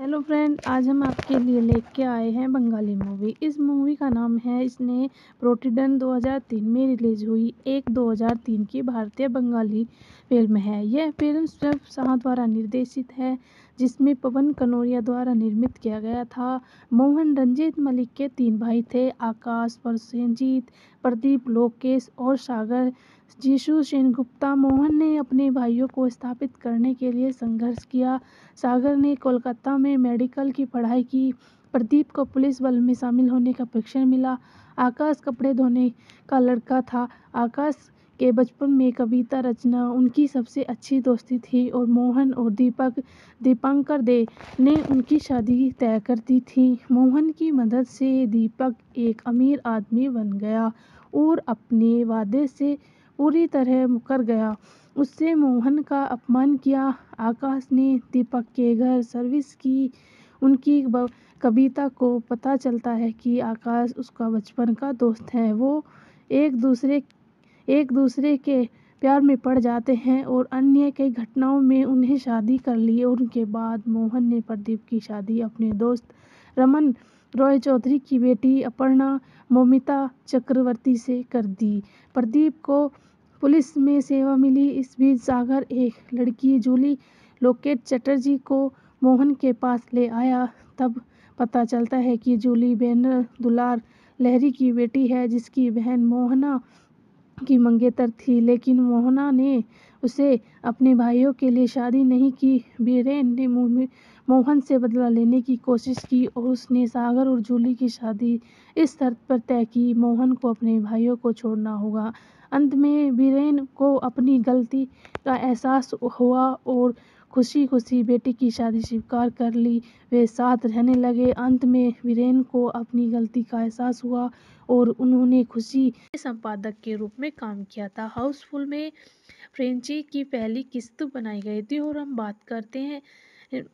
Hello friend आज हम आपके लिए लेके आए हैं बंगाली मूवी इस मूवी का नाम है इसने प्रोटिडन 2003 में रिलीज हुई एक 2003 की भारतीय बंगाली फिल्म है यह फिल्म शिव शाह द्वारा निर्देशित है जिसमें पवन कनौरिया द्वारा निर्मित किया गया था मोहन रंजीत मलिक के तीन भाई थे आकाश प्रसेनजीत प्रदीप लोकेश और सागर जीशु सेनगुप्ता मोहन ने अपने भाइयों को स्थापित करने के लिए संघर्ष किया सागर ने कोलकाता में मेडिकल की पढ़ाई की प्रदीप को पुलिस बल में शामिल होने का प्रशिक्षण मिला आकाश कपड़े धोने का लड़का था आकाश के बचपन में कविता रचना उनकी सबसे अच्छी दोस्ती थी और मोहन और दीपक दीपांकर दे ने उनकी शादी तय कर दी थी मोहन की मदद से दीपक एक अमीर आदमी बन गया और अपने वादे से पूरी तरह मुकर गया उससे मोहन का अपमान किया आकाश ने दीपक के घर सर्विस की उनकी कविता को पता चलता है कि आकाश उसका बचपन का दोस्त है वो एक दूसरे एक दूसरे के प्यार में पड़ जाते हैं और अन्य कई घटनाओं में उन्हें शादी कर ली और उनके बाद मोहन ने प्रदीप की शादी अपने दोस्त रमन रॉय चौधरी की बेटी अपर्णा मोमिता चक्रवर्ती से कर दी प्रदीप को पुलिस में सेवा मिली इस बीच सागर एक लड़की जूली लोकेट चटर्जी को मोहन के पास ले आया तब पता चलता है कि जूली बैनर दुलार लहरी की बेटी है जिसकी बहन मोहना की मंगेतर थी लेकिन मोहना ने उसे अपने भाइयों के लिए शादी नहीं की बीरेन ने मोहन से बदला लेने की कोशिश की और उसने सागर और जूली की शादी इस शर्त पर तय की मोहन को अपने भाइयों को छोड़ना होगा अंत में वीरेन को अपनी गलती का एहसास हुआ और खुशी खुशी बेटे की शादी स्वीकार कर ली वे साथ रहने लगे अंत में वीरेन को अपनी गलती का एहसास हुआ और उन्होंने खुशी संपादक के रूप में काम किया था हाउसफुल में फ्रेंची की पहली किस्त बनाई गई थी और हम बात करते हैं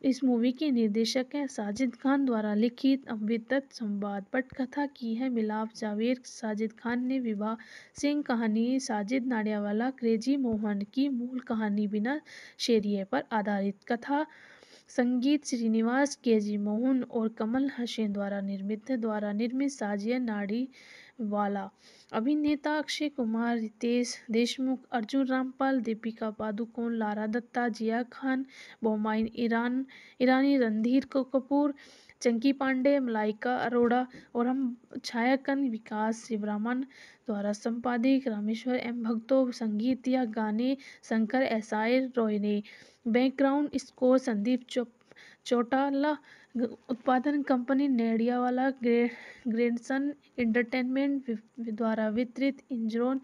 इस मूवी के निर्देशक हैं साजिद खान द्वारा लिखित अमृतत संवाद पटकथा की है मिलाप जावेद साजिद खान ने विवाह सिंह कहानी साजिद नाडियावाला क्रेजी मोहन की मूल कहानी बिना शेरिए पर आधारित कथा संगीत श्रीनिवास के जी मोहन और कमल हसैन द्वारा निर्मित द्वारा निर्मित साजिया नाड़ी वाला अभिनेता अक्षय कुमार रितेश देशमुख अर्जुन रामपाल दीपिका पादुकोण लारा दत्ता जिया खान बोमाइन ईरान ईरानी रणधीर कपूर चंकी पांडे मलाइका अरोड़ा और हम छायाकन विकास शिवरामन द्वारा संपादित रामेश्वर एम भक्तों संगीत या गाने शंकर एसायर रॉय ने बैकग्राउंड स्कोर संदीप चौप चौटाला उत्पादन कंपनी नेडियावाला ग्रेनसन एंटरटेनमेंट द्वारा वितरित इंजरोन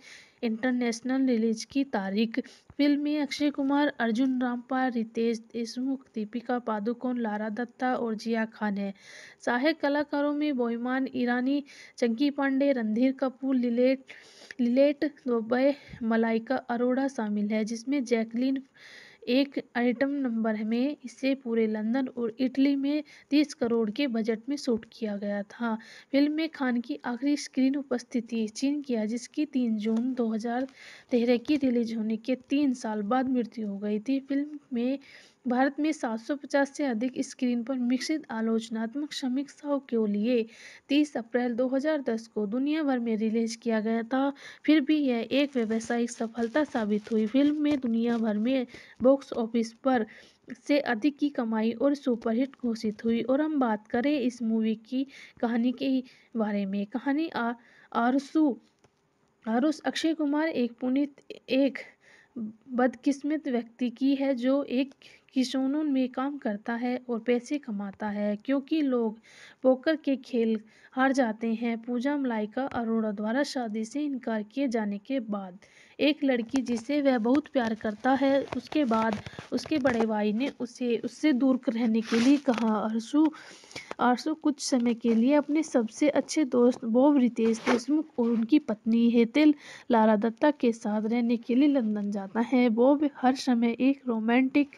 इंटरनेशनल रिलीज की तारीख फिल्म में अक्षय कुमार अर्जुन रामपाल रितेश देशमुख दीपिका पादुकोण लारा दत्ता और जिया खान है सहायक कलाकारों में बोईमान ईरानी चंकी पांडे रणधीर कपूर लिलेट लिलेट दोबे मलाइका अरोड़ा शामिल है जिसमें जैकलीन एक आइटम नंबर में इसे पूरे लंदन और इटली में तीस करोड़ के बजट में शूट किया गया था फिल्म में खान की आखिरी स्क्रीन उपस्थिति चीन किया जिसकी तीन जून दो हजार तेरह की रिलीज होने के तीन साल बाद मृत्यु हो गई थी फिल्म में भारत में 750 से अधिक स्क्रीन पर मिश्रित आलोचनात्मक समीक्षाओं के लिए 30 अप्रैल 2010 को दुनिया भर में रिलीज किया गया था फिर भी यह एक व्यावसायिक सफलता साबित हुई फिल्म में दुनिया भर में बॉक्स ऑफिस पर से अधिक की कमाई और सुपरहिट घोषित हुई और हम बात करें इस मूवी की कहानी के बारे में कहानी आरसू आरुष अक्षय कुमार एक पुनित एक बदकिस्मत व्यक्ति की है जो एक कि सोनू में काम करता है और पैसे कमाता है क्योंकि लोग पोकर के खेल हार जाते हैं पूजा मलाइका अरोड़ा द्वारा शादी से इनकार किए जाने के बाद एक लड़की जिसे वह बहुत प्यार करता है उसके बाद उसके बड़े भाई ने उसे उससे दूर रहने के लिए कहा आरसू आरसू कुछ समय के लिए अपने सबसे अच्छे दोस्त बॉब रितेश देशमुख और उनकी पत्नी हेतिल लारा दत्ता के साथ रहने के लिए लंदन जाता है बॉब हर समय एक रोमांटिक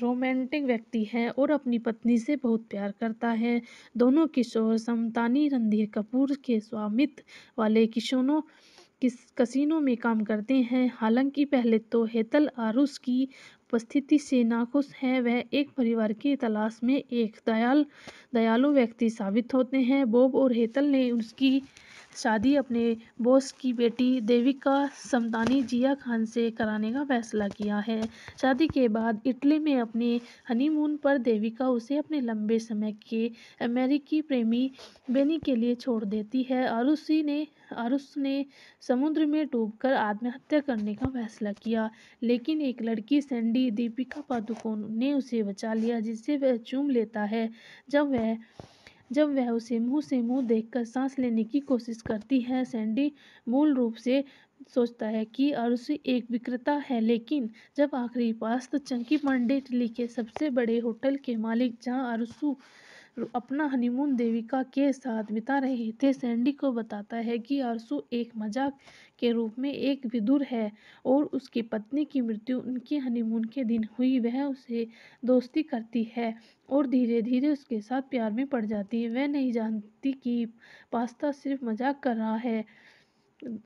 रोमांटिक व्यक्ति है और अपनी पत्नी से बहुत प्यार करता है दोनों किशोर समतानी रणधीर कपूर के स्वामित्व वाले किशोनों किस कसिनो में काम करते हैं हालांकि पहले तो हेतल आरुष की उपस्थिति से नाखुश हैं वह एक परिवार की तलाश में एक दयाल दयालु व्यक्ति साबित होते हैं बॉब और हेतल ने उसकी शादी अपने बॉस की बेटी देविका समतानी जिया खान से कराने का फैसला किया है शादी के बाद इटली में अपने हनीमून पर देविका उसे अपने लंबे समय के अमेरिकी प्रेमी बेनी के लिए छोड़ देती है और उसी ने और उसने समुद्र में डूबकर आत्महत्या करने का फैसला किया लेकिन एक लड़की सैंडी दीपिका पादुकोण ने उसे बचा लिया जिससे वह चूम लेता है जब वह जब वह उसे मुंह से मुंह देखकर सांस लेने की कोशिश करती है सैंडी मूल रूप से सोचता है कि अरुषि एक विक्रेता है लेकिन जब आखिरी पास तो चंकी पांडे दिल्ली के सबसे बड़े होटल के मालिक जहां अरुषु अपना हनीमून देविका के साथ बिता रहे थे सैंडी को बताता है कि आरसू एक मजाक के रूप में एक विदुर है और उसकी पत्नी की मृत्यु उनके हनीमून के दिन हुई वह उसे दोस्ती करती है और धीरे धीरे उसके साथ प्यार में पड़ जाती है वह नहीं जानती कि पास्ता सिर्फ मजाक कर रहा है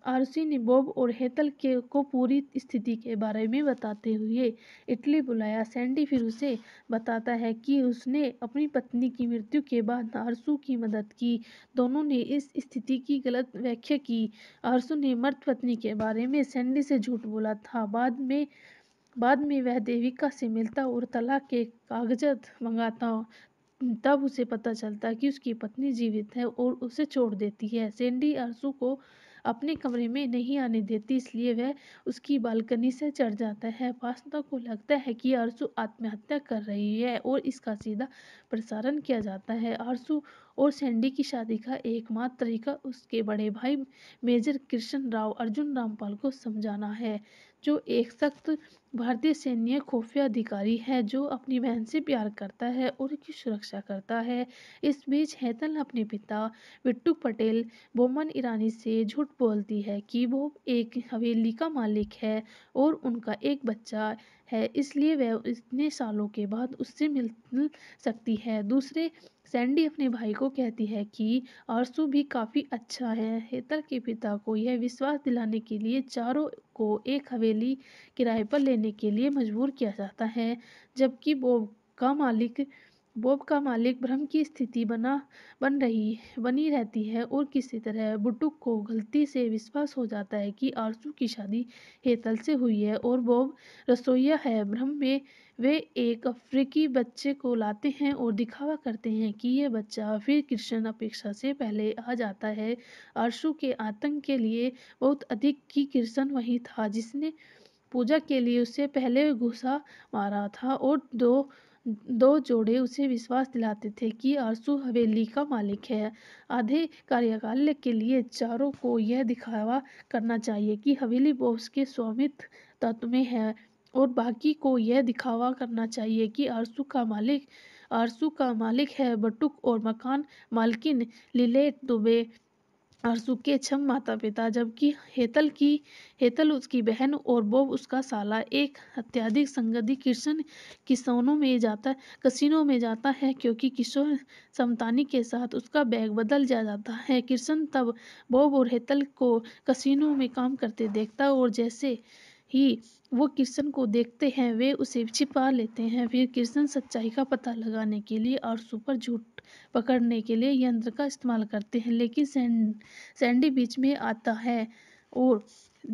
आरसी ने बॉब और हेतल के को पूरी स्थिति के बारे में बताते हुए इटली बुलाया सैंडी फिर उसे बताता है कि उसने अपनी पत्नी की मृत्यु के बाद आरसू की मदद की दोनों ने इस स्थिति की गलत व्याख्या की आरसू ने मृत पत्नी के बारे में सैंडी से झूठ बोला था बाद में बाद में वह देविका से मिलता और तलाक के कागजात मंगाता तब उसे पता चलता कि उसकी पत्नी जीवित है और उसे छोड़ देती है सैंडी आरसू को अपने कमरे में नहीं आने देती इसलिए वह उसकी बालकनी से चढ़ जाता है वासना को लगता है कि आरसू आत्महत्या कर रही है और इसका सीधा प्रसारण किया जाता है आरसू और सैंडी की शादी का एकमात्र तरीका उसके बड़े भाई मेजर कृष्ण राव अर्जुन रामपाल को समझाना है जो एक सख्त भारतीय सैन्य खुफिया अधिकारी है जो अपनी बहन से प्यार करता है और उनकी सुरक्षा करता है इस बीच हैतल अपने पिता विट्टू पटेल बोमन ईरानी से झूठ बोलती है कि वो एक हवेली का मालिक है और उनका एक बच्चा है इसलिए वह इतने सालों के बाद उससे मिल सकती है दूसरे सैंडी अपने भाई को कहती है कि आरसू भी काफ़ी अच्छा है हेतर के पिता को यह विश्वास दिलाने के लिए चारों को एक हवेली किराए पर लेने के लिए मजबूर किया जाता है जबकि बॉब का मालिक बॉब का मालिक भ्रम की स्थिति बना बन रही बनी रहती है और किसी तरह बुटुक को गलती से विश्वास हो जाता है कि आरसू की शादी हेतल से हुई है और बॉब रसोइया है भ्रम में वे एक अफ्रीकी बच्चे को लाते हैं और दिखावा करते हैं कि यह बच्चा फिर कृष्ण अपेक्षा से पहले आ जाता है आरसू के आतंक के लिए बहुत अधिक की कृष्ण वही था जिसने पूजा के लिए उससे पहले घुसा मारा था और दो दो जोड़े उसे विश्वास दिलाते थे कि आरसू हवेली का मालिक है आधे कार्यकाल के लिए चारों को यह दिखावा करना चाहिए कि हवेली बॉस के स्वामित्व तत्व में है और बाकी को यह दिखावा करना चाहिए कि आरसू का मालिक आरसू का मालिक है बटुक और मकान मालकिन लिलेट दुबे और के छम माता पिता जबकि हेतल की हेतल उसकी बहन और बोब उसका साला एक अत्याधिक संगति कृष्ण किसानों में जाता कसिनो में जाता है क्योंकि किशोर समतानी के साथ उसका बैग बदल जा जाता है कृष्ण तब बोब और हेतल को कसिनों में काम करते देखता और जैसे ही वो कृष्ण को देखते हैं वे उसे छिपा लेते हैं फिर कृष्ण सच्चाई का पता लगाने के लिए और पर झूठ पकड़ने के लिए यंत्र का इस्तेमाल करते हैं लेकिन सैंडी बीच में आता है और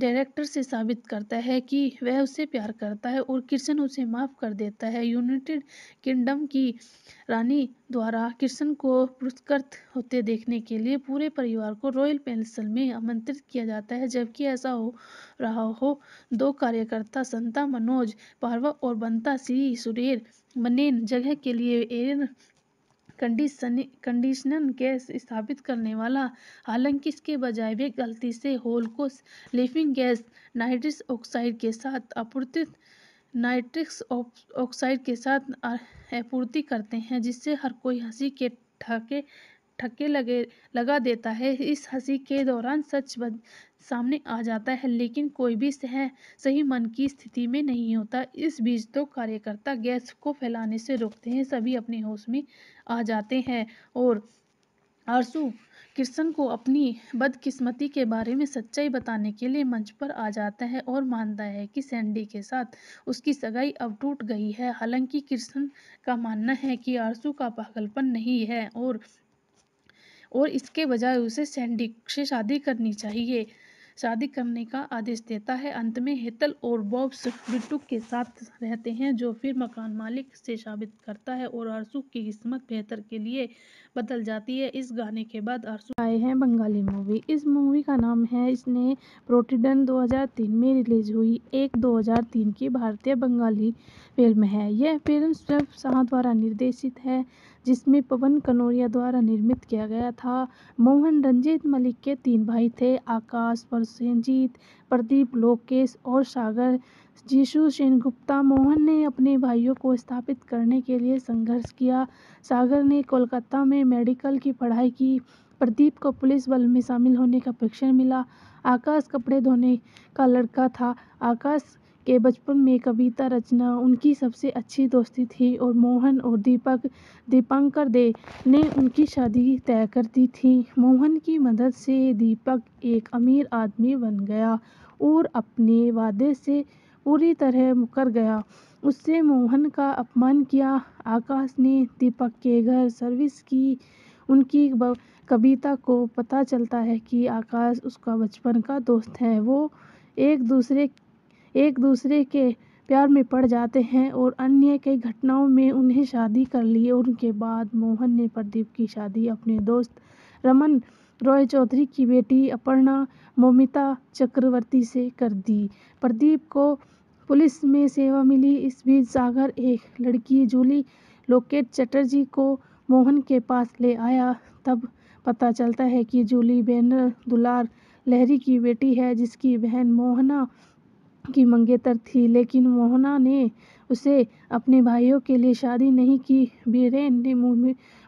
डायरेक्टर से साबित करता है कि वह उसे प्यार करता है और कृष्ण उसे माफ़ कर देता है यूनाइटेड किंगडम की रानी द्वारा कृष्ण को पुरस्कृत होते देखने के लिए पूरे परिवार को रॉयल पेंसल में आमंत्रित किया जाता है जबकि ऐसा हो रहा हो दो कार्यकर्ता संता मनोज पारवा और बंता सी सुरेर मनेन जगह के लिए एरन कंडीशनन गैस स्थापित करने वाला हालांकि इसके बजाय वे गलती से होल को लिफिंग गैस नाइट्रस ऑक्साइड के साथ आपूर्ति नाइट्रिक्स ऑक्साइड के साथ आपूर्ति करते हैं जिससे हर कोई हंसी के ठाके ठक्के लगे लगा देता है इस हंसी के दौरान सच बद सामने आ जाता है लेकिन कोई भी सह सही मन की स्थिति में नहीं होता इस बीच तो कार्यकर्ता गैस को फैलाने से रोकते हैं सभी अपने होश में आ जाते हैं और आरसू कृष्ण को अपनी बदकिस्मती के बारे में सच्चाई बताने के लिए मंच पर आ जाता है और मानता है कि सैंडी के साथ उसकी सगाई अब टूट गई है हालांकि कृष्ण का मानना है कि आरसू का पागलपन नहीं है और और इसके बजाय उसे सैंडिक से शादी करनी चाहिए शादी करने का आदेश देता है अंत में हेतल और बॉब्स बिट्टू के साथ रहते हैं जो फिर मकान मालिक से साबित करता है और आरसू की किस्मत बेहतर के लिए बदल जाती है इस गाने के बाद आरसू आए हैं बंगाली मूवी इस मूवी का नाम है इसने प्रोटीडन 2003 में रिलीज हुई एक 2003 की भारतीय बंगाली फिल्म है यह फिल्म शिव शाह द्वारा निर्देशित है जिसमें पवन कनौरिया द्वारा निर्मित किया गया था मोहन रंजीत मलिक के तीन भाई थे आकाश प्रसेंजीत प्रदीप लोकेश और सागर जीशु सेनगुप्ता मोहन ने अपने भाइयों को स्थापित करने के लिए संघर्ष किया सागर ने कोलकाता में मेडिकल की पढ़ाई की प्रदीप को पुलिस बल में शामिल होने का प्रशिक्षण मिला आकाश कपड़े धोने का लड़का था आकाश के बचपन में कविता रचना उनकी सबसे अच्छी दोस्ती थी और मोहन और दीपक दीपांकर दे ने उनकी शादी तय कर दी थी मोहन की मदद से दीपक एक अमीर आदमी बन गया और अपने वादे से पूरी तरह मुकर गया उससे मोहन का अपमान किया आकाश ने दीपक के घर सर्विस की उनकी कविता को पता चलता है कि आकाश उसका बचपन का दोस्त है वो एक दूसरे एक दूसरे के प्यार में पड़ जाते हैं और अन्य कई घटनाओं में उन्हें शादी कर ली और उनके बाद मोहन ने प्रदीप की शादी अपने दोस्त रमन रॉय चौधरी की बेटी अपर्णा मोमिता चक्रवर्ती से कर दी प्रदीप को पुलिस में सेवा मिली इस बीच सागर एक लड़की जूली लोकेट चटर्जी को मोहन के पास ले आया तब पता चलता है कि जूली बैनर दुलार लहरी की बेटी है जिसकी बहन मोहना की मंगेतर थी लेकिन मोहना ने उसे अपने भाइयों के लिए शादी नहीं की बीरेन ने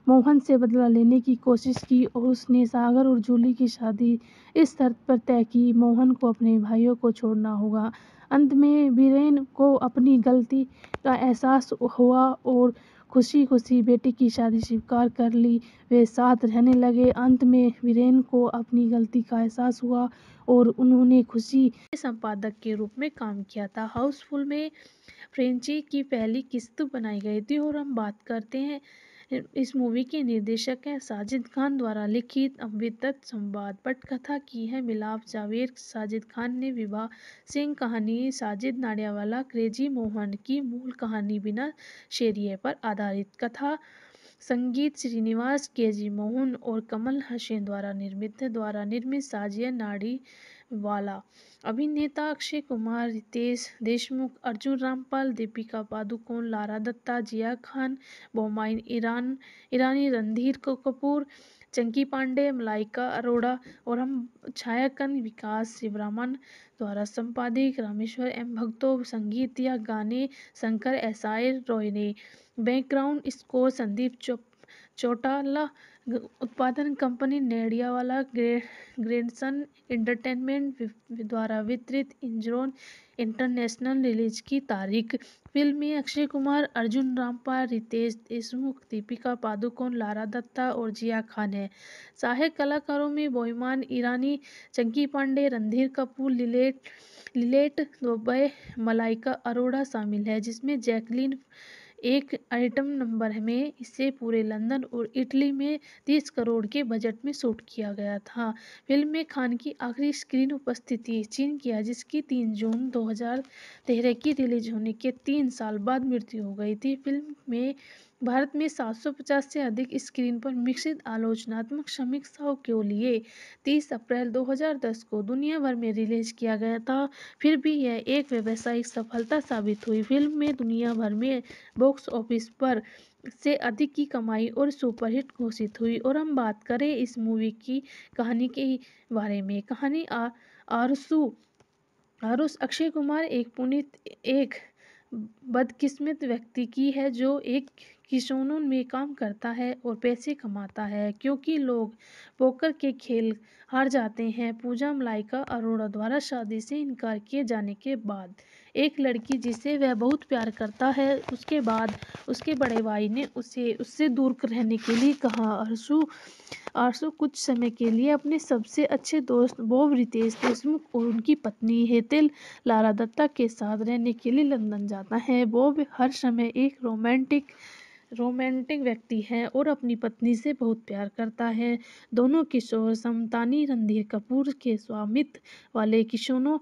मोहन से बदला लेने की कोशिश की और उसने सागर और जूली की शादी इस शर्त पर तय की मोहन को अपने भाइयों को छोड़ना होगा अंत में बीरेन को अपनी गलती का एहसास हुआ और खुशी खुशी बेटे की शादी स्वीकार कर ली वे साथ रहने लगे अंत में वीरेन को अपनी गलती का एहसास हुआ और उन्होंने खुशी संपादक के रूप में काम किया था हाउसफुल में फ्रेंची की पहली किस्त बनाई गई थी और हम बात करते हैं इस मूवी के निर्देशक हैं साजिद खान द्वारा लिखित अमृतत संवाद पटकथा की है मिलाप जावेद साजिद खान ने विवाह सिंह कहानी साजिद नाडियावाला क्रेजी मोहन की मूल कहानी बिना शेरिए पर आधारित कथा संगीत श्रीनिवास के जी मोहन और कमल हसैन द्वारा निर्मित द्वारा निर्मित साजिया नाड़ी वाला अभिनेता अक्षय कुमार रितेश देशमुख अर्जुन रामपाल दीपिका पादुकोण लारा दत्ता जिया खान बोमाइन ईरान ईरानी रणधीर कपूर चंकी पांडे मलाइका अरोड़ा और हम छायाकन विकास शिवरामन द्वारा संपादित रामेश्वर एम भक्तो संगीत या गाने शंकर एसायर रॉय ने बैकग्राउंड स्कोर संदीप चौप चौटाला उत्पादन कंपनी नेडियावाला ग्रेडसन एंटरटेनमेंट द्वारा वितरित इंजरोन इंटरनेशनल रिलीज की तारीख फिल्म में अक्षय कुमार अर्जुन रामपाल रितेश देशमुख दीपिका पादुकोण लारा दत्ता और जिया खान है सहायक कलाकारों में बोईमान ईरानी चंकी पांडे रणधीर कपूर लिलेट लिलेट दोबे मलाइका अरोड़ा शामिल है जिसमें जैकलीन एक आइटम नंबर में इसे पूरे लंदन और इटली में तीस करोड़ के बजट में शूट किया गया था फिल्म में खान की आखिरी स्क्रीन उपस्थिति चीन किया जिसकी तीन जून 2013 की रिलीज होने के तीन साल बाद मृत्यु हो गई थी फिल्म में भारत में 750 से अधिक स्क्रीन पर मिश्रित आलोचनात्मक समीक्षाओं के लिए 30 अप्रैल 2010 को दुनिया भर में रिलीज किया गया था फिर भी यह एक व्यावसायिक सफलता साबित हुई फिल्म में दुनिया भर में बॉक्स ऑफिस पर से अधिक की कमाई और सुपरहिट घोषित हुई और हम बात करें इस मूवी की कहानी के बारे में कहानी आ, आरसू आरुष अक्षय कुमार एक पुनित एक बदकिस्मत व्यक्ति की है जो एक की में काम करता है और पैसे कमाता है क्योंकि लोग पोकर के खेल हार जाते हैं पूजा मलाइका अरोड़ा द्वारा शादी से इनकार किए जाने के बाद एक लड़की जिसे वह बहुत प्यार करता है उसके बाद उसके बड़े भाई ने उसे उससे दूर रहने के लिए कहा आरसू आरसू कुछ समय के लिए अपने सबसे अच्छे दोस्त बोब रितेश देशमुख और उनकी पत्नी हेतल लारा दत्ता के साथ रहने के लिए लंदन जाता है बोब हर समय एक रोमांटिक रोमांटिक व्यक्ति है और अपनी पत्नी से बहुत प्यार करता है दोनों किशोर समतानी रणधीर कपूर के स्वामित्व वाले किशोरों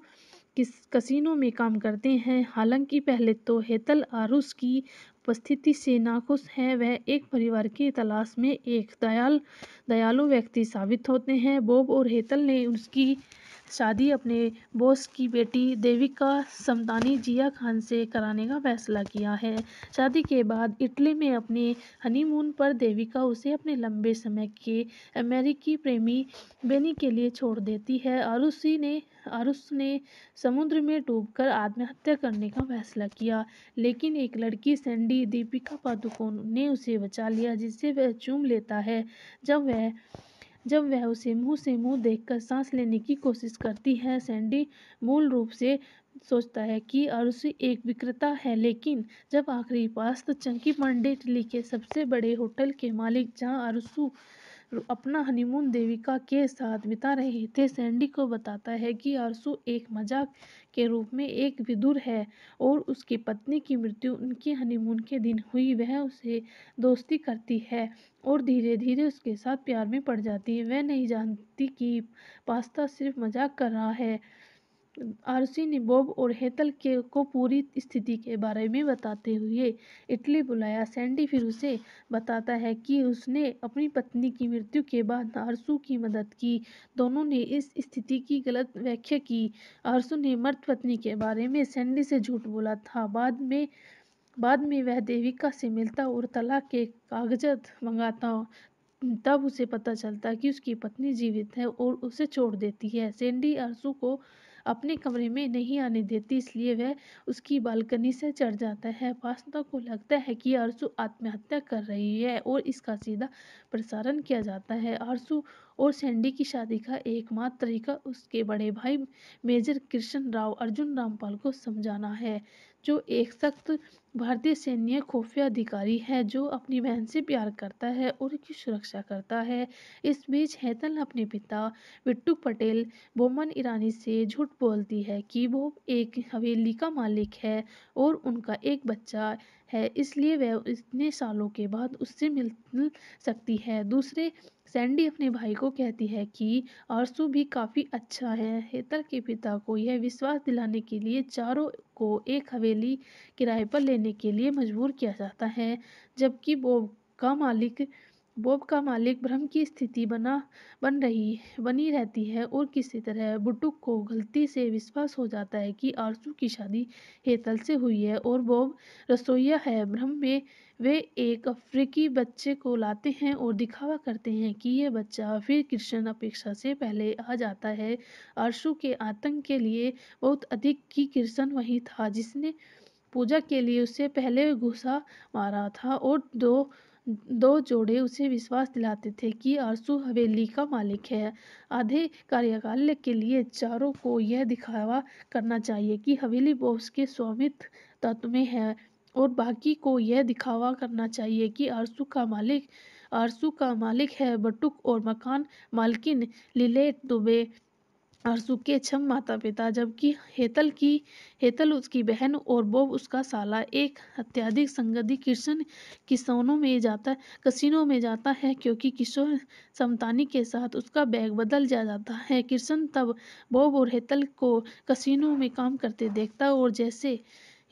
किस कसीनों में काम करते हैं हालांकि पहले तो हेतल आरुष की उपस्थिति से नाखुश हैं वह एक परिवार की तलाश में एक दयाल दयालु व्यक्ति साबित होते हैं बॉब और हेतल ने उनकी शादी अपने बॉस की बेटी देविका समतानी जिया खान से कराने का फैसला किया है शादी के बाद इटली में अपने हनीमून पर देविका उसे अपने लंबे समय के अमेरिकी प्रेमी बेनी के लिए छोड़ देती है आरुषि ने और उसने समुद्र में डूबकर आत्महत्या करने का फैसला किया लेकिन एक लड़की सैंडी दीपिका पादुकोण ने उसे बचा लिया जिससे वह चूम लेता है जब वह जब वह उसे मुंह से मुंह देखकर सांस लेने की कोशिश करती है सैंडी मूल रूप से सोचता है कि अरुष एक विक्रेता है लेकिन जब आखिरी पास तो चंकी पांडे दिल्ली के सबसे बड़े होटल के मालिक जहां अरुषु अपना हनीमून देविका के साथ बिता रहे थे सैंडी को बताता है कि आरसू एक मजाक के रूप में एक विदुर है और उसकी पत्नी की मृत्यु उनके हनीमून के दिन हुई वह उसे दोस्ती करती है और धीरे धीरे उसके साथ प्यार में पड़ जाती है वह नहीं जानती कि पास्ता सिर्फ मजाक कर रहा है आरसी ने बॉब और के को पूरी स्थिति के बारे में बताते हुए इटली बुलाया सैंडी फिर उसे बताता है कि उसने अपनी पत्नी की मृत्यु के बाद आरसू की मदद की दोनों ने इस स्थिति की गलत व्याख्या की आरसू ने मृत पत्नी के बारे में सैंडी से झूठ बोला था बाद में बाद में वह देविका से मिलता और तलाक के कागजात मंगाता तब उसे पता चलता कि उसकी पत्नी जीवित है और उसे छोड़ देती है सैंडी आरसू को अपने कमरे में नहीं आने देती इसलिए वह उसकी बालकनी से चढ़ जाता है फासना को लगता है कि आरसू आत्महत्या कर रही है और इसका सीधा प्रसारण किया जाता है आरसू और सैंडी की शादी का एकमात्र तरीका उसके बड़े भाई मेजर कृष्ण राव अर्जुन रामपाल को समझाना है जो एक सख्त भारतीय सैन्य खुफिया अधिकारी है जो अपनी बहन से प्यार करता है और उनकी सुरक्षा करता है इस बीच हैतल अपने पिता बिट्टू पटेल बोमन ईरानी से झूठ बोलती है कि वो एक हवेली का मालिक है और उनका एक बच्चा है इसलिए वह इतने सालों के बाद उससे मिल सकती है दूसरे सैंडी अपने भाई को कहती है कि आरसू भी काफ़ी अच्छा है हेतल के पिता को यह विश्वास दिलाने के लिए चारों को एक हवेली किराए पर लेने देने के लिए मजबूर किया जाता है जबकि बोब का मालिक बोब का मालिक भ्रम की स्थिति बना बन रही बनी रहती है और किसी तरह बुटुक को गलती से विश्वास हो जाता है कि आरसू की शादी हेतल से हुई है और बोब रसोईया है भ्रम में वे एक अफ्रीकी बच्चे को लाते हैं और दिखावा करते हैं कि यह बच्चा फिर कृष्ण अपेक्षा से पहले आ जाता है आरसू के आतंक के लिए बहुत अधिक की कृष्ण वही था जिसने पूजा के लिए उसे पहले घूंसा मारा था और दो दो जोड़े उसे विश्वास दिलाते थे कि आरसू हवेली का मालिक है आधे कार्यकाल के लिए चारों को यह दिखावा करना चाहिए कि हवेली बॉस के स्वामित्व तत्व में है और बाकी को यह दिखावा करना चाहिए कि आरसू का मालिक आरसू का मालिक है बटुक और मकान मालकिन लिलेट दुबे और के छम माता पिता जबकि हेतल की हेतल उसकी बहन और बोब उसका साला एक अत्याधिक संगति कृष्ण किसानों में जाता कसिनों में जाता है क्योंकि किशोर समतानी के साथ उसका बैग बदल जा जाता है कृष्ण तब बोब और हेतल को कसिनों में काम करते देखता और जैसे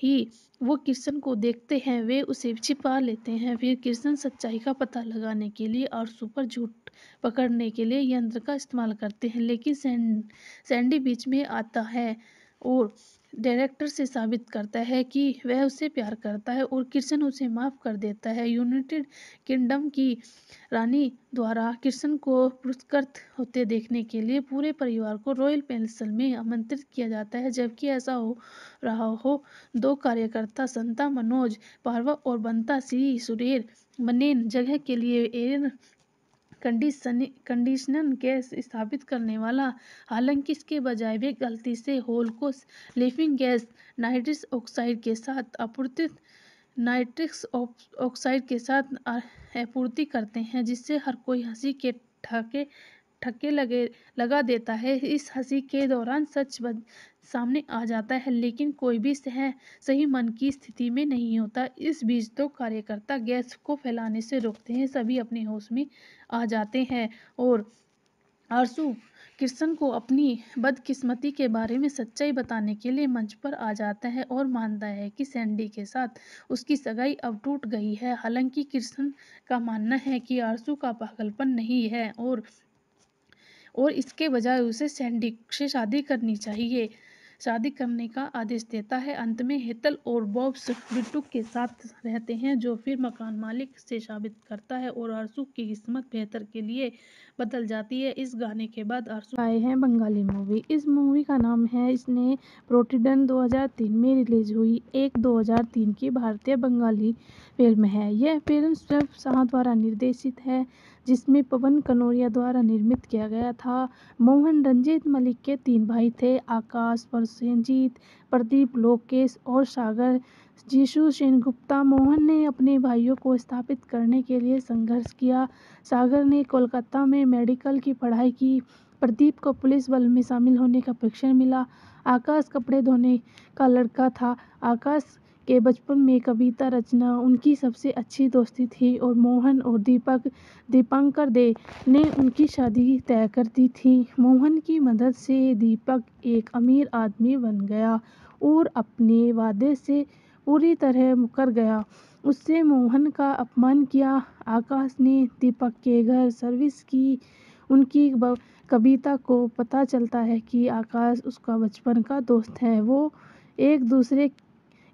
ही वो कृष्ण को देखते हैं वे उसे छिपा लेते हैं फिर कृष्ण सच्चाई का पता लगाने के लिए और पर झूठ पकड़ने के लिए यंत्र का इस्तेमाल करते हैं लेकिन सैंड सैंडी बीच में आता है और डायरेक्टर से साबित करता है कि वह उसे प्यार करता है और कृष्ण उसे माफ़ कर देता है यूनाइटेड किंगडम की रानी द्वारा कृष्ण को पुरस्कृत होते देखने के लिए पूरे परिवार को रॉयल पेंसल में आमंत्रित किया जाता है जबकि ऐसा हो रहा हो दो कार्यकर्ता संता मनोज पार्वा और बंता श्री सुरेर मनेन जगह के लिए एयर कंडीशन कंडीशनर गैस स्थापित करने वाला हालांकि इसके बजाय वे गलती से होल को लिविंग गैस नाइट्रस ऑक्साइड के साथ आपूर्ति नाइट्रिक्स ऑक्साइड के साथ आपूर्ति करते हैं जिससे हर कोई हंसी के ठाके ठक्के लगे लगा देता है इस हंसी के दौरान सच सामने आ जाता है लेकिन कोई भी सह सही मन की स्थिति में नहीं होता इस बीच तो कार्यकर्ता गैस को फैलाने से रोकते हैं सभी अपने होश में आ जाते हैं और आरसू कृष्ण को अपनी बदकिस्मती के बारे में सच्चाई बताने के लिए मंच पर आ जाता है और मानता है कि सैंडी के साथ उसकी सगाई अब टूट गई है हालांकि कृष्ण का मानना है कि आरसू का पागलपन नहीं है और और इसके बजाय उसे सैंडी से शादी करनी चाहिए शादी करने का आदेश देता है अंत में हेतल और बॉब्स बिट्टू के साथ रहते हैं जो फिर मकान मालिक से साबित करता है और आरसू की किस्मत बेहतर के लिए बदल जाती है इस गाने के बाद आरसू आए हैं बंगाली मूवी इस मूवी का नाम है इसने प्रोटीडन 2003 में रिलीज हुई एक 2003 की भारतीय बंगाली फिल्म है यह फिल्म स्वयं शाह द्वारा निर्देशित है जिसमें पवन कनौरिया द्वारा निर्मित किया गया था मोहन रंजीत मलिक के तीन भाई थे आकाश परसेंजीत प्रदीप लोकेश और सागर जीशु सेनगुप्ता मोहन ने अपने भाइयों को स्थापित करने के लिए संघर्ष किया सागर ने कोलकाता में मेडिकल की पढ़ाई की प्रदीप को पुलिस बल में शामिल होने का प्रशिक्षण मिला आकाश कपड़े धोने का लड़का था आकाश के बचपन में कविता रचना उनकी सबसे अच्छी दोस्ती थी और मोहन और दीपक दीपांकर दे ने उनकी शादी तय कर दी थी मोहन की मदद से दीपक एक अमीर आदमी बन गया और अपने वादे से पूरी तरह मुकर गया उससे मोहन का अपमान किया आकाश ने दीपक के घर सर्विस की उनकी कविता को पता चलता है कि आकाश उसका बचपन का दोस्त है वो एक दूसरे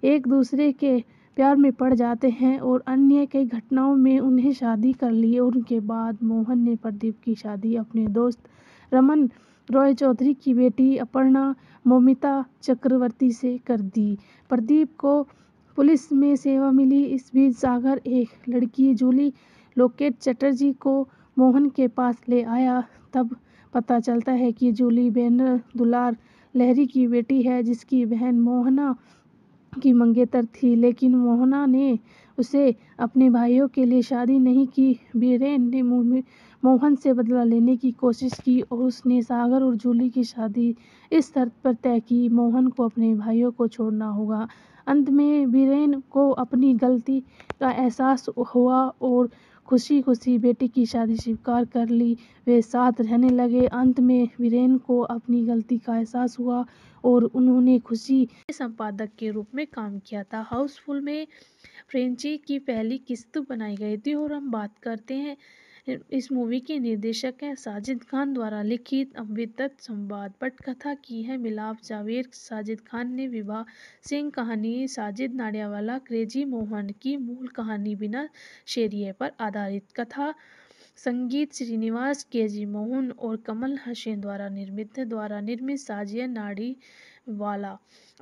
एक दूसरे के प्यार में पड़ जाते हैं और अन्य कई घटनाओं में उन्हें शादी कर ली और उनके बाद मोहन ने प्रदीप की शादी अपने दोस्त रमन रॉय चौधरी की बेटी अपर्णा मोमिता चक्रवर्ती से कर दी प्रदीप को पुलिस में सेवा मिली इस बीच सागर एक लड़की जूली लोकेट चटर्जी को मोहन के पास ले आया तब पता चलता है कि जूली बैनर दुलार लहरी की बेटी है जिसकी बहन मोहना की मंगेतर थी लेकिन मोहना ने उसे अपने भाइयों के लिए शादी नहीं की। बीरेन ने मोहन से बदला लेने की कोशिश की और उसने सागर और जूली की शादी इस शर्त पर तय की मोहन को अपने भाइयों को छोड़ना होगा। अंत में बीरेन को अपनी गलती का एहसास हुआ और खुशी खुशी बेटे की शादी स्वीकार कर ली वे साथ रहने लगे अंत में वीरेन को अपनी गलती का एहसास हुआ और उन्होंने खुशी के संपादक के रूप में काम किया था हाउसफुल में फ्रेंची की पहली किस्त बनाई गई थी और हम बात करते हैं इस मूवी के निर्देशक हैं साजिद खान द्वारा लिखित अमृतसर संवाद पटकथा की है मिलाप जावेद साजिद खान ने विवाह सिंह कहानी साजिद नाडियावाला क्रेजी मोहन की मूल कहानी बिना शेरिए पर आधारित कथा संगीत श्रीनिवास के जी मोहन और कमल हसैन द्वारा निर्मित द्वारा निर्मित साजिया नाड़ी वाला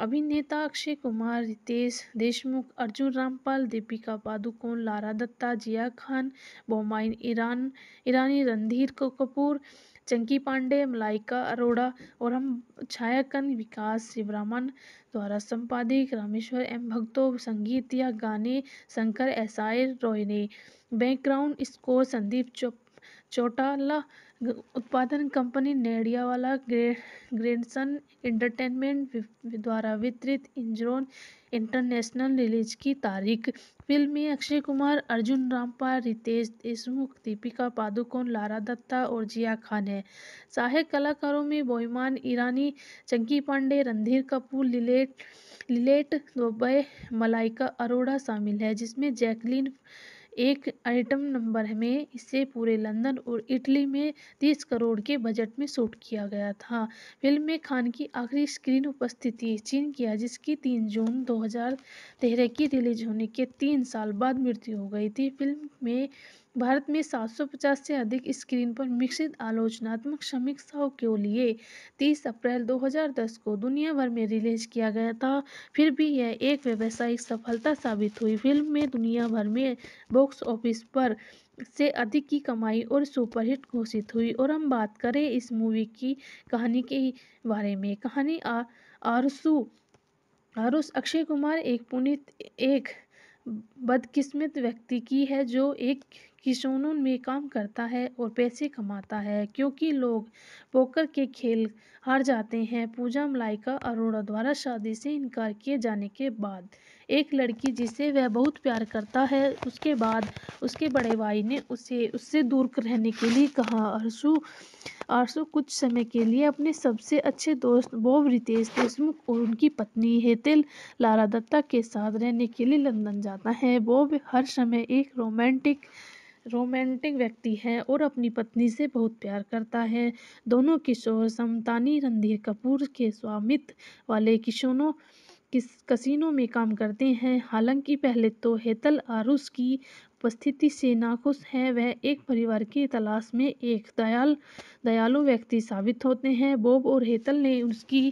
अभिनेता अक्षय कुमार रितेश देशमुख अर्जुन रामपाल दीपिका पादुकोण लारा दत्ता जिया खान बोमाइन ईरान ईरानी रणधीर कपूर चंकी पांडे मलाइका अरोड़ा और हम छायाकन विकास शिवरामन द्वारा संपादित रामेश्वर एम भक्तो संगीत या गाने शंकर एसायर रॉय ने बैकग्राउंड स्कोर संदीप चौटाला उत्पादन कंपनी नेडियावाला ग्रेनसन एंटरटेनमेंट द्वारा वितरित इंजरोन इंटरनेशनल रिलीज की तारीख फिल्म में अक्षय कुमार अर्जुन रामपाल रितेश देशमुख दीपिका पादुकोण लारा दत्ता और जिया खान है सहायक कलाकारों में बोईमान ईरानी चंकी पांडे रणधीर कपूर लिलेट लिलेट दोबे मलाइका अरोड़ा शामिल है जिसमें जैकलीन एक आइटम नंबर में इसे पूरे लंदन और इटली में तीस करोड़ के बजट में शूट किया गया था फिल्म में खान की आखिरी स्क्रीन उपस्थिति चीन किया जिसकी तीन जून दो हज़ार तेरह की रिलीज होने के तीन साल बाद मृत्यु हो गई थी फिल्म में भारत में सात सौ पचास से अधिक स्क्रीन पर मिश्रित आलोचनात्मक समीक्षाओं के लिए 30 अप्रैल 2010 को दुनिया भर में रिलीज किया गया था फिर भी यह एक व्यावसायिक सफलता साबित हुई फिल्म में दुनिया भर में बॉक्स ऑफिस पर से अधिक की कमाई और सुपरहिट घोषित हुई और हम बात करें इस मूवी की कहानी के बारे में कहानी आरसू आरुष अक्षय कुमार एक पुनित एक बदकिस्मत व्यक्ति की है जो एक कि जुनून में काम करता है और पैसे कमाता है क्योंकि लोग पोकर के खेल हार जाते हैं पूजा मलाइका अरोड़ा द्वारा शादी से इनकार किए जाने के बाद एक लड़की जिसे वह बहुत प्यार करता है उसके बाद उसके बड़े भाई ने उसे उससे दूर रहने के लिए कहा आरसू आरसू कुछ समय के लिए अपने सबसे अच्छे दोस्त बॉब रितेश देशमुख और उनकी पत्नी हेतिल लारा दत्ता के साथ रहने के लिए लंदन जाता है बॉब हर समय एक रोमांटिक रोमांटिक व्यक्ति है और अपनी पत्नी से बहुत प्यार करता है दोनों किशोर समतानी रणधीर कपूर के स्वामित्व वाले किशोनों किस कसिनो में काम करते हैं हालांकि पहले तो हेतल आरुष की उपस्थिति से नाखुश है वह एक परिवार की तलाश में एक दयाल दयालु व्यक्ति साबित होते हैं बॉब और हेतल ने उसकी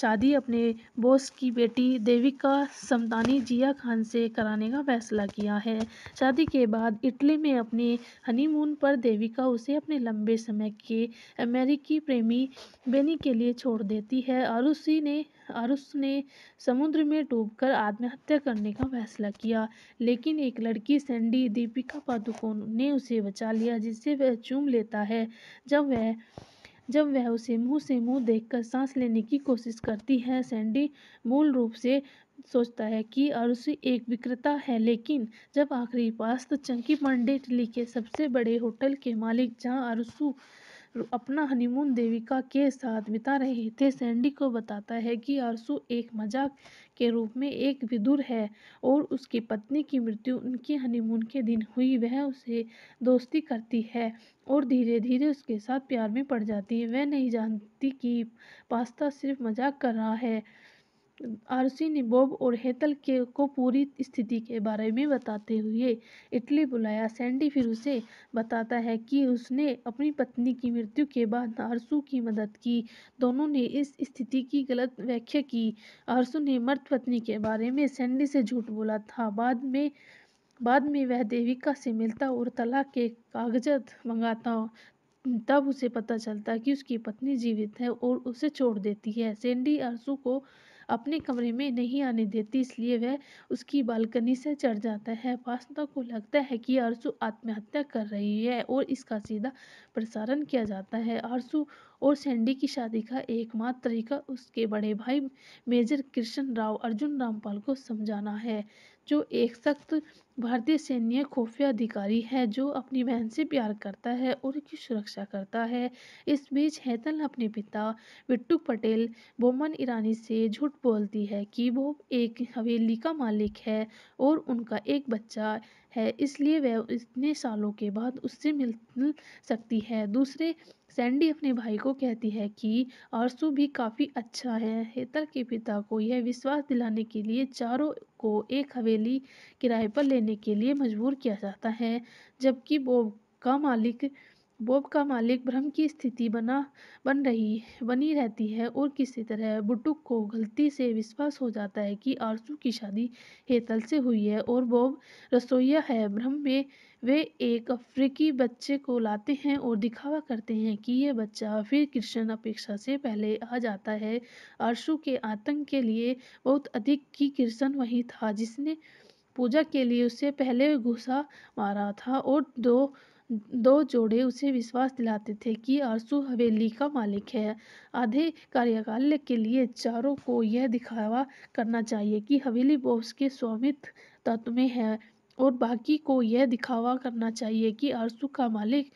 शादी अपने बॉस की बेटी देविका समतानी जिया खान से कराने का फैसला किया है शादी के बाद इटली में अपने हनीमून पर देविका उसे अपने लंबे समय के अमेरिकी प्रेमी बेनी के लिए छोड़ देती है और ने आरुष ने समुद्र में डूबकर आत्महत्या करने का फैसला किया लेकिन एक लड़की सैंडी ही दीपिका पादुकोण ने उसे बचा लिया जिससे वह चूम लेता है जब वह जब वह उसे मुंह से मुंह देखकर सांस लेने की कोशिश करती है सैंडी मूल रूप से सोचता है कि अरुषि एक विक्रेता है लेकिन जब आखिरी पास तो चंकी पांडे दिल्ली के सबसे बड़े होटल के मालिक जहां अरुषु अपना हनीमून देविका के साथ बिता रहे थे सैंडी को बताता है कि आरसू एक मजाक के रूप में एक विदुर है और उसकी पत्नी की मृत्यु उनके हनीमून के दिन हुई वह उसे दोस्ती करती है और धीरे धीरे उसके साथ प्यार में पड़ जाती है वह नहीं जानती कि पास्ता सिर्फ मजाक कर रहा है आरसी निबोब और हेतल के को पूरी स्थिति के बारे में बताते हुए इटली बुलाया सैंडी फिर उसे बताता है कि उसने अपनी पत्नी की मृत्यु के बाद आरसू की मदद की दोनों ने इस स्थिति की गलत व्याख्या की आरसू ने मृत पत्नी के बारे में सैंडी से झूठ बोला था बाद में बाद में वह देविका से मिलता और तलाक के कागजात मंगाता तब उसे पता चलता कि उसकी पत्नी जीवित है और उसे छोड़ देती है सैंडी आरसू को अपने कमरे में नहीं आने देती इसलिए वह उसकी बालकनी से चढ़ जाता है वास्तव को लगता है कि आरसू आत्महत्या कर रही है और इसका सीधा प्रसारण किया जाता है आरसू और सैंडी की शादी का एकमात्र तरीका उसके बड़े भाई मेजर कृष्ण राव अर्जुन रामपाल को समझाना है जो एक सख्त भारतीय सैन्य खुफिया अधिकारी है जो अपनी बहन से प्यार करता है और उनकी सुरक्षा करता है इस बीच हैतल अपने पिता बिट्टू पटेल बोमन ईरानी से झूठ बोलती है कि वो एक हवेली का मालिक है और उनका एक बच्चा है इसलिए वह इतने सालों के बाद उससे मिल सकती है दूसरे सैंडी अपने भाई को कहती है कि आरसू भी काफ़ी अच्छा है हेतल के पिता को यह विश्वास दिलाने के लिए चारों को एक हवेली किराए पर लेने करने के लिए मजबूर किया जाता है जबकि बोब का मालिक बोब का मालिक भ्रम की स्थिति बना बन रही बनी रहती है और किसी तरह बुटुक को गलती से विश्वास हो जाता है कि आरसू की शादी हेतल से हुई है और बोब रसोईया है भ्रम में वे एक अफ्रीकी बच्चे को लाते हैं और दिखावा करते हैं कि यह बच्चा फिर कृष्ण अपेक्षा से पहले आ जाता है आरसू के आतंक के लिए बहुत अधिक की कृष्ण वही था जिसने पूजा के लिए उसे पहले घुसा मारा था और दो दो जोड़े उसे विश्वास दिलाते थे कि आरसू हवेली का मालिक है आधे कार्यकाल के लिए चारों को यह दिखावा करना चाहिए कि हवेली बॉस के स्वामित्व तत्व में है और बाकी को यह दिखावा करना चाहिए कि आरसू का मालिक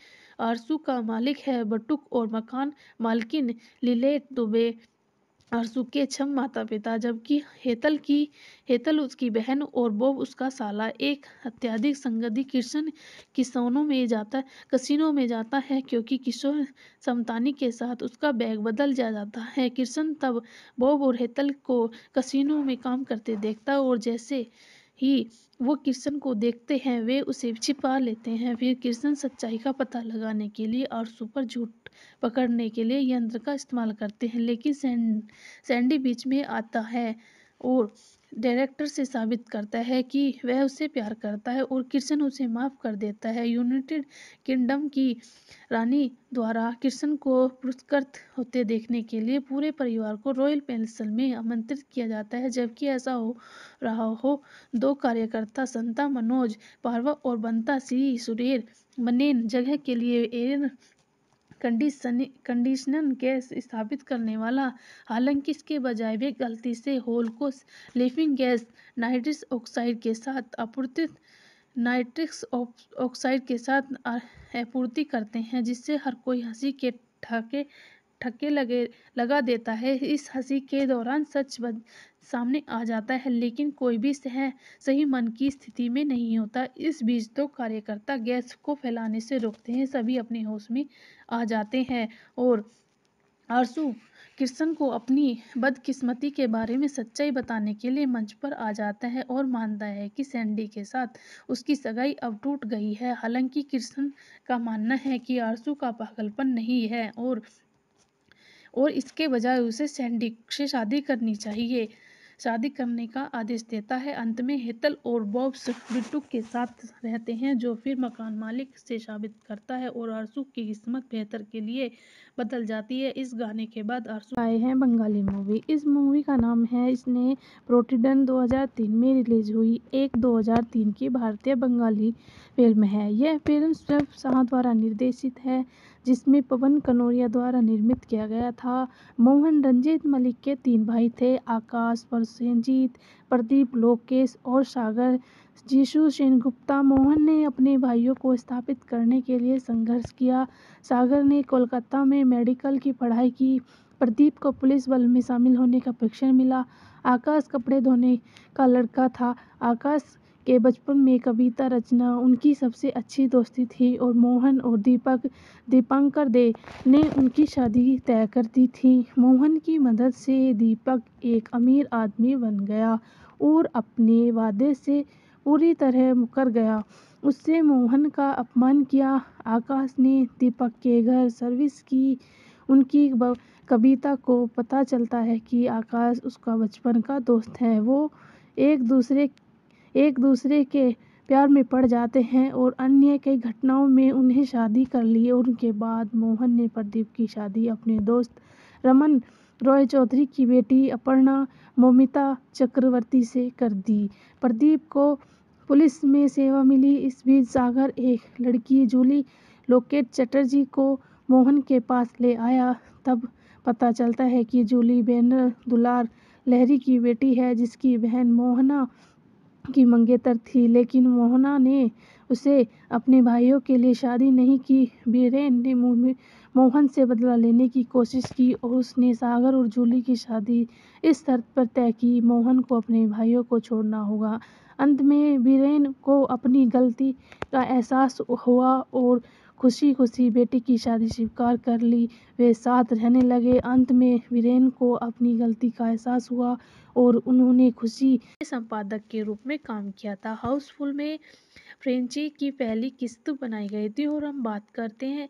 आरसू का मालिक है बटुक और मकान मालकिन लिलेट दुबे और के छम माता पिता जबकि हेतल की हेतल उसकी बहन और बोब उसका साला एक अत्याधिक संगति कृष्ण किसानों में जाता कसिनों में जाता है क्योंकि किशोर समतानी के साथ उसका बैग बदल जा जाता है कृष्ण तब बोब और हेतल को कसिनों में काम करते देखता और जैसे ही वो कृष्ण को देखते हैं वे उसे छिपा लेते हैं फिर कृष्ण सच्चाई का पता लगाने के लिए और सुपर झूठ पकड़ने के लिए यंत्र का इस्तेमाल करते हैं लेकिन सैंड सैंडी बीच में आता है और डायरेक्टर से साबित करता है कि वह उसे प्यार करता है और कृष्ण उसे माफ़ कर देता है यूनाइटेड किंगडम की रानी द्वारा कृष्ण को पुरस्कृत होते देखने के लिए पूरे परिवार को रॉयल पेंसल में आमंत्रित किया जाता है जबकि ऐसा हो रहा हो दो कार्यकर्ता संता मनोज पारवा और बंता श्री सुरेर मनेन जगह के लिए एयर कंडीशन गैस स्थापित करने वाला हालांकि इसके बजाय वे गलती से होल को लिफिंग गैस नाइट्रस ऑक्साइड के साथ आपूर्ति नाइट्रिक्स ऑक्साइड के साथ आपूर्ति करते हैं जिससे हर कोई हंसी के ठाके ठक्के लगे लगा देता है इस हंसी के दौरान सच बन, सामने आ जाता है लेकिन कोई भी सह सही मन की स्थिति में नहीं होता इस बीच तो कार्यकर्ता गैस को फैलाने से रोकते हैं सभी अपने होश में आ जाते हैं और आरसू कृष्ण को अपनी बदकिस्मती के बारे में सच्चाई बताने के लिए मंच पर आ जाता है और मानता है कि सैंडी के साथ उसकी सगाई अब टूट गई है हालांकि कृष्ण का मानना है कि आरसू का पागलपन नहीं है और और इसके बजाय उसे सैंडी से शादी करनी चाहिए शादी करने का आदेश देता है अंत में हेतल और बॉब्स बिट्टू के साथ रहते हैं जो फिर मकान मालिक से साबित करता है और आरसू की किस्मत बेहतर के लिए बदल जाती है इस गाने के बाद आरसू आए हैं बंगाली मूवी इस मूवी का नाम है इसने प्रोटीडन 2003 में रिलीज हुई एक 2003 की भारतीय बंगाली फिल्म है यह फिल्म स्वयं शाह द्वारा निर्देशित है जिसमें पवन कनौरिया द्वारा निर्मित किया गया था मोहन रंजीत मलिक के तीन भाई थे आकाश परसेंजीत प्रदीप लोकेश और सागर जीशु सेनगुप्ता मोहन ने अपने भाइयों को स्थापित करने के लिए संघर्ष किया सागर ने कोलकाता में मेडिकल की पढ़ाई की प्रदीप को पुलिस बल में शामिल होने का प्रशिक्षण मिला आकाश कपड़े धोने का लड़का था आकाश के बचपन में कविता रचना उनकी सबसे अच्छी दोस्ती थी और मोहन और दीपक दीपांकर दे ने उनकी शादी तय कर दी थी मोहन की मदद से दीपक एक अमीर आदमी बन गया और अपने वादे से पूरी तरह मुकर गया उससे मोहन का अपमान किया आकाश ने दीपक के घर सर्विस की उनकी कविता को पता चलता है कि आकाश उसका बचपन का दोस्त है वो एक दूसरे एक दूसरे के प्यार में पड़ जाते हैं और अन्य कई घटनाओं में उन्हें शादी कर ली और उनके बाद मोहन ने प्रदीप की शादी अपने दोस्त रमन रॉय चौधरी की बेटी अपर्णा मोमिता चक्रवर्ती से कर दी प्रदीप को पुलिस में सेवा मिली इस बीच सागर एक लड़की जूली लोकेट चटर्जी को मोहन के पास ले आया तब पता चलता है कि जूली बैनर दुलार लहरी की बेटी है जिसकी बहन मोहना की मंगेतर थी लेकिन मोहना ने उसे अपने भाइयों के लिए शादी नहीं की बीरेन ने मोहन से बदला लेने की कोशिश की और उसने सागर और जूली की शादी इस शर्त पर तय की मोहन को अपने भाइयों को छोड़ना होगा अंत में बीरेन को अपनी गलती का एहसास हुआ और खुशी खुशी बेटे की शादी स्वीकार कर ली वे साथ रहने लगे अंत में वीरेन को अपनी गलती का एहसास हुआ और उन्होंने खुशी संपादक के रूप में काम किया था हाउसफुल में फ्रेंची की पहली किस्त बनाई गई थी और हम बात करते हैं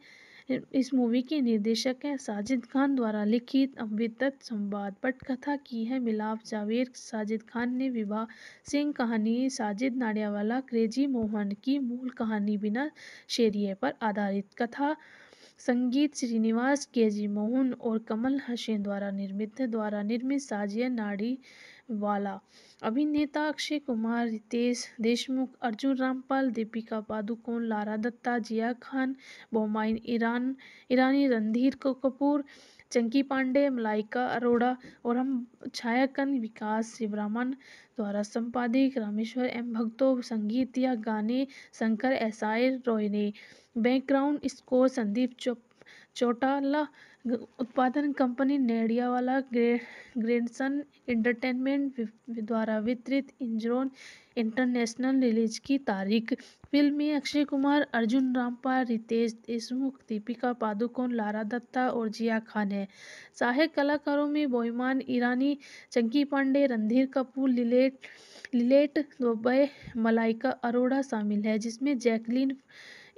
इस मूवी के निर्देशक हैं साजिद खान द्वारा लिखित अमृतत संवाद पटकथा की है मिलाप जावेद साजिद खान ने विवाह सिंह कहानी साजिद नाडियावाला क्रेजी मोहन की मूल कहानी बिना शेरिए पर आधारित कथा संगीत श्रीनिवास के जी मोहन और कमल हसन द्वारा निर्मित द्वारा निर्मित साजिया वाला अभिनेता अक्षय कुमार रितेश देशमुख अर्जुन रामपाल दीपिका पादुकोण लारा दत्ता जिया खान बोमाइन ईरान ईरानी रणधीर कपूर चंकी पांडे मलाइका अरोड़ा और हम छायाकन विकास शिवरामन द्वारा संपादित रामेश्वर एम भक्तों संगीत या गाने शंकर एसाई रॉय ने बैकग्राउंड स्कोर संदीप चौटाला उत्पादन कंपनी नेडियावाला ग्रैंडसन एंटरटेनमेंट द्वारा वितरित इंजरोन इंटरनेशनल रिलीज की तारीख फिल्म में अक्षय कुमार अर्जुन रामपाल रितेश देशमुख दीपिका पादुकोण लारा दत्ता और जिया खान है सहायक कलाकारों में बोईमान ईरानी चंकी पांडे रणधीर कपूर लिलेट लिलेट दोबे मलाइका अरोड़ा शामिल है जिसमें जैकलीन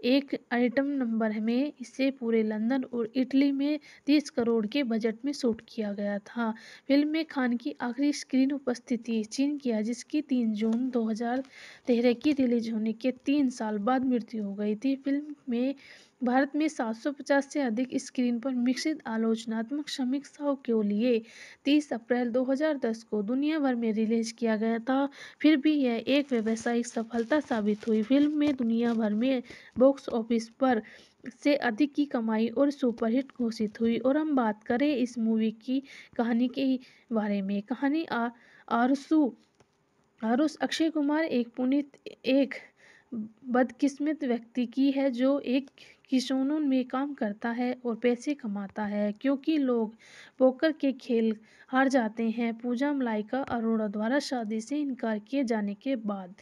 एक आइटम नंबर में इसे पूरे लंदन और इटली में तीस करोड़ के बजट में शूट किया गया था फिल्म में खान की आखिरी स्क्रीन उपस्थिति चीन किया जिसकी तीन जून दो हजार तेरह की रिलीज होने के तीन साल बाद मृत्यु हो गई थी फिल्म में भारत में सात सौ पचास से अधिक स्क्रीन पर मिश्रित आलोचनात्मक समीक्षाओं के लिए 30 अप्रैल 2010 को दुनिया भर में रिलीज किया गया था फिर भी यह एक व्यावसायिक सफलता साबित हुई फिल्म में दुनिया भर में बॉक्स ऑफिस पर से अधिक की कमाई और सुपरहिट घोषित हुई और हम बात करें इस मूवी की कहानी के बारे में कहानी आरसू आरुष अक्षय कुमार एक पुनित एक बदकिस्मत व्यक्ति की है जो एक किसानों में काम करता है और पैसे कमाता है क्योंकि लोग पोकर के खेल हार जाते हैं पूजा मलाइका अरोड़ा द्वारा शादी से इनकार किए जाने के बाद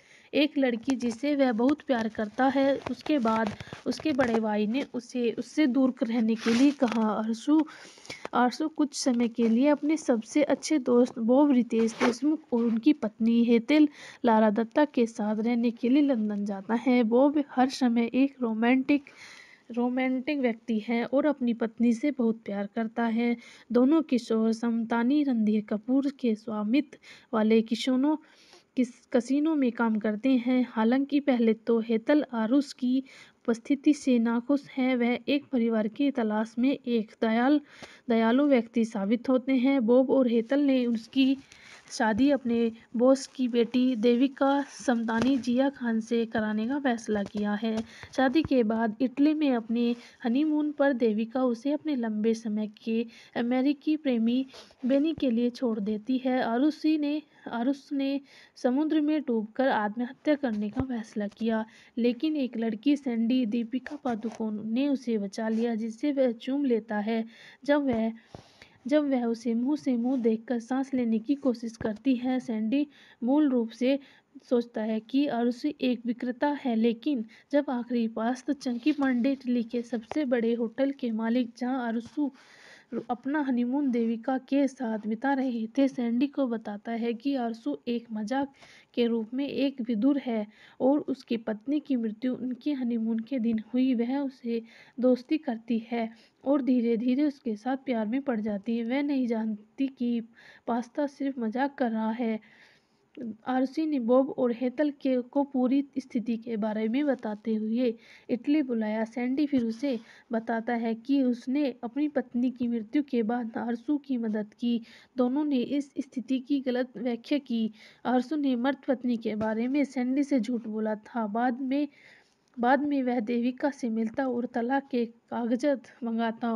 एक लड़की जिसे वह बहुत प्यार करता है उसके बाद उसके बड़े भाई ने उसे उससे दूर रहने के लिए कहा आरसू आरसू कुछ समय के लिए अपने सबसे अच्छे दोस्त बोब रितेश देशमुख और उनकी पत्नी हेतल लारा दत्ता के साथ रहने के लिए लंदन जाता है बोब हर समय एक रोमांटिक रोमांटिक व्यक्ति है और अपनी पत्नी से बहुत प्यार करता है दोनों किशोर समतानी रणधीर कपूर के स्वामित्व वाले किशोरों किस कसिनो में काम करते हैं हालांकि पहले तो हेतल आरुस की उपस्थिति से नाखुश हैं वह एक परिवार की तलाश में एक दयाल दयालु व्यक्ति साबित होते हैं बॉब और हेतल ने उसकी शादी अपने बॉस की बेटी देविका समतानी जिया खान से कराने का फैसला किया है शादी के बाद इटली में अपने हनीमून पर देविका उसे अपने लंबे समय के अमेरिकी प्रेमी बेनी के लिए छोड़ देती है आरुषि ने और उसने समुद्र में डूबकर आत्महत्या करने का फैसला किया लेकिन एक लड़की सैंडी दीपिका पादुकोण ने उसे बचा लिया जिससे वह चूम लेता है जब वह जब वह उसे मुंह से मुंह देखकर सांस लेने की कोशिश करती है सैंडी मूल रूप से सोचता है कि अरुषि एक विक्रेता है लेकिन जब आखिरी पास तो चंकी पांडे दिल्ली के सबसे बड़े होटल के मालिक जहां अरुषु अपना हनीमून देविका के साथ बिता रहे थे सैंडी को बताता है कि आरसू एक मजाक के रूप में एक विदुर है और उसकी पत्नी की मृत्यु उनके हनीमून के दिन हुई वह उसे दोस्ती करती है और धीरे धीरे उसके साथ प्यार में पड़ जाती है वह नहीं जानती कि पास्ता सिर्फ मजाक कर रहा है आरसी निबोब और हेतल के को पूरी स्थिति के बारे में बताते हुए इटली बुलाया सैंडी फिर उसे बताता है कि उसने अपनी पत्नी की मृत्यु के बाद आरसू की मदद की दोनों ने इस स्थिति की गलत व्याख्या की आरसू ने मृत पत्नी के बारे में सैंडी से झूठ बोला था बाद में बाद में वह देविका से मिलता और तलाक के कागजात मंगाता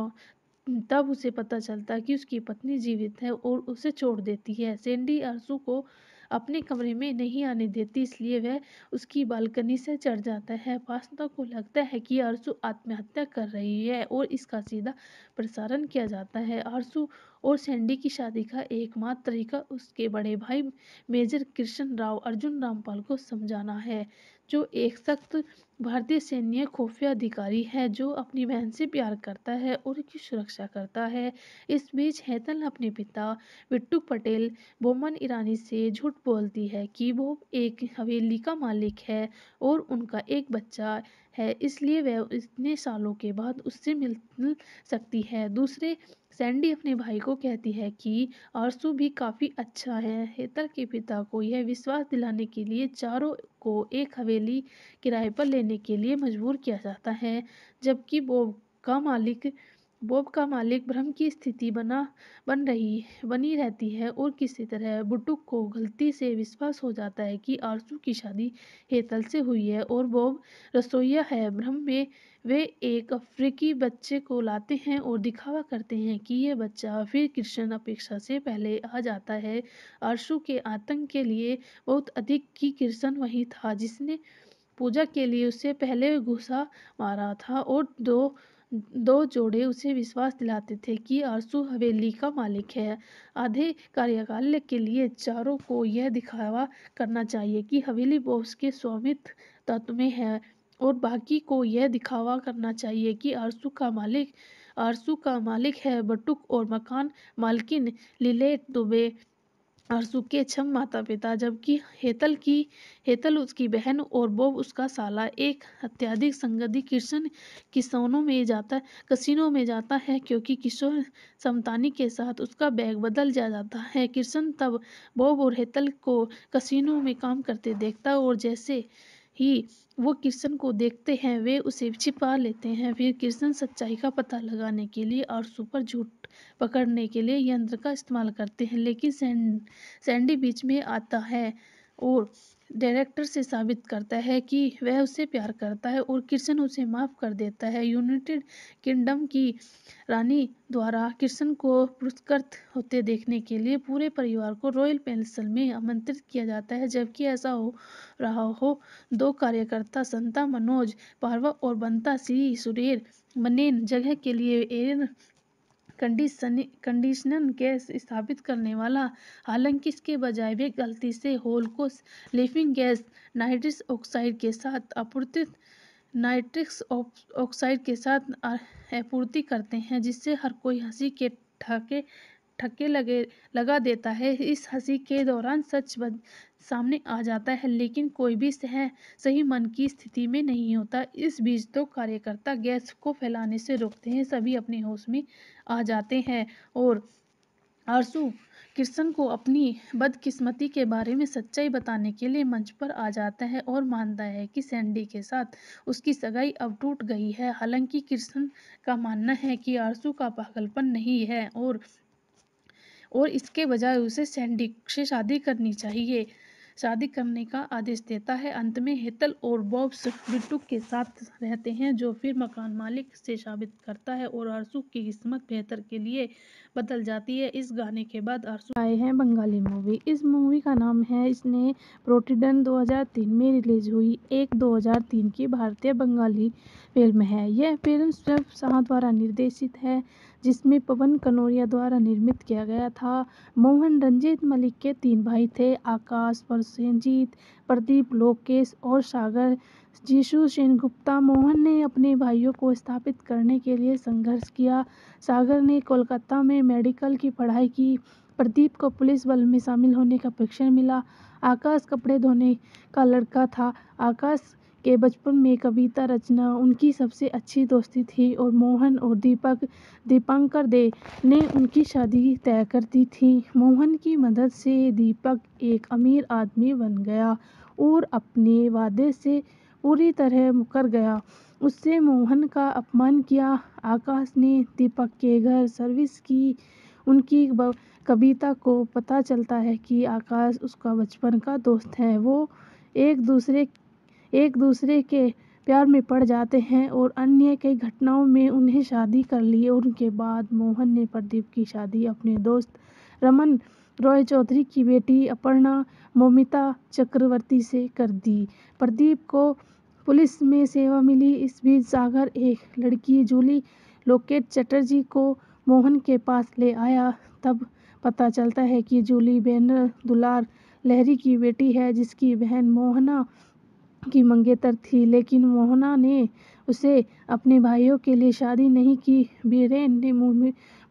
तब उसे पता चलता कि उसकी पत्नी जीवित है और उसे छोड़ देती है सैंडी आरसू को अपने कमरे में नहीं आने देती इसलिए वह उसकी बालकनी से चढ़ जाता है वास्तव को लगता है कि आरसू आत्महत्या कर रही है और इसका सीधा प्रसारण किया जाता है आरसू और सैंडी की शादी का एकमात्र तरीका उसके बड़े भाई मेजर कृष्ण राव अर्जुन रामपाल को समझाना है जो एक सख्त भारतीय सैन्य खुफिया अधिकारी है जो अपनी बहन से प्यार करता है और उनकी सुरक्षा करता है इस बीच हैतल अपने पिता विट्टू पटेल बोमन ईरानी से झूठ बोलती है कि वो एक हवेली का मालिक है और उनका एक बच्चा है इसलिए वह इतने सालों के बाद उससे मिल सकती है दूसरे सैंडी अपने भाई को कहती है कि आरसू भी काफ़ी अच्छा है हेतर के पिता को यह विश्वास दिलाने के लिए चारों को एक हवेली किराए पर लेने के लिए मजबूर किया जाता है जबकि बॉब का मालिक बॉब का मालिक भ्रम की स्थिति बना बन रही बनी रहती है और किसी तरह बुटुक को गलती से विश्वास हो जाता है कि आरसू की शादी हेतल से हुई है और बॉब रसोईया है भ्रम में वे एक अफ्रीकी बच्चे को लाते हैं और दिखावा करते हैं कि यह बच्चा फिर कृष्ण अपेक्षा से पहले आ जाता है आरसू के आतंक के लिए बहुत अधिक कि कृष्ण वही था जिसने पूजा के लिए उससे पहले घुसा मारा था और दो दो जोड़े उसे विश्वास दिलाते थे कि आरसू हवेली का मालिक है आधे कार्यकाल के लिए चारों को यह दिखावा करना चाहिए कि हवेली बॉस के स्वामित्व तत्व में है और बाकी को यह दिखावा करना चाहिए कि आरसू का मालिक आरसू का मालिक है बटुक और मकान मालकिन लिलेट दुबे और के छम माता पिता जबकि हेतल की हेतल उसकी बहन और बोब उसका साला एक अत्याधिक संगति कृष्ण किसानों में जाता कसिनों में जाता है क्योंकि किशोर समतानी के साथ उसका बैग बदल जा जाता है किशन तब बोब और हेतल को कसीनों में काम करते देखता और जैसे ही वो कृष्ण को देखते हैं वे उसे छिपा लेते हैं फिर कृष्ण सच्चाई का पता लगाने के लिए और पर झूठ पकड़ने के लिए यंत्र का इस्तेमाल करते हैं लेकिन सैंड सैंडी बीच में आता है और डायरेक्टर से साबित करता है कि वह उसे प्यार करता है और कृष्ण उसे माफ़ कर देता है यूनाइटेड किंगडम की रानी द्वारा कृष्ण को पुरस्कृत होते देखने के लिए पूरे परिवार को रॉयल पेंसल में आमंत्रित किया जाता है जबकि ऐसा हो रहा हो दो कार्यकर्ता संता मनोज पारवा और बंता सी सुरेर मनेन जगह के लिए एरन कंडीशनर गैस स्थापित करने वाला हालांकि इसके बजाय वे गलती से होल को लिफिंग गैस नाइट्रस ऑक्साइड के साथ आपूर्ति नाइट्रिक्स ऑक्साइड के साथ आपूर्ति करते हैं जिससे हर कोई हंसी के ठाके ठक्के लगे लगा देता है इस हंसी के दौरान सच बन सामने आ जाता है लेकिन कोई भी सह सही मन की स्थिति में नहीं होता इस बीच तो कार्यकर्ता गैस को फैलाने से रोकते हैं सभी अपने होश में आ जाते हैं और आरसू कृष्ण को अपनी बदकिस्मती के बारे में सच्चाई बताने के लिए मंच पर आ जाता है और मानता है कि सैंडी के साथ उसकी सगाई अब टूट गई है हालांकि कृष्ण का मानना है कि आरसू का पागलपन नहीं है और और इसके बजाय उसे सैंडी से शादी करनी चाहिए शादी करने का आदेश देता है अंत में हेतल और बॉब्स बिट्टू के साथ रहते हैं जो फिर मकान मालिक से साबित करता है और आरसू की किस्मत बेहतर के लिए बदल जाती है इस गाने के बाद आरसू आए हैं बंगाली मूवी इस मूवी का नाम है इसने प्रोटीडन 2003 में रिलीज हुई एक 2003 की भारतीय बंगाली फिल्म है यह फिल्म शिव शाह द्वारा निर्देशित है जिसमें पवन कनौरिया द्वारा निर्मित किया गया था मोहन रंजीत मलिक के तीन भाई थे आकाश प्रसेनजीत प्रदीप लोकेश और सागर जीशु सेनगुप्ता मोहन ने अपने भाइयों को स्थापित करने के लिए संघर्ष किया सागर ने कोलकाता में मेडिकल की पढ़ाई की प्रदीप को पुलिस बल में शामिल होने का प्रशिक्षण मिला आकाश कपड़े धोने का लड़का था आकाश के बचपन में कविता रचना उनकी सबसे अच्छी दोस्ती थी और मोहन और दीपक दीपांकर दे ने उनकी शादी तय कर दी थी मोहन की मदद से दीपक एक अमीर आदमी बन गया और अपने वादे से पूरी तरह मुकर गया उससे मोहन का अपमान किया आकाश ने दीपक के घर सर्विस की उनकी कविता को पता चलता है कि आकाश उसका बचपन का दोस्त है वो एक दूसरे एक दूसरे के प्यार में पड़ जाते हैं और अन्य कई घटनाओं में उन्हें शादी कर और उनके बाद मोहन ने प्रदीप की शादी अपने दोस्त रमन रॉय चौधरी की बेटी अपर्णा मोमिता चक्रवर्ती से कर दी प्रदीप को पुलिस में सेवा मिली इस बीच सागर एक लड़की जूली लोकेट चटर्जी को मोहन के पास ले आया तब पता चलता है कि जूली बैनर दुलार लहरी की बेटी है जिसकी बहन मोहना की मंगेतर थी लेकिन मोहना ने उसे अपने भाइयों के लिए शादी नहीं की बीरेन ने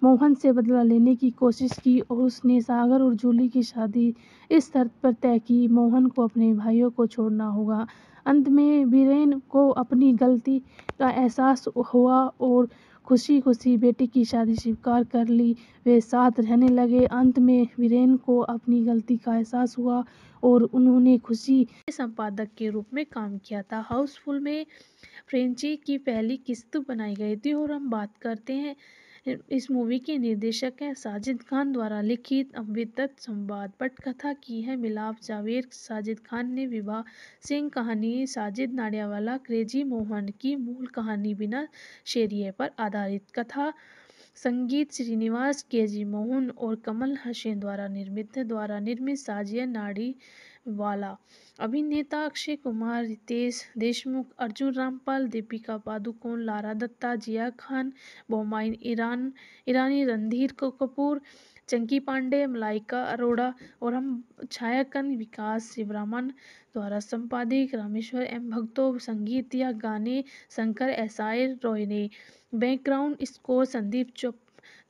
मोहन से बदला लेने की कोशिश की और उसने सागर और जूली की शादी इस शर्त पर तय की मोहन को अपने भाइयों को छोड़ना होगा अंत में बीरेन को अपनी गलती का एहसास हुआ और खुशी खुशी बेटे की शादी स्वीकार कर ली वे साथ रहने लगे अंत में वीरेन को अपनी गलती का एहसास हुआ और उन्होंने खुशी संपादक के रूप में काम किया था हाउसफुल में फ्रेंची की पहली किस्त बनाई गई थी और हम बात करते हैं इस मूवी के निर्देशक हैं साजिद खान द्वारा लिखित अमृतत संवाद पटकथा की है मिलाप जावेद साजिद खान ने विवाह सिंह कहानी साजिद नाडियावाला क्रेजी मोहन की मूल कहानी बिना शेरिए पर आधारित कथा संगीत श्रीनिवास के जी मोहन और कमल हसैन द्वारा निर्मित द्वारा निर्मित साजिया नाड़ी वाला अभिनेता अक्षय कुमार रितेश देशमुख अर्जुन रामपाल दीपिका पादुकोण लारा दत्ता जिया खान बोमाइन ईरान ईरानी रणधीर कपूर चंकी पांडे मलाइका अरोड़ा और हम छायाकन विकास शिवरामन द्वारा संपादित रामेश्वर एम भक्तो संगीत या गाने शंकर एसायर रॉय ने बैकग्राउंड स्कोर संदीप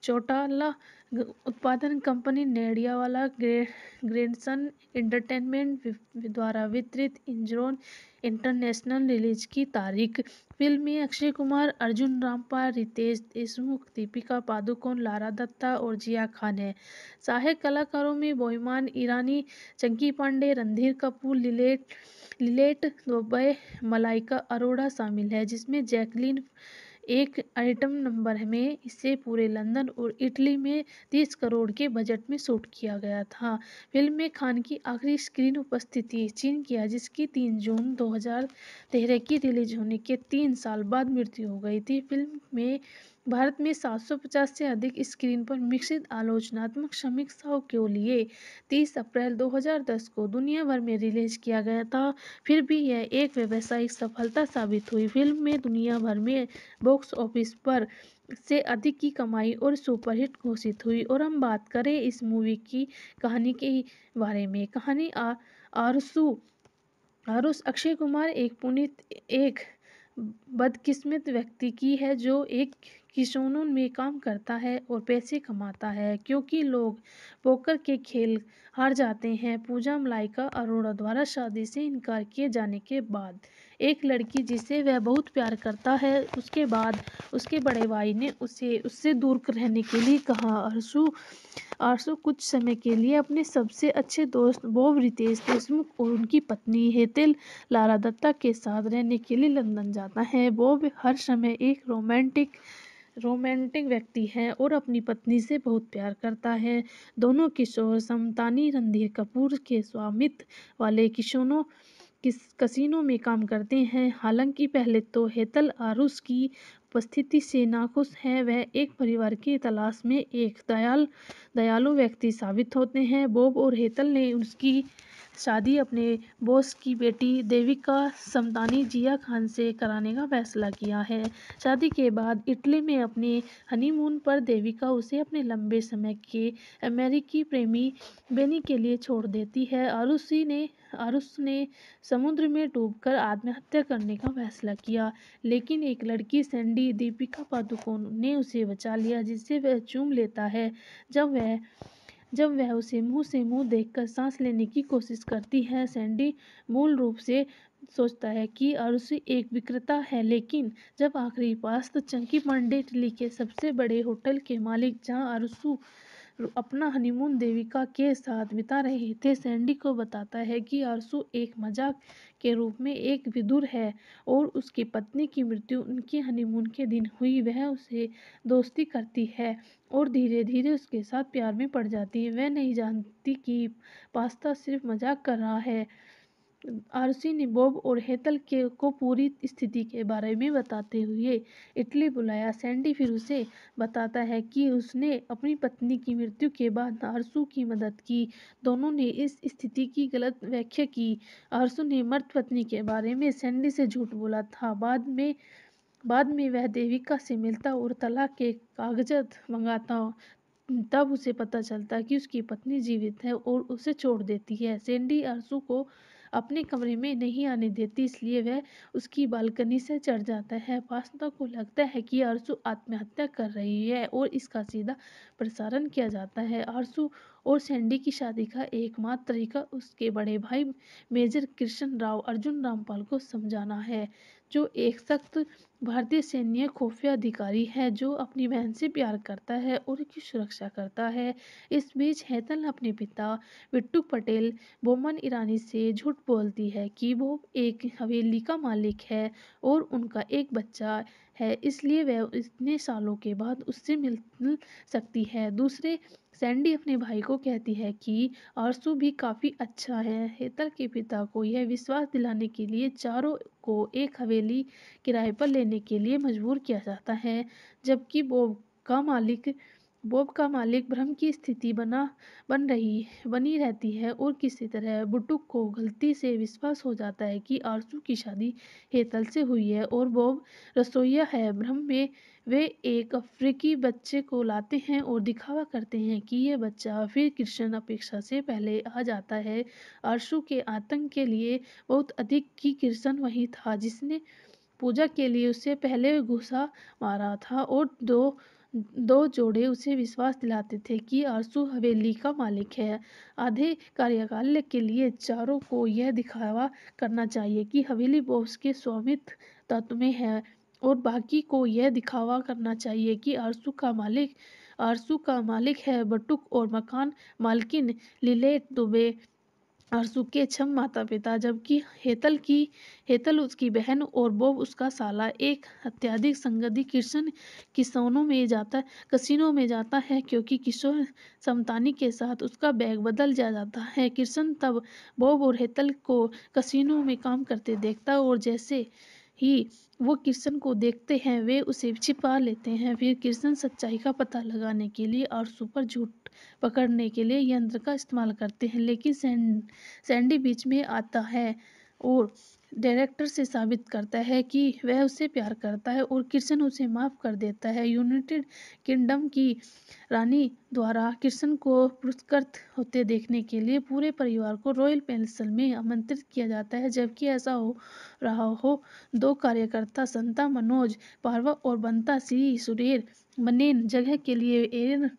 चौटाला उत्पादन कंपनी नेडियावाला ग्रैंडसन एंटरटेनमेंट द्वारा वितरित इंजरोन इंटरनेशनल रिलीज की तारीख फिल्म में अक्षय कुमार अर्जुन रामपाल रितेश देशमुख दीपिका पादुकोण लारा दत्ता और जिया खान है सहायक कलाकारों में बोईमान ईरानी चंकी पांडे रणधीर कपूर लिलेट लिलेट दोबे मलाइका अरोड़ा शामिल है जिसमें जैकलीन एक आइटम नंबर में इसे पूरे लंदन और इटली में तीस करोड़ के बजट में शूट किया गया था फिल्म में खान की आखिरी स्क्रीन उपस्थिति चीन किया जिसकी तीन जून दो हज़ार तेरह की रिलीज होने के तीन साल बाद मृत्यु हो गई थी फिल्म में भारत में सात सौ पचास से अधिक स्क्रीन पर मिश्रित आलोचनात्मक समीक्षाओं के लिए तीस अप्रैल 2010 को दुनिया भर में रिलीज किया गया था फिर भी यह एक व्यावसायिक सफलता साबित हुई फिल्म में दुनिया भर में बॉक्स ऑफिस पर से अधिक की कमाई और सुपरहिट घोषित हुई और हम बात करें इस मूवी की कहानी के बारे में कहानी आरसू आरुष अक्षय कुमार एक पुनित एक बदकिस्मत व्यक्ति की है जो एक कि जुनून में काम करता है और पैसे कमाता है क्योंकि लोग पोकर के खेल हार जाते हैं पूजा मलाइका अरोड़ा द्वारा शादी से इनकार किए जाने के बाद एक लड़की जिसे वह बहुत प्यार करता है उसके बाद उसके बड़े भाई ने उसे उससे दूर रहने के लिए कहा आरसू आरसू कुछ समय के लिए अपने सबसे अच्छे दोस्त बोब रितेश देशमुख और उनकी पत्नी हेतिल लारा दत्ता के साथ रहने के लिए लंदन जाता है बोब हर समय एक रोमांटिक रोमांटिक व्यक्ति है और अपनी पत्नी से बहुत प्यार करता है दोनों किशोर समतानी रणधीर कपूर के स्वामित्व वाले किशोनों किस कसीनों में काम करते हैं हालांकि पहले तो हेतल आरुष की उपस्थिति से नाखुश हैं वह एक परिवार की तलाश में एक दयाल दयालु व्यक्ति साबित होते हैं बॉब और हेतल ने उनकी शादी अपने बॉस की बेटी देविका समदानी जिया खान से कराने का फैसला किया है शादी के बाद इटली में अपने हनीमून पर देविका उसे अपने लंबे समय के अमेरिकी प्रेमी बेनी के लिए छोड़ देती है और उसी ने और उसने समुद्र में डूबकर आत्महत्या करने का फैसला किया लेकिन एक लड़की सैंडी दीपिका पादुकोण ने उसे बचा लिया जिससे वह चूम लेता है जब वह जब वह उसे मुंह से मुंह देखकर सांस लेने की कोशिश करती है सैंडी मूल रूप से सोचता है कि अरुष एक विक्रेता है लेकिन जब आखिरी पास तो चंकी पांडे दिल्ली के सबसे बड़े होटल के मालिक जहां अरुषु अपना हनीमून देविका के साथ बिता रहे थे सैंडी को बताता है कि आरसू एक मजाक के रूप में एक विदुर है और उसकी पत्नी की मृत्यु उनके हनीमून के दिन हुई वह उसे दोस्ती करती है और धीरे धीरे उसके साथ प्यार में पड़ जाती है वह नहीं जानती कि पास्ता सिर्फ मजाक कर रहा है आरसी निबोब और हेतल के को पूरी स्थिति के बारे में बताते हुए इटली बुलाया सैंडी फिर उसे बताता है कि उसने अपनी पत्नी की मृत्यु के बाद आरसू की मदद की दोनों ने इस स्थिति की गलत व्याख्या की आरसू ने मर्द पत्नी के बारे में सैंडी से झूठ बोला था बाद में बाद में वह देविका से मिलता और तलाक के कागजात मंगाता तब उसे पता चलता कि उसकी पत्नी जीवित है और उसे छोड़ देती है सैंडी आरसू को अपने कमरे में नहीं आने देती इसलिए वह उसकी बालकनी से चढ़ जाता है वासना को लगता है कि आरसू आत्महत्या कर रही है और इसका सीधा प्रसारण किया जाता है आरसू और सैंडी की शादी का एकमात्र तरीका उसके बड़े भाई मेजर कृष्ण राव अर्जुन रामपाल को समझाना है जो एक सख्त भारतीय सैन्य खुफिया अधिकारी है जो अपनी बहन से प्यार करता है और उनकी सुरक्षा करता है इस बीच हैतल अपने पिता बिट्टू पटेल बोमन ईरानी से झूठ बोलती है कि वो एक हवेली का मालिक है और उनका एक बच्चा है इसलिए वह इतने सालों के बाद उससे मिल सकती है दूसरे सैंडी अपने भाई को कहती है कि आरसू भी काफ़ी अच्छा है हेतल के पिता को यह विश्वास दिलाने के लिए चारों को एक हवेली किराए पर लेने देने के लिए मजबूर किया जाता है जबकि बॉब का मालिक बॉब का मालिक भ्रम की स्थिति बना बन रही बनी रहती है और किसी तरह बुटुक को गलती से विश्वास हो जाता है कि आरसू की शादी हेतल से हुई है और बॉब रसोईया है भ्रम में वे एक अफ्रीकी बच्चे को लाते हैं और दिखावा करते हैं कि यह बच्चा फिर कृष्ण अपेक्षा से पहले आ जाता है आरसू के आतंक के लिए बहुत अधिक की कृष्ण वही था जिसने पूजा के लिए उससे पहले घुसा मारा था और दो दो जोड़े उसे विश्वास दिलाते थे कि आरसू हवेली का मालिक है आधे कार्यकाल के लिए चारों को यह दिखावा करना चाहिए कि हवेली बॉस के स्वामित्व तत्व में है और बाकी को यह दिखावा करना चाहिए कि आरसू का मालिक आरसू का मालिक है बटुक और मकान मालकिन लिलेट दुबे और के छम माता पिता जबकि हेतल की हेतल उसकी बहन और बोब उसका साला एक अत्याधिक संगति कृष्ण किसानों में जाता कसिनों में जाता है क्योंकि किशोर समतानी के साथ उसका बैग बदल जा जाता है कृष्ण तब बोब और हेतल को कसिनों में काम करते देखता और जैसे ही वो कृष्ण को देखते हैं वे उसे छिपा लेते हैं फिर कृष्ण सच्चाई का पता लगाने के लिए और पर झूठ पकड़ने के लिए यंत्र का इस्तेमाल करते हैं लेकिन सैंड सैंडी बीच में आता है और डायरेक्टर से साबित करता है कि वह उसे प्यार करता है और कृष्ण उसे माफ़ कर देता है यूनाइटेड किंगडम की रानी द्वारा कृष्ण को पुरस्कृत होते देखने के लिए पूरे परिवार को रॉयल पेंसल में आमंत्रित किया जाता है जबकि ऐसा हो रहा हो दो कार्यकर्ता संता मनोज पार्वा और बंता श्री सुरेर मनेन जगह के लिए एयर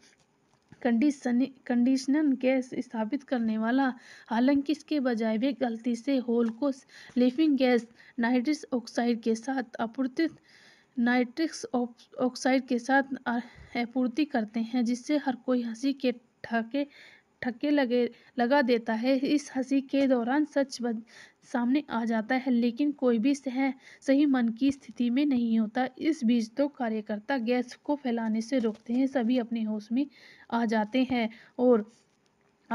कंडीशन कंडीशनर गैस स्थापित करने वाला हालांकि इसके बजाय वे गलती से होल को लीफिंग गैस नाइट्रस ऑक्साइड के साथ आपूर्ति नाइट्रिक्स ऑक्साइड के साथ आपूर्ति करते हैं जिससे हर कोई हंसी के ठाके ठक्के लगे लगा देता है इस हंसी के दौरान सच सामने आ जाता है लेकिन कोई भी सह सही मन की स्थिति में नहीं होता इस बीच तो कार्यकर्ता गैस को फैलाने से रोकते हैं सभी अपने होश में आ जाते हैं और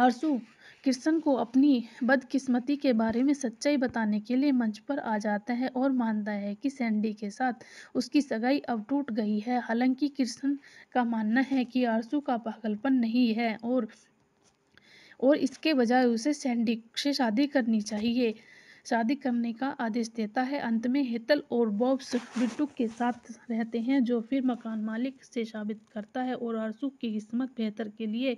आरसू कृष्ण को अपनी बदकिस्मती के बारे में सच्चाई बताने के लिए मंच पर आ जाता है और मानता है कि सैंडी के साथ उसकी सगाई अब टूट गई है हालांकि कृष्ण का मानना है कि आरसू का पागलपन नहीं है और और इसके बजाय उसे सैंडिक से शादी करनी चाहिए शादी करने का आदेश देता है अंत में हेतल और बॉब्स बिट्टू के साथ रहते हैं जो फिर मकान मालिक से साबित करता है और हर्षु की किस्मत बेहतर के लिए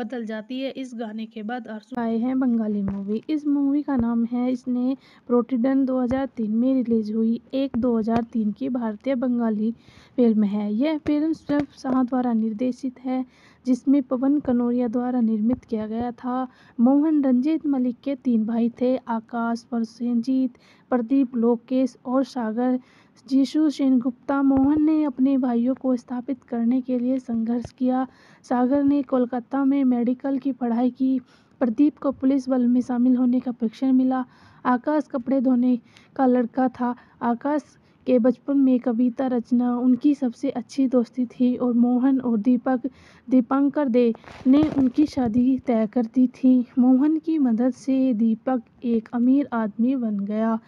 बदल जाती है इस गाने के बाद आरसू आए हैं बंगाली मूवी इस मूवी का नाम है इसने प्रोटीडन 2003 में रिलीज हुई एक 2003 की भारतीय बंगाली फिल्म है यह फिल्म सिर्फ शाह द्वारा निर्देशित है जिसमें पवन कनौरिया द्वारा निर्मित किया गया था मोहन रंजीत मलिक के तीन भाई थे आकाश प्रसेनजीत प्रदीप लोकेश और सागर जीशु सेनगुप्ता मोहन ने अपने भाइयों को स्थापित करने के लिए संघर्ष किया सागर ने कोलकाता में मेडिकल की पढ़ाई की प्रदीप को पुलिस बल में शामिल होने का प्रशिक्षण मिला आकाश कपड़े धोने का लड़का था आकाश के बचपन में कविता रचना उनकी सबसे अच्छी दोस्ती थी और मोहन और दीपक दीपांकर दे ने उनकी शादी तय कर दी थी मोहन की मदद से दीपक एक अमीर आदमी बन गया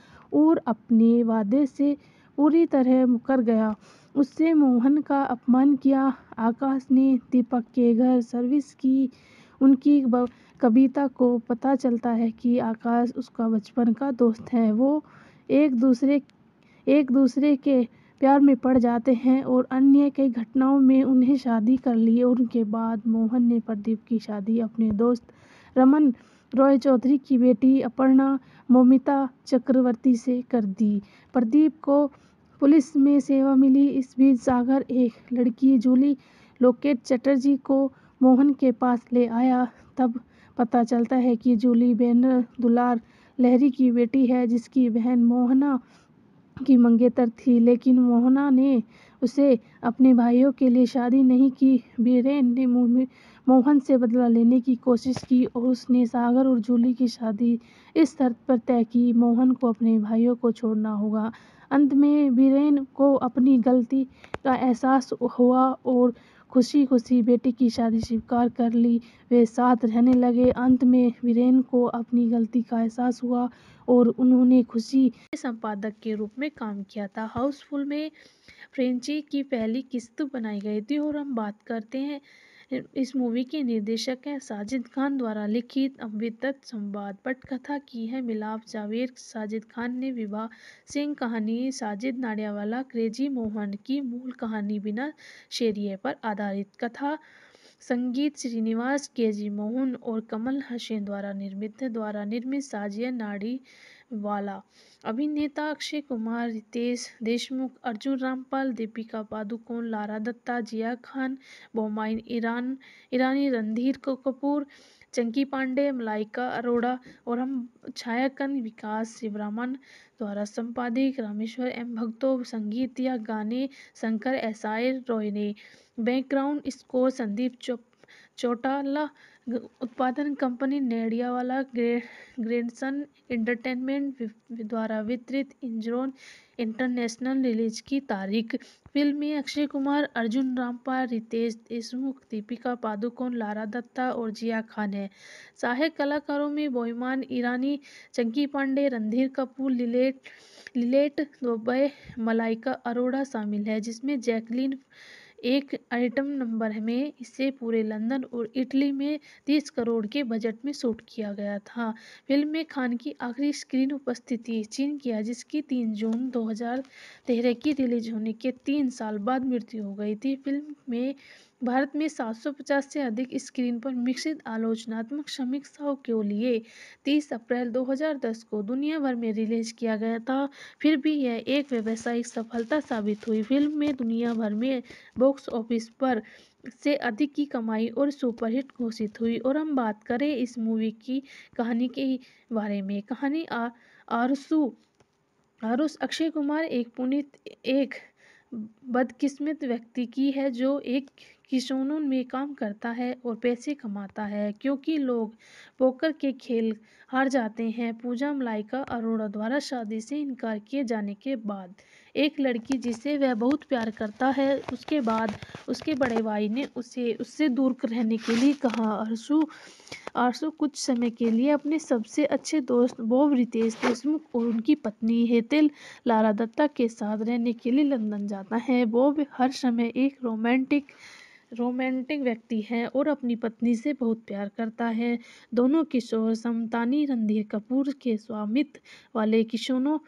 और अपने वादे से पूरी तरह मुकर गया उससे मोहन का अपमान किया आकाश ने दीपक के घर सर्विस की उनकी कविता को पता चलता है कि आकाश उसका बचपन का दोस्त है वो एक दूसरे एक दूसरे के प्यार में पड़ जाते हैं और अन्य कई घटनाओं में उन्हें शादी कर ली और उनके बाद मोहन ने प्रदीप की शादी अपने दोस्त रमन रॉय चौधरी की बेटी अपर्णा मोमिता चक्रवर्ती से कर दी प्रदीप को पुलिस में सेवा मिली इस बीच सागर एक लड़की जूली लोकेट चटर्जी को मोहन के पास ले आया तब पता चलता है कि जूली बैनर दुलार लहरी की बेटी है जिसकी बहन मोहना की मंगेतर थी लेकिन मोहना ने उसे अपने भाइयों के लिए शादी नहीं की बीरेन ने मोहन से बदला लेने की कोशिश की और उसने सागर और जूली की शादी इस शर्त पर तय की मोहन को अपने भाइयों को छोड़ना होगा अंत में वीरेन को अपनी गलती का एहसास हुआ और खुशी खुशी बेटी की शादी स्वीकार कर ली वे साथ रहने लगे अंत में वीरेन को अपनी गलती का एहसास हुआ और उन्होंने खुशी संपादक के रूप में काम किया था हाउसफुल में फ्रेंची की पहली किस्त बनाई गई थी और हम बात करते हैं इस मूवी के निर्देशक हैं साजिद खान द्वारा लिखित अमृत संवाद पटकथा की है मिलाप जावेद साजिद खान ने विवाह सिंह कहानी साजिद नाडियावाला क्रेजी मोहन की मूल कहानी बिना शेरिए पर आधारित कथा संगीत श्रीनिवास के जी मोहन और कमल हसैन द्वारा निर्मित द्वारा निर्मित साजिया नाड़ी वाला अभिनेता अक्षय कुमार रितेश देशमुख अर्जुन रामपाल दीपिका पादुकोण लारा दत्ता जिया खान बोमाइन ईरान ईरानी रणधीर कपूर चंकी पांडे मलाइका अरोड़ा और हम छायाकन विकास शिवरामन द्वारा संपादित रामेश्वर एम भक्तो संगीत या गाने शंकर एसायर रॉय ने बैकग्राउंड स्कोर संदीप चौटाला उत्पादन कंपनी नेडियावाला ग्रेनसन एंटरटेनमेंट द्वारा वितरित इंजरोन इंटरनेशनल रिलीज की तारीख फिल्म में अक्षय कुमार अर्जुन रामपाल रितेश देशमुख दीपिका पादुकोण लारा दत्ता और जिया खान है सहायक कलाकारों में बोईमान ईरानी चंकी पांडे रणधीर कपूर लिलेट लिलेट दोबे मलाइका अरोड़ा शामिल है जिसमें जैकलीन एक आइटम नंबर में इसे पूरे लंदन और इटली में तीस करोड़ के बजट में शूट किया गया था फिल्म में खान की आखिरी स्क्रीन उपस्थिति चीन किया जिसकी तीन जून दो हजार तेरह की रिलीज होने के तीन साल बाद मृत्यु हो गई थी फिल्म में भारत में सात सौ पचास से अधिक स्क्रीन पर मिश्रित आलोचनात्मक समीक्षाओं के लिए तीस अप्रैल दो हजार दस को दुनिया भर में रिलीज किया गया था फिर भी यह एक व्यावसायिक सफलता साबित हुई फिल्म में दुनिया भर में बॉक्स ऑफिस पर से अधिक की कमाई और सुपरहिट घोषित हुई और हम बात करें इस मूवी की कहानी के बारे में कहानी आरसू आरुष अक्षय कुमार एक पुनित एक बदकिस्मत व्यक्ति की है जो एक कि सोनू में काम करता है और पैसे कमाता है क्योंकि लोग पोकर के खेल हार जाते हैं पूजा मलाइका अरोड़ा द्वारा शादी से इनकार किए जाने के बाद एक लड़की जिसे वह बहुत प्यार करता है उसके बाद उसके बड़े भाई ने उसे उससे दूर रहने के लिए कहा आरसू आरसु कुछ समय के लिए अपने सबसे अच्छे दोस्त बॉब रितेश देशमुख और उनकी पत्नी हेतल लारा दत्ता के साथ रहने के लिए लंदन जाता है बॉब हर समय एक रोमांटिक रोमांटिक व्यक्ति है और अपनी पत्नी से बहुत प्यार करता है दोनों किशोर समतानी रणधीर कपूर के स्वामित्व वाले किशोरों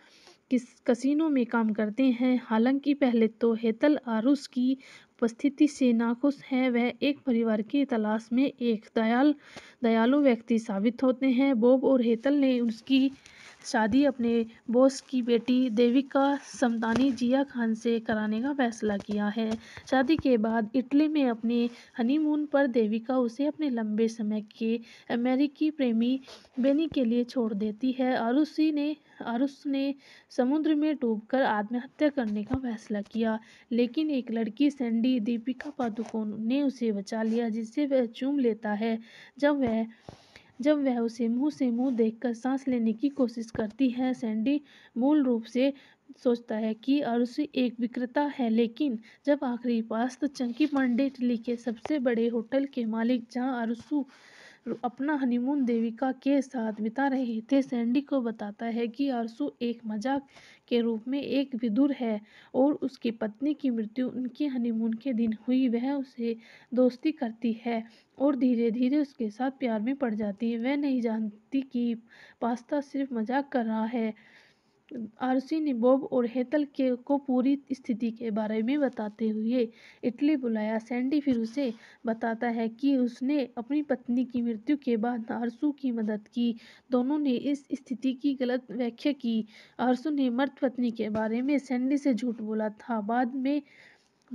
किस कसिनो में काम करते हैं हालांकि पहले तो हेतल आरुष की उपस्थिति से नाखुश हैं वह एक परिवार की तलाश में एक दयाल दयालु व्यक्ति साबित होते हैं बॉब और हेतल ने उनकी शादी अपने बॉस की बेटी देविका समतानी जिया खान से कराने का फैसला किया है शादी के बाद इटली में अपने हनीमून पर देविका उसे अपने लंबे समय के अमेरिकी प्रेमी बेनी के लिए छोड़ देती है आरुषि ने और उसने समुद्र में डूबकर आत्महत्या करने का फैसला किया लेकिन एक लड़की सैंडी दीपिका पादुकोण ने उसे बचा लिया जिससे वह चूम लेता है जब वह जब वह उसे मुंह से मुंह देखकर सांस लेने की कोशिश करती है सैंडी मूल रूप से सोचता है कि अरुष एक विक्रेता है लेकिन जब आखिरी पास तो चंकी पांडे दिल्ली के सबसे बड़े होटल के मालिक जहां अरुषु अपना हनीमून देविका के साथ बिता रहे थे सैंडी को बताता है कि आरसू एक मजाक के रूप में एक विदुर है और उसकी पत्नी की मृत्यु उनके हनीमून के दिन हुई वह उसे दोस्ती करती है और धीरे धीरे उसके साथ प्यार में पड़ जाती है वह नहीं जानती कि पास्ता सिर्फ मजाक कर रहा है आरसी निबोब और हेतल के को पूरी स्थिति के बारे में बताते हुए इटली बुलाया सैंडी फिर उसे बताता है कि उसने अपनी पत्नी की मृत्यु के बाद आरसू की मदद की दोनों ने इस स्थिति की गलत व्याख्या की आरसू ने मृत पत्नी के बारे में सैंडी से झूठ बोला था बाद में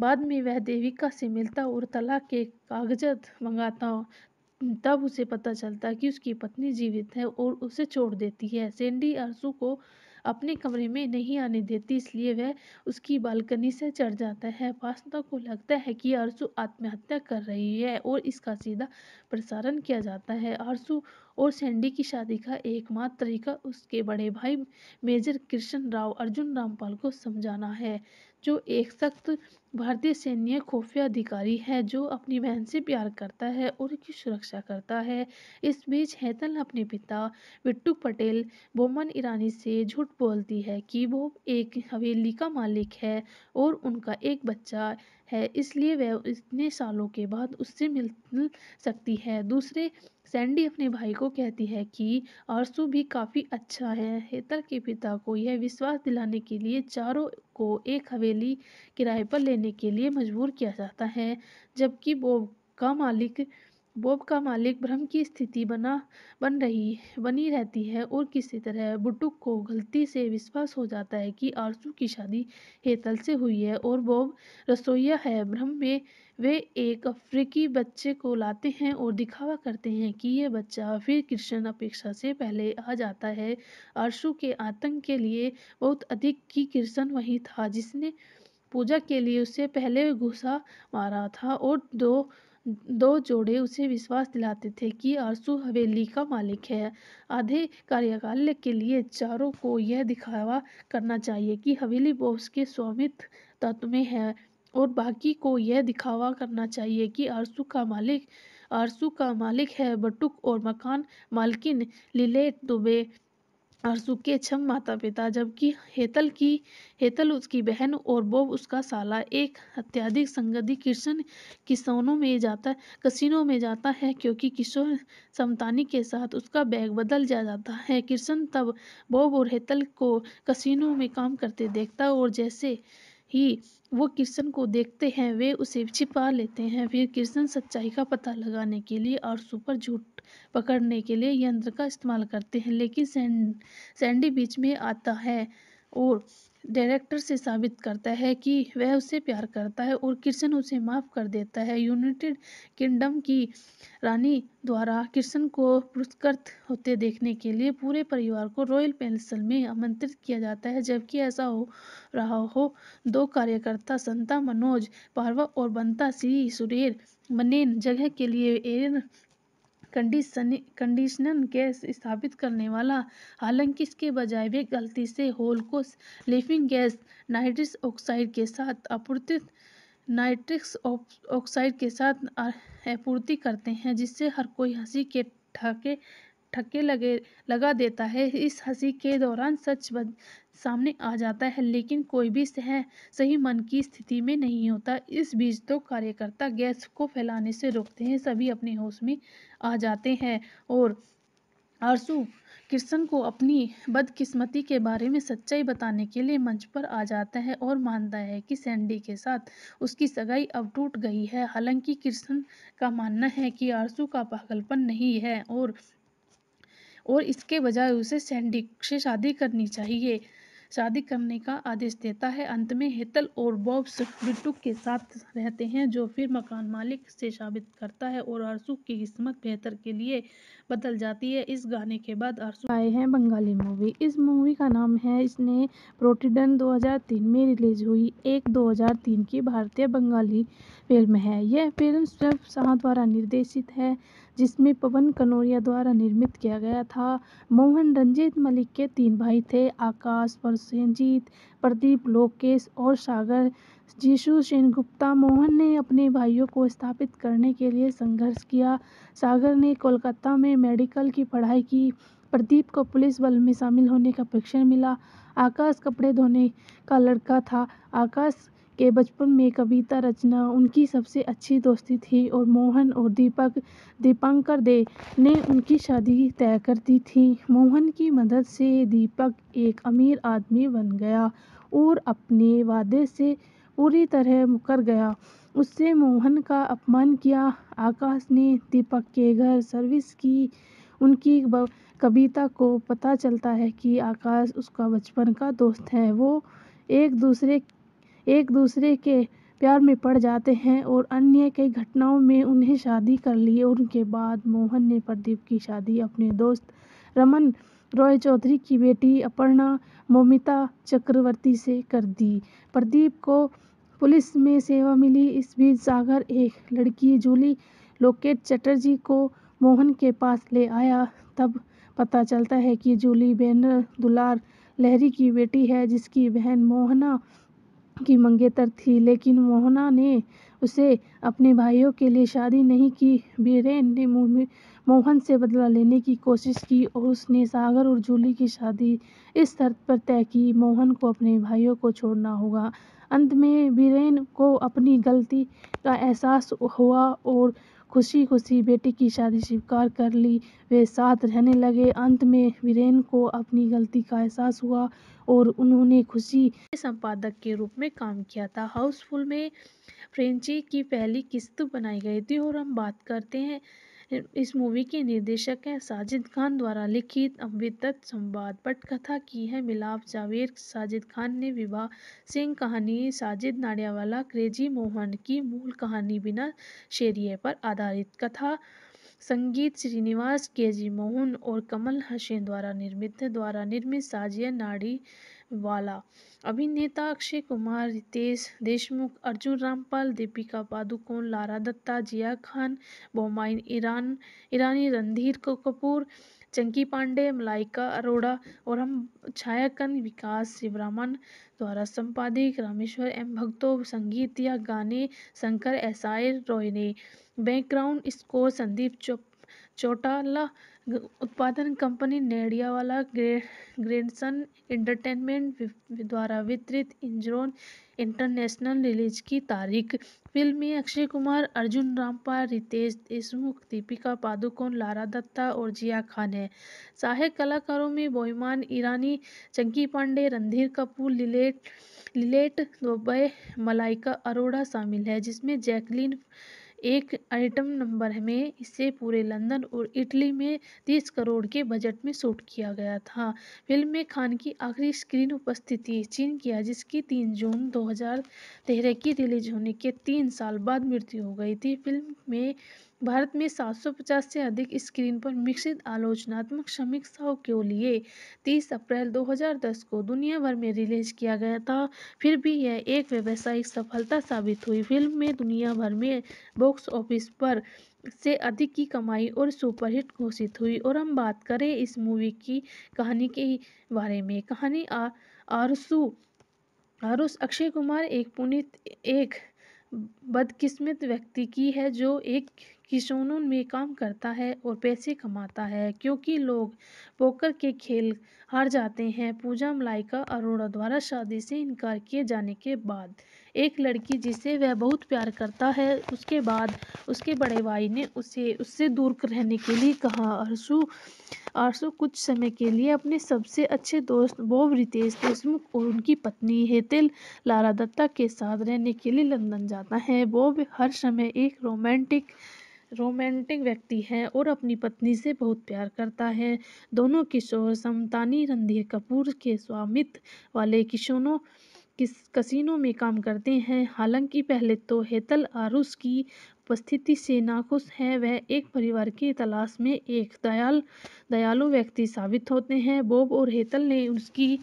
बाद में वह देविका से मिलता और तलाक के कागजात मंगाता तब उसे पता चलता कि उसकी पत्नी जीवित है और उसे छोड़ देती है सैंडी आरसू को अपने कमरे में नहीं आने देती इसलिए वह उसकी बालकनी से चढ़ जाता है वास्तव को लगता है कि आरसू आत्महत्या कर रही है और इसका सीधा प्रसारण किया जाता है आरसू और सैंडी की शादी का एकमात्र तरीका उसके बड़े भाई मेजर कृष्ण राव अर्जुन रामपाल को समझाना है जो एक सख्त भारतीय सैन्य खुफिया अधिकारी है जो अपनी बहन से प्यार करता है और उनकी सुरक्षा करता है इस बीच हैतल अपने पिता बिट्टू पटेल बोमन ईरानी से झूठ बोलती है कि वो एक हवेली का मालिक है और उनका एक बच्चा है इसलिए वह इतने सालों के बाद उससे मिल सकती है दूसरे सैंडी अपने भाई को कहती है कि आरसू भी काफ़ी अच्छा है हेतल के पिता को यह विश्वास दिलाने के लिए चारों को एक हवेली किराए पर लेने के लिए मजबूर किया जाता है जबकि बॉब का मालिक बॉब का मालिक भ्रम की स्थिति बना बन रही बनी रहती है और किसी तरह बुटुक को गलती से विश्वास हो जाता है कि आरसू की शादी हेतल से हुई है और बॉब रसोइया है भ्रम में वे एक अफ्रीकी बच्चे को लाते हैं और दिखावा करते हैं कि यह बच्चा फिर कृष्ण अपेक्षा से पहले आ जाता है आरसू के आतंक के लिए बहुत अधिक की कृष्ण वही था जिसने पूजा के लिए उससे पहले घुसा मारा था और दो दो जोड़े उसे विश्वास दिलाते थे कि आरसू हवेली का मालिक है आधे कार्यकाल के लिए चारों को यह दिखावा करना चाहिए कि हवेली बॉस के स्वामित्व तत्व में है और बाकी को यह दिखावा करना चाहिए कि आरसू का मालिक आरसू का मालिक है बटुक और मकान मालकिन लिलेट दुबे और के छम माता पिता जबकि हेतल की हेतल उसकी बहन और बोब उसका साला एक अत्याधिक संगति कृष्ण किसानों में जाता कसिनो में जाता है क्योंकि किशोर समतानी के साथ उसका बैग बदल जा जाता है कृष्ण तब बोब और हेतल को कसिनों में काम करते देखता और जैसे ही वो कृष्ण को देखते हैं वे उसे छिपा लेते हैं फिर कृष्ण सच्चाई का पता लगाने के लिए और सुपर झूठ पकड़ने के लिए यंत्र का इस्तेमाल करते हैं लेकिन सैंड सैंडी बीच में आता है और डायरेक्टर से साबित करता है कि वह उसे प्यार करता है और कृष्ण उसे माफ़ कर देता है यूनाइटेड किंगडम की रानी द्वारा कृष्ण को पुरस्कृत होते देखने के लिए पूरे परिवार को रॉयल पेंसल में आमंत्रित किया जाता है जबकि ऐसा हो रहा हो दो कार्यकर्ता संता मनोज पारवा और बंता श्री सुरेर मनेन जगह के लिए एयर कंडीशन कंडीशनन गैस स्थापित करने वाला हालांकि इसके बजाय वे गलती से होल को लिफिंग गैस नाइट्रस ऑक्साइड के साथ आपूर्ति नाइट्रिक्स ऑक्साइड के साथ आपूर्ति करते हैं जिससे हर कोई हंसी के ठाके ठक्के लगे लगा देता है इस हंसी के दौरान सच बन सामने आ जाता है लेकिन कोई भी सह सही मन की स्थिति में नहीं होता इस बीच तो कार्यकर्ता गैस को फैलाने से रोकते हैं सभी अपने होश में आ जाते हैं और आरसू कृष्ण को अपनी बदकिस्मती के बारे में सच्चाई बताने के लिए मंच पर आ जाता है और मानता है कि सैंडी के साथ उसकी सगाई अब टूट गई है हालांकि कृष्ण का मानना है कि आरसू का पागलपन नहीं है और और इसके बजाय उसे सैंडी से शादी करनी चाहिए शादी करने का आदेश देता है अंत में हेतल और बॉब्स बिट्टू के साथ रहते हैं जो फिर मकान मालिक से साबित करता है और आरसू की किस्मत बेहतर के लिए बदल जाती है इस गाने के बाद आरसू आए हैं बंगाली मूवी इस मूवी का नाम है इसने प्रोटीडन 2003 में रिलीज हुई एक 2003 की भारतीय बंगाली फिल्म है यह फिल्म शिव शाह द्वारा निर्देशित है जिसमें पवन कनौरिया द्वारा निर्मित किया गया था मोहन रंजीत मलिक के तीन भाई थे आकाश परसेंजीत प्रदीप लोकेश और सागर जीशु सेनगुप्ता मोहन ने अपने भाइयों को स्थापित करने के लिए संघर्ष किया सागर ने कोलकाता में मेडिकल की पढ़ाई की प्रदीप को पुलिस बल में शामिल होने का प्रशिक्षण मिला आकाश कपड़े धोने का लड़का था आकाश के बचपन में कविता रचना उनकी सबसे अच्छी दोस्ती थी और मोहन और दीपक दीपांकर दे ने उनकी शादी तय कर दी थी मोहन की मदद से दीपक एक अमीर आदमी बन गया और अपने वादे से पूरी तरह मुकर गया उससे मोहन का अपमान किया आकाश ने दीपक के घर सर्विस की उनकी कविता को पता चलता है कि आकाश उसका बचपन का दोस्त है वो एक दूसरे एक दूसरे के प्यार में पड़ जाते हैं और अन्य कई घटनाओं में उन्हें शादी कर ली और उनके बाद मोहन ने प्रदीप की शादी अपने दोस्त रमन रॉय चौधरी की बेटी अपर्णा मोमिता चक्रवर्ती से कर दी प्रदीप को पुलिस में सेवा मिली इस बीच सागर एक लड़की जूली लोकेट चटर्जी को मोहन के पास ले आया तब पता चलता है कि जूली बैनर दुलार लहरी की बेटी है जिसकी बहन मोहना की मंगेतर थी लेकिन मोहना ने उसे अपने भाइयों के लिए शादी नहीं की बीरेन ने मोहन से बदला लेने की कोशिश की और उसने सागर और जूली की शादी इस शर्त पर तय की मोहन को अपने भाइयों को छोड़ना होगा अंत में बीरेन को अपनी गलती का एहसास हुआ और खुशी खुशी बेटे की शादी स्वीकार कर ली वे साथ रहने लगे अंत में वीरेन को अपनी गलती का एहसास हुआ और उन्होंने खुशी के संपादक के रूप में काम किया था हाउसफुल में फ्रेंची की पहली किस्त बनाई गई थी और हम बात करते हैं इस मूवी के निर्देशक हैं साजिद खान द्वारा लिखित अमृतत संवाद पटकथा की है मिलाप जावेद साजिद खान ने विवाह सिंह कहानी साजिद नाडियावाला क्रेजी मोहन की मूल कहानी बिना शेरिए पर आधारित कथा संगीत श्रीनिवास के जी मोहन और कमल हसैन द्वारा निर्मित द्वारा निर्मित साजिया वाला अभिनेता अक्षय कुमार रितेश देशमुख अर्जुन रामपाल दीपिका पादुकोण लारा दत्ता जिया खान बोमाइन ईरान ईरानी रणधीर कपूर चंकी पांडे मलाइका अरोड़ा और हम छायाकन विकास शिवरामन द्वारा संपादित रामेश्वर एम भक्तों संगीत या गाने शंकर एसाई रॉय ने बैकग्राउंड स्कोर संदीप चो चौटाला उत्पादन कंपनी नेडियावाला ग्रैंडसन एंटरटेनमेंट द्वारा वितरित इंजरोन इंटरनेशनल रिलीज की तारीख फिल्म में अक्षय कुमार अर्जुन रामपाल रितेश देशमुख दीपिका पादुकोण लारा दत्ता और जिया खान है सहायक कलाकारों में बोईमान ईरानी चंकी पांडे रणधीर कपूर लिलेट लिलेट दोबे मलाइका अरोड़ा शामिल है जिसमें जैकलीन एक आइटम नंबर में इसे पूरे लंदन और इटली में तीस करोड़ के बजट में शूट किया गया था फिल्म में खान की आखिरी स्क्रीन उपस्थिति चीन किया जिसकी तीन जून दो हज़ार तेरह की रिलीज होने के तीन साल बाद मृत्यु हो गई थी फिल्म में भारत में 750 से अधिक स्क्रीन पर मिश्रित आलोचनात्मक समीक्षाओं के लिए 30 अप्रैल 2010 को दुनिया भर में रिलीज किया गया था फिर भी यह एक व्यावसायिक सफलता साबित हुई फिल्म में दुनिया भर में बॉक्स ऑफिस पर से अधिक की कमाई और सुपरहिट घोषित हुई और हम बात करें इस मूवी की कहानी के बारे में कहानी आ आरसू आरुष अक्षय कुमार एक पुनित एक बदकिस्मत व्यक्ति की है जो एक किशोनों में काम करता है और पैसे कमाता है क्योंकि लोग पोकर के खेल हार जाते हैं पूजा मलाइका अरोड़ा द्वारा शादी से इनकार किए जाने के बाद एक लड़की जिसे वह बहुत प्यार करता है उसके बाद उसके बड़े भाई ने उसे उससे दूर रहने के लिए कहा आरसू आरसू कुछ समय के लिए अपने सबसे अच्छे दोस्त बोब रितेश देशमुख और उनकी पत्नी हेतिल लारा दत्ता के साथ रहने के लिए लंदन जाता है बोब हर समय एक रोमांटिक रोमांटिक व्यक्ति है और अपनी पत्नी से बहुत प्यार करता है दोनों किशोर समतानी रणधीर कपूर के स्वामित्व वाले किशोरों किस कसिनो में काम करते हैं हालांकि पहले तो हेतल आरुष की उपस्थिति से नाखुश हैं वह एक परिवार की तलाश में एक दयाल दयालु व्यक्ति साबित होते हैं बॉब और हेतल ने उसकी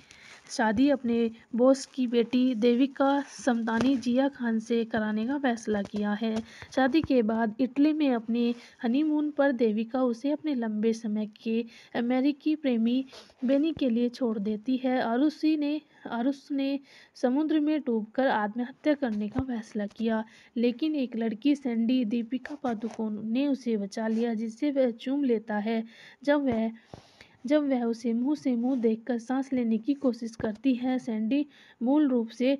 शादी अपने बॉस की बेटी देविका समतानी जिया खान से कराने का फैसला किया है शादी के बाद इटली में अपने हनीमून पर देविका उसे अपने लंबे समय के अमेरिकी प्रेमी बेनी के लिए छोड़ देती है आरुषि ने और उसने समुद्र में डूबकर आत्महत्या करने का फैसला किया लेकिन एक लड़की सैंडी दीपिका पादुकोण ने उसे बचा लिया जिससे वह चूम लेता है जब वह जब वह उसे मुंह से मुंह देखकर सांस लेने की कोशिश करती है सैंडी मूल रूप से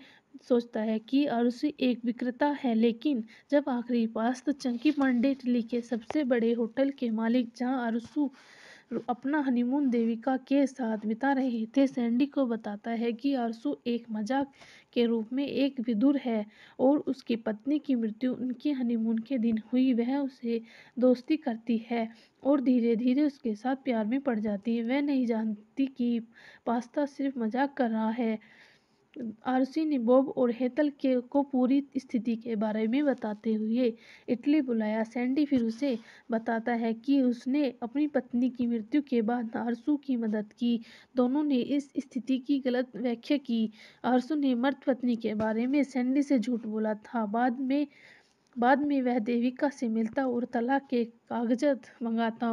सोचता है कि अरुष एक विक्रेता है लेकिन जब आखिरी पास तो चंकी पांडे दिल्ली के सबसे बड़े होटल के मालिक जहां अरुषु अपना हनीमून देविका के साथ बिता रहे थे सैंडी को बताता है कि आरसू एक मजाक के रूप में एक विदुर है और उसकी पत्नी की मृत्यु उनके हनीमून के दिन हुई वह उसे दोस्ती करती है और धीरे धीरे उसके साथ प्यार में पड़ जाती है वह नहीं जानती कि पास्ता सिर्फ मजाक कर रहा है आरसी ने बॉब और हेतल के को पूरी स्थिति के बारे में बताते हुए इटली बुलाया सैंडी फिर उसे बताता है कि उसने अपनी पत्नी की मृत्यु के बाद आरसू की मदद की दोनों ने इस स्थिति की गलत व्याख्या की आरसू ने मृत पत्नी के बारे में सैंडी से झूठ बोला था बाद में बाद में वह देविका से मिलता और तलाक के कागजात मंगाता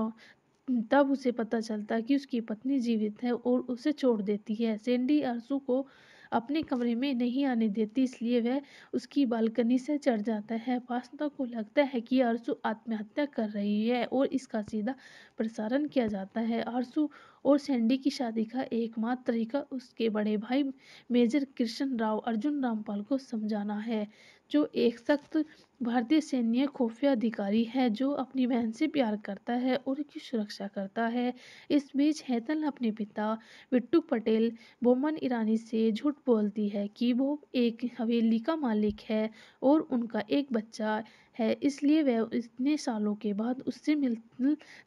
तब उसे पता चलता कि उसकी पत्नी जीवित है और उसे छोड़ देती है सैंडी आरसू को अपने कमरे में नहीं आने देती इसलिए वह उसकी बालकनी से चढ़ जाता है वासना को लगता है कि आरसू आत्महत्या कर रही है और इसका सीधा प्रसारण किया जाता है आरसू और सैंडी की शादी का एकमात्र तरीका उसके बड़े भाई मेजर कृष्ण राव अर्जुन रामपाल को समझाना है जो एक सख्त भारतीय सैन्य खुफिया अधिकारी है जो अपनी बहन से प्यार करता है और उनकी सुरक्षा करता है इस बीच हैतल अपने पिता विट्टू पटेल बोमन ईरानी से झूठ बोलती है कि वो एक हवेली का मालिक है और उनका एक बच्चा है इसलिए वह इतने सालों के बाद उससे मिल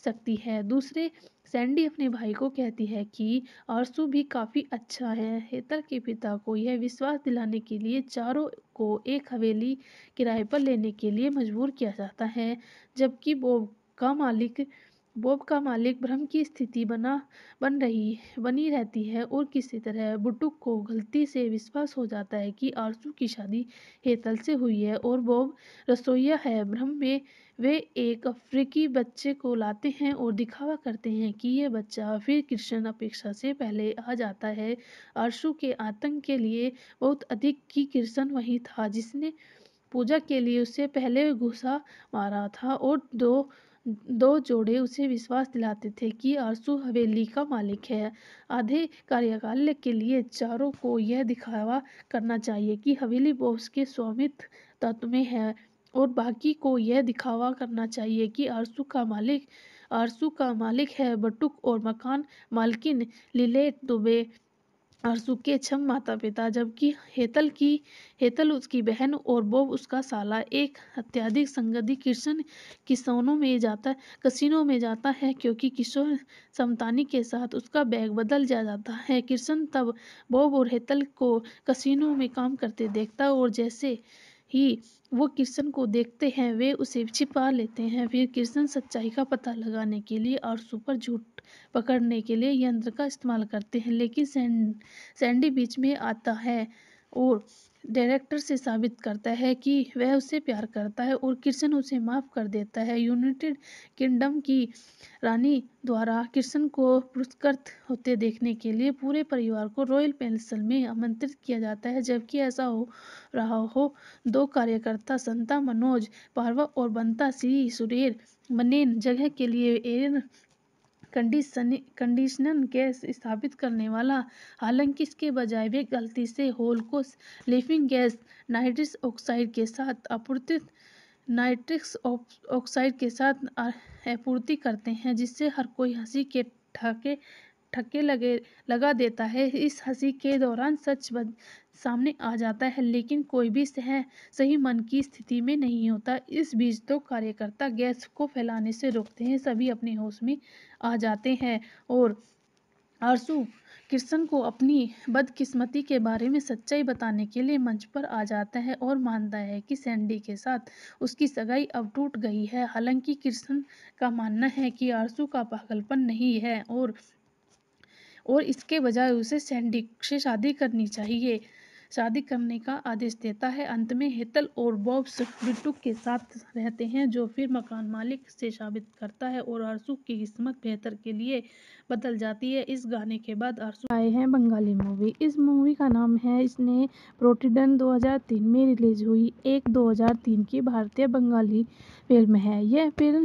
सकती है दूसरे सैंडी अपने भाई को कहती है कि आरसू भी काफ़ी अच्छा है हेतर के पिता को यह विश्वास दिलाने के लिए चारों को एक हवेली किराए पर लेने के लिए मजबूर किया जाता है जबकि बॉब का मालिक बॉब का मालिक भ्रम की स्थिति बना बन रही बनी रहती है और किसी तरह बुटुक को गलती से विश्वास हो जाता है कि आरसू की शादी हेतल से हुई है और बॉब रसोईया है भ्रम में वे एक अफ्रीकी बच्चे को लाते हैं और दिखावा करते हैं कि यह बच्चा फिर कृष्ण अपेक्षा से पहले आ जाता है आरसू के आतंक के लिए बहुत अधिक की कृष्ण वही था जिसने पूजा के लिए उससे पहले घुसा मारा था और दो दो जोड़े उसे विश्वास दिलाते थे कि आरसू हवेली का मालिक है आधे कार्यकाल के लिए चारों को यह दिखावा करना चाहिए कि हवेली बॉस के स्वामित्व तत्व में है और बाकी को यह दिखावा करना चाहिए कि आरसू का मालिक आरसू का मालिक है बटुक और मकान मालकिन लिलेट दुबे और के छम माता पिता जबकि हेतल की हेतल उसकी बहन और बोब उसका साला एक अत्याधिक संगति कृष्ण किसानों में जाता कसीनों में जाता है क्योंकि किशोर समतानी के साथ उसका बैग बदल जा जाता है कृष्ण तब बोब और हेतल को कसीनों में काम करते देखता और जैसे ही वो कृष्ण को देखते हैं वे उसे छिपा लेते हैं फिर कृष्ण सच्चाई का पता लगाने के लिए और सुपर झूठ पकड़ने के लिए यंत्र का इस्तेमाल करते हैं लेकिन सैंड सैंडी बीच में आता है और डायरेक्टर से साबित करता है कि वह उसे प्यार करता है और कृष्ण उसे माफ़ कर देता है यूनाइटेड किंगडम की रानी द्वारा कृष्ण को पुरस्कृत होते देखने के लिए पूरे परिवार को रॉयल पेंसल में आमंत्रित किया जाता है जबकि ऐसा हो रहा हो दो कार्यकर्ता संता मनोज पारवा और बंता सी सुरेर मनेन जगह के लिए एरन कंडीशनन गैस स्थापित करने वाला हालांकि इसके बजाय वे गलती से होल को लिफिंग गैस नाइट्रस ऑक्साइड के साथ आपूर्ति नाइट्रिक्स ऑक्साइड के साथ आपूर्ति करते हैं जिससे हर कोई हंसी के ठाके ठक्के लगे लगा देता है इस हंसी के दौरान सच बद, सामने आ जाता है लेकिन कोई भी सह सही मन की स्थिति में नहीं होता इस बीच तो कार्यकर्ता गैस को फैलाने से रोकते हैं सभी अपने होश में आ जाते हैं और आरसू कृष्ण को अपनी बदकिस्मती के बारे में सच्चाई बताने के लिए मंच पर आ जाता है और मानता है कि सैंडी के साथ उसकी सगाई अब टूट गई है हालांकि कृष्ण का मानना है कि आरसू का पागलपन नहीं है और और इसके बजाय उसे सैंडिक से शादी करनी चाहिए शादी करने का आदेश देता है अंत में हेतल और बॉब्स बिट्टू के साथ रहते हैं जो फिर मकान मालिक से साबित करता है और आरसू की किस्मत बेहतर के लिए बदल जाती है इस गाने के बाद आरसू आए हैं बंगाली मूवी इस मूवी का नाम है इसने प्रोटीडन 2003 में रिलीज हुई एक 2003 की भारतीय बंगाली फिल्म है यह फिल्म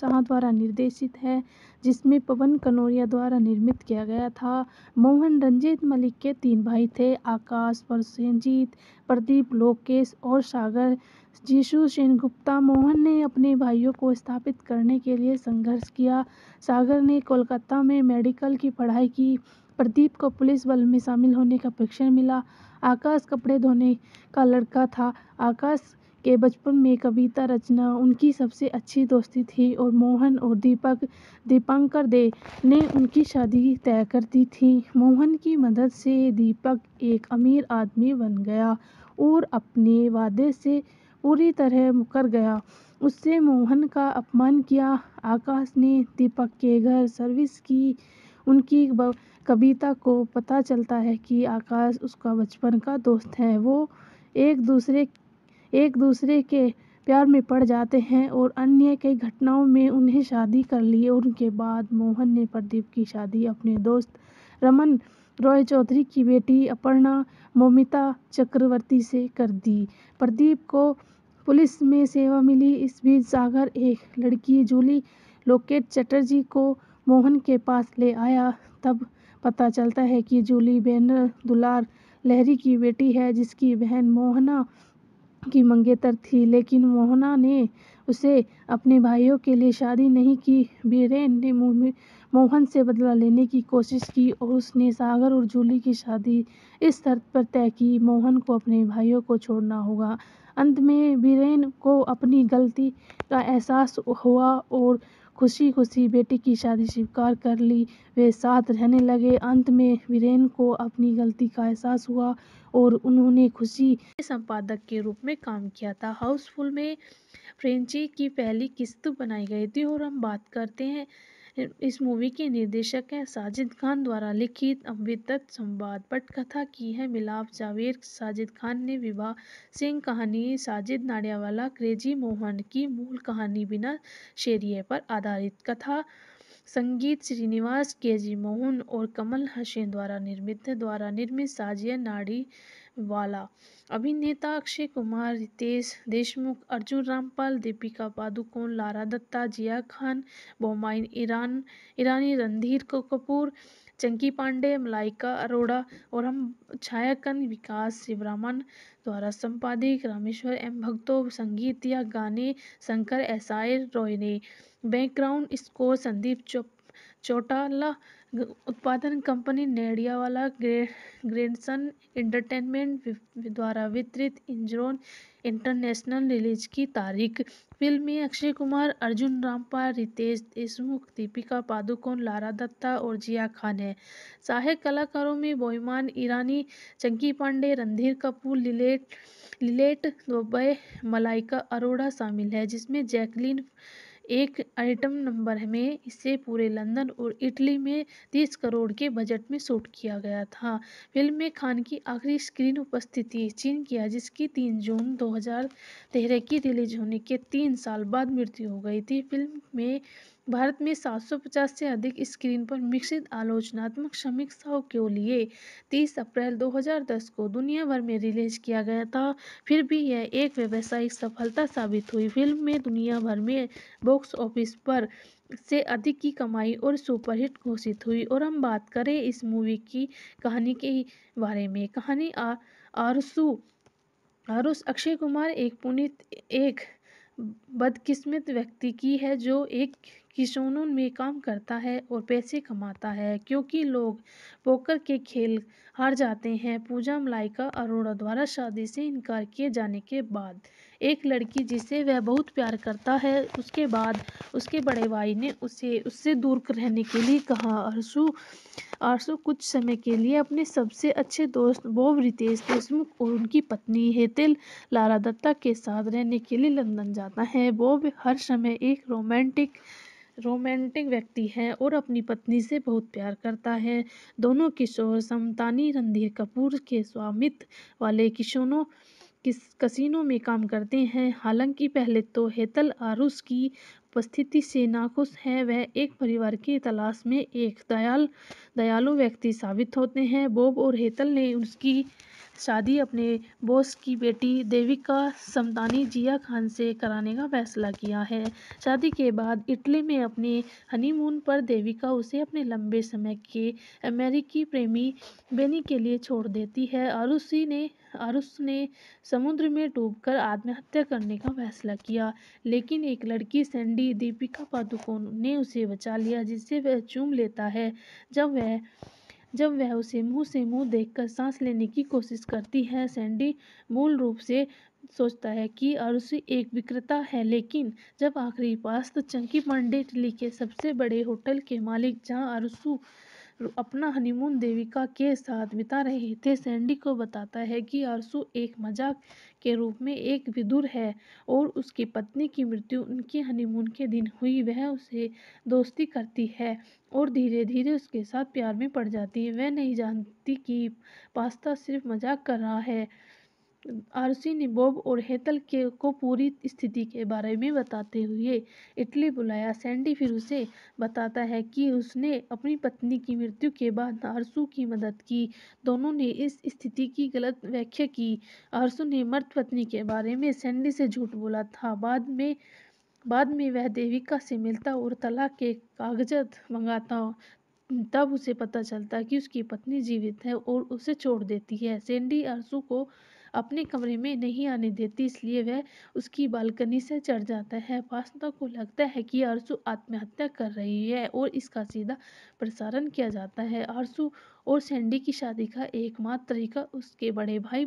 शाह द्वारा निर्देशित है जिसमें पवन कनौरिया द्वारा निर्मित किया गया था मोहन रंजीत मलिक के तीन भाई थे आकाश प्रसेनजीत प्रदीप लोकेश और सागर जीशु सेनगुप्ता मोहन ने अपने भाइयों को स्थापित करने के लिए संघर्ष किया सागर ने कोलकाता में मेडिकल की पढ़ाई की प्रदीप को पुलिस बल में शामिल होने का प्रशिक्षण मिला आकाश कपड़े धोने का लड़का था आकाश के बचपन में कविता रचना उनकी सबसे अच्छी दोस्ती थी और मोहन और दीपक दीपांकर दे ने उनकी शादी तय कर दी थी मोहन की मदद से दीपक एक अमीर आदमी बन गया और अपने वादे से पूरी तरह मुकर गया उससे मोहन का अपमान किया आकाश ने दीपक के घर सर्विस की उनकी कविता को पता चलता है कि आकाश उसका बचपन का दोस्त है वो एक दूसरे एक दूसरे के प्यार में पड़ जाते हैं और अन्य कई घटनाओं में उन्हें शादी कर और उनके बाद मोहन ने प्रदीप की शादी अपने दोस्त रमन रॉय चौधरी की बेटी अपर्णा मोमिता चक्रवर्ती से कर दी प्रदीप को पुलिस में सेवा मिली इस बीच सागर एक लड़की जूली लोकेट चटर्जी को मोहन के पास ले आया तब पता चलता है कि जूली बैनर दुलार लहरी की बेटी है जिसकी बहन मोहना की मंगेतर थी लेकिन मोहना ने उसे अपने भाइयों के लिए शादी नहीं की बीरेन ने मोहन से बदला लेने की कोशिश की और उसने सागर और जूली की शादी इस शर्त पर तय की मोहन को अपने भाइयों को छोड़ना होगा अंत में बीरेन को अपनी गलती का एहसास हुआ और खुशी खुशी बेटी की शादी स्वीकार कर ली वे साथ रहने लगे अंत में वीरेन को अपनी गलती का एहसास हुआ और उन्होंने खुशी संपादक के रूप में काम किया था हाउसफुल में फ्रेंची की पहली किस्त बनाई गई थी और हम बात करते हैं इस मूवी के निर्देशक हैं साजिद खान द्वारा लिखित अमृतत संवाद पटकथा की है मिलाप जावेद साजिद खान ने विवाह सिंह कहानी साजिद नाडियावाला क्रेजी मोहन की मूल कहानी बिना शेरिए पर आधारित कथा संगीत श्रीनिवास के जी मोहन और कमल हसैन द्वारा निर्मित द्वारा निर्मित साजिया नाड़ी वाला अभिनेता अक्षय कुमार रितेश देशमुख अर्जुन रामपाल दीपिका पादुकोण लारा दत्ता जिया खान बोमाइन ईरान ईरानी रणधीर कपूर चंकी पांडे मलाइका अरोड़ा और हम छायाकन विकास शिवरामन द्वारा संपादित रामेश्वर एम भक्तो संगीत या गाने शंकर एसाई रॉय ने बैकग्राउंड स्कोर संदीप चोटाला उत्पादन कंपनी नेडियावाला ग्रेनसन एंटरटेनमेंट द्वारा वितरित इंजरोन इंटरनेशनल रिलीज की तारीख फिल्म में अक्षय कुमार अर्जुन रामपाल रितेश देशमुख दीपिका पादुकोण लारा दत्ता और जिया खान है सहायक कलाकारों में बोईमान ईरानी चंकी पांडे रणधीर कपूर लिलेट लिलेट दोबे मलाइका अरोड़ा शामिल है जिसमें जैकलीन एक आइटम नंबर में इसे पूरे लंदन और इटली में तीस करोड़ के बजट में शूट किया गया था फिल्म में खान की आखिरी स्क्रीन उपस्थिति चीन किया जिसकी तीन जून 2013 की रिलीज होने के तीन साल बाद मृत्यु हो गई थी फिल्म में भारत में सात सौ पचास से अधिक स्क्रीन पर मिश्रित आलोचनात्मक समीक्षाओं के लिए तीस अप्रैल दो हज़ार दस को दुनिया भर में रिलीज किया गया था फिर भी यह एक व्यावसायिक सफलता साबित हुई फिल्म में दुनिया भर में बॉक्स ऑफिस पर से अधिक की कमाई और सुपरहिट घोषित हुई और हम बात करें इस मूवी की कहानी के बारे में कहानी आरसू आरुष अक्षय कुमार एक पुनित एक बदकिस्मत व्यक्ति की है जो एक की में काम करता है और पैसे कमाता है क्योंकि लोग पोकर के खेल हार जाते हैं पूजा मलाइका अरोड़ा द्वारा शादी से इनकार किए जाने के बाद एक लड़की जिसे वह बहुत प्यार करता है उसके बाद उसके बड़े भाई ने उसे उससे दूर रहने के लिए कहा आरसू आरसू कुछ समय के लिए अपने सबसे अच्छे दोस्त बोब रितेश देशमुख और उनकी पत्नी हेतिल लारा दत्ता के साथ रहने के लिए लंदन जाता है बोब हर समय एक रोमांटिक रोमांटिक व्यक्ति है और अपनी पत्नी से बहुत प्यार करता है दोनों किशोर समतानी रणधीर कपूर के स्वामित्व वाले किशोनों किस कसीनों में काम करते हैं हालांकि पहले तो हेतल आरुष की उपस्थिति से नाखुश है वह एक परिवार की तलाश में एक दयाल दयालु व्यक्ति साबित होते हैं बॉब और हेतल ने उसकी शादी अपने बॉस की बेटी देविका समदानी जिया खान से कराने का फैसला किया है शादी के बाद इटली में अपने हनीमून पर देविका उसे अपने लंबे समय के अमेरिकी प्रेमी बेनी के लिए छोड़ देती है और उसी ने और उसने समुद्र में डूबकर आत्महत्या करने का फैसला किया लेकिन एक लड़की सैंडी दीपिका पादुकोण ने उसे बचा लिया जिससे वह चूम लेता है जब वह जब वह उसे मुंह से मुंह देखकर सांस लेने की कोशिश करती है सैंडी मूल रूप से सोचता है कि अरुषि एक विक्रेता है लेकिन जब आखिरी पास तो चंकी पांडे लिखे सबसे बड़े होटल के मालिक जहां अरुषु अपना हनीमून देविका के साथ बिता रहे थे सैंडी को बताता है कि आरसू एक मजाक के रूप में एक विदुर है और उसकी पत्नी की मृत्यु उनके हनीमून के दिन हुई वह उसे दोस्ती करती है और धीरे धीरे उसके साथ प्यार में पड़ जाती है वह नहीं जानती कि पास्ता सिर्फ मजाक कर रहा है आरसी निबोब और हेतल के को पूरी स्थिति के बारे में बताते हुए इटली बुलाया सैंडी फिर उसे बताता है कि उसने अपनी पत्नी की मृत्यु के बाद आरसू की मदद की दोनों ने इस स्थिति की गलत व्याख्या की आरसू ने मर्द पत्नी के बारे में सैंडी से झूठ बोला था बाद में बाद में वह देविका से मिलता और तलाक के कागजात मंगाता तब उसे पता चलता कि उसकी पत्नी जीवित है और उसे छोड़ देती है सेंडी आरसू को अपने कमरे में नहीं आने देती इसलिए वह उसकी बालकनी से चढ़ जाता है वास्तव को लगता है कि आरसू आत्महत्या कर रही है और इसका सीधा प्रसारण किया जाता है आरसू और सैंडी की शादी का एकमात्र तरीका उसके बड़े भाई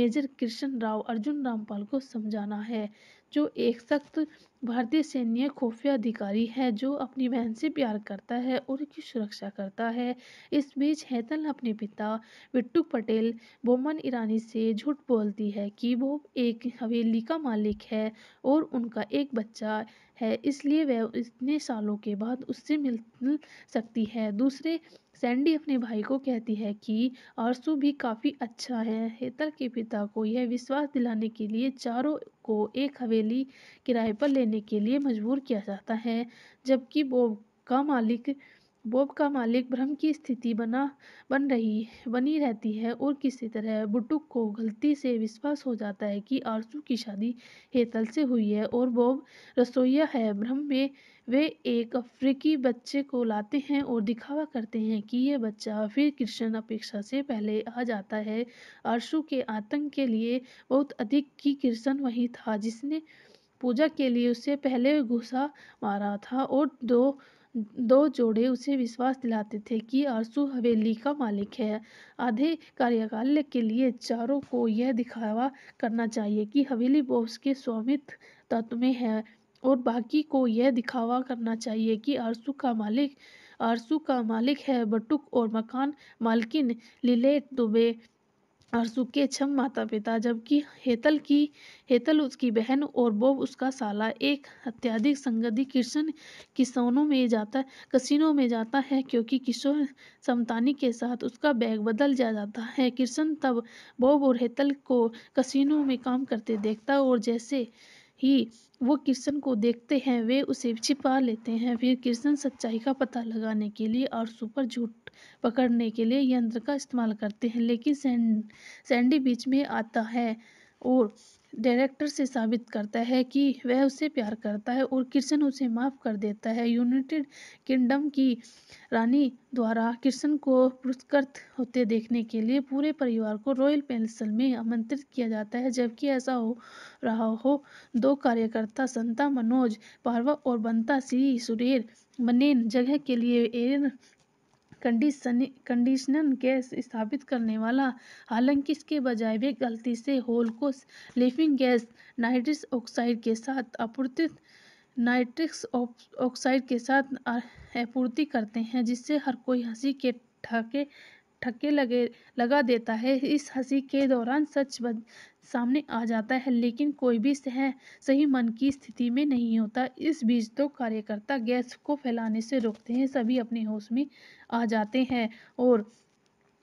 मेजर कृष्ण राव अर्जुन रामपाल को समझाना है जो एक सख्त भारतीय सैन्य खुफिया अधिकारी है जो अपनी बहन से प्यार करता है और उसकी सुरक्षा करता है इस बीच हैतल अपने पिता बिट्टू पटेल बोमन ईरानी से झूठ बोलती है कि वो एक हवेली का मालिक है और उनका एक बच्चा है इसलिए वह इतने सालों के बाद उससे मिल सकती है दूसरे सैंडी अपने भाई को कहती है कि आरसू भी काफ़ी अच्छा है हेतल के पिता को यह विश्वास दिलाने के लिए चारों को एक हवेली किराए पर लेने करने के लिए मजबूर किया जाता है जबकि बॉब का मालिक बॉब का मालिक भ्रम की स्थिति बना बन रही बनी रहती है और किसी तरह बुटुक को गलती से विश्वास हो जाता है कि आरसू की शादी हेतल से हुई है और बॉब रसोईया है भ्रम में वे एक अफ्रीकी बच्चे को लाते हैं और दिखावा करते हैं कि यह बच्चा फिर कृष्ण अपेक्षा से पहले आ जाता है आरसू के आतंक के लिए बहुत अधिक कि कृष्ण वही था जिसने पूजा के लिए उसे पहले घुसा मारा था और दो दो जोड़े उसे विश्वास दिलाते थे कि आरसू हवेली का मालिक है आधे कार्यकाल के लिए चारों को यह दिखावा करना चाहिए कि हवेली बॉस के स्वामित्व तत्व में है और बाकी को यह दिखावा करना चाहिए कि आरसू का मालिक आरसू का मालिक है बटुक और मकान मालकिन लिलेट दुबे और के छम माता पिता जबकि हेतल की हेतल उसकी बहन और बोब उसका साला एक अत्याधिक संगति कृष्ण किसानों में जाता कसिनों में जाता है क्योंकि किशोर समतानी के साथ उसका बैग बदल जा जाता है किशन तब बोब और हेतल को कसिनों में काम करते देखता और जैसे ही वो कृष्ण को देखते हैं वे उसे छिपा लेते हैं फिर कृष्ण सच्चाई का पता लगाने के लिए और पर झूठ पकड़ने के लिए यंत्र का इस्तेमाल करते हैं लेकिन सैंडी बीच में आता है और डायरेक्टर से साबित करता है कि वह उसे प्यार करता है और कृष्ण उसे माफ़ कर देता है यूनाइटेड किंगडम की रानी द्वारा कृष्ण को पुरस्कृत होते देखने के लिए पूरे परिवार को रॉयल पेंसल में आमंत्रित किया जाता है जबकि ऐसा हो रहा हो दो कार्यकर्ता संता मनोज पारवा और बंता श्री सुरेर मनेन जगह के लिए एयर कंडीशन कंडीशनर गैस स्थापित करने वाला हालांकि इसके बजाय वे गलती से होल को लीफिंग गैस नाइट्रस ऑक्साइड के साथ आपूर्ति नाइट्रिक्स ऑक्साइड के साथ आपूर्ति करते हैं जिससे हर कोई हंसी के ठाके ठक्के लगे लगा देता है इस हंसी के दौरान सच बच सामने आ जाता है लेकिन कोई भी सही मन की स्थिति में नहीं होता इस बीच तो कार्यकर्ता गैस को फैलाने से रोकते हैं सभी अपने होश में आ जाते हैं और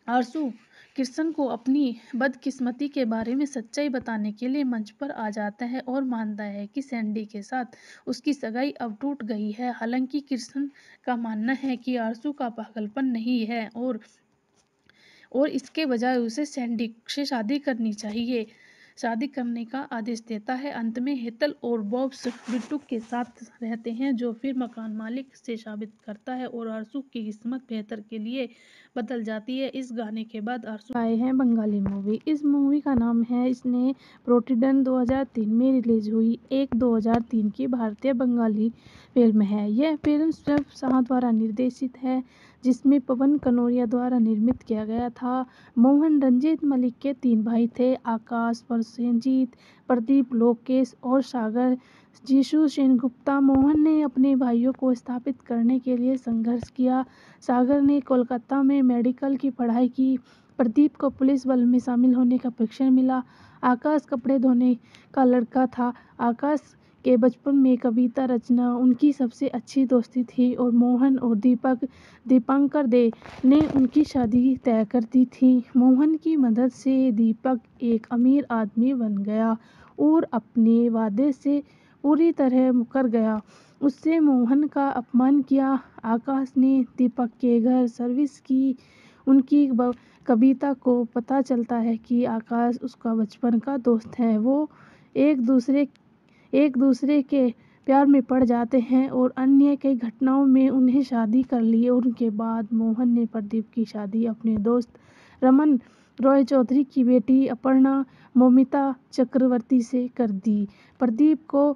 आरसू कृष्ण को अपनी बदकिस्मती के बारे में सच्चाई बताने के लिए मंच पर आ जाता है और मानता है कि सैंडी के साथ उसकी सगाई अब टूट गई है हालांकि कृष्ण का मानना है कि आरसू का पागलपन नहीं है और और इसके बजाय उसे सैंडी से शादी करनी चाहिए शादी करने का आदेश देता है अंत में हेतल और बॉब्स बिट्टू के साथ रहते हैं जो फिर मकान मालिक से साबित करता है और आरसू की किस्मत बेहतर के लिए बदल जाती है इस गाने के बाद आरसू आए हैं बंगाली मूवी इस मूवी का नाम है इसने प्रोटीडन 2003 में रिलीज हुई एक 2003 की भारतीय बंगाली फिल्म है यह फिल्म स्वयं शाह द्वारा निर्देशित है जिसमें पवन कनौरिया द्वारा निर्मित किया गया था मोहन रंजीत मलिक के तीन भाई थे आकाश प्रसेंजीत प्रदीप लोकेश और सागर जीशु सेनगुप्ता मोहन ने अपने भाइयों को स्थापित करने के लिए संघर्ष किया सागर ने कोलकाता में मेडिकल की पढ़ाई की प्रदीप को पुलिस बल में शामिल होने का प्रशिक्षण मिला आकाश कपड़े धोने का लड़का था आकाश के बचपन में कविता रचना उनकी सबसे अच्छी दोस्ती थी और मोहन और दीपक दीपांकर दे ने उनकी शादी तय कर दी थी मोहन की मदद से दीपक एक अमीर आदमी बन गया और अपने वादे से पूरी तरह मुकर गया उससे मोहन का अपमान किया आकाश ने दीपक के घर सर्विस की उनकी कविता को पता चलता है कि आकाश उसका बचपन का दोस्त है वो एक दूसरे एक दूसरे के प्यार में पड़ जाते हैं और अन्य कई घटनाओं में उन्हें शादी कर ली और उनके बाद मोहन ने प्रदीप की शादी अपने दोस्त रमन रॉय चौधरी की बेटी अपर्णा मोमिता चक्रवर्ती से कर दी प्रदीप को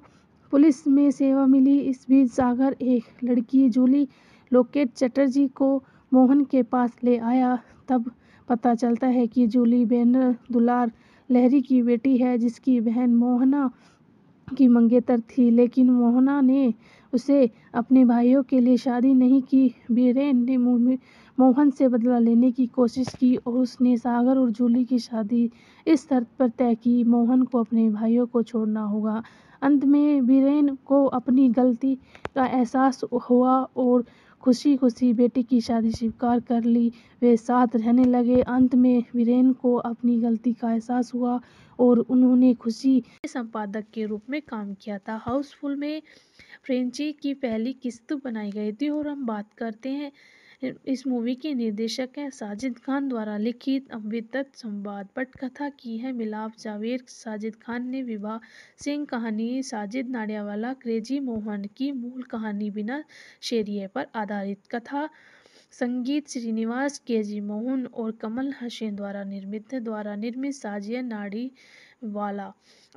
पुलिस में सेवा मिली इस बीच सागर एक लड़की जूली लोकेट चटर्जी को मोहन के पास ले आया तब पता चलता है कि जूली बैनर दुलार लहरी की बेटी है जिसकी बहन मोहना की मंगेतर थी लेकिन मोहना ने उसे अपने भाइयों के लिए शादी नहीं की बीरेन ने मोहन से बदला लेने की कोशिश की और उसने सागर और जूली की शादी इस शर्त पर तय की मोहन को अपने भाइयों को छोड़ना होगा अंत में बीरेन को अपनी गलती का एहसास हुआ और खुशी खुशी बेटे की शादी स्वीकार कर ली वे साथ रहने लगे अंत में वीरेन को अपनी गलती का एहसास हुआ और उन्होंने खुशी संपादक के रूप में काम किया था हाउसफुल में फ्रेंची की पहली किस्त बनाई गई थी और हम बात करते हैं इस मूवी के निर्देशक हैं साजिद खान द्वारा लिखित अमृत संवाद पटकथा की है मिलाप जावेद साजिद खान ने विवाह सिंह कहानी साजिद नाडियावाला क्रेजी मोहन की मूल कहानी बिना शेरिए पर आधारित कथा संगीत श्रीनिवास के जी मोहन और कमल हसैन द्वारा निर्मित द्वारा निर्मित साजिया नाड़ी वाला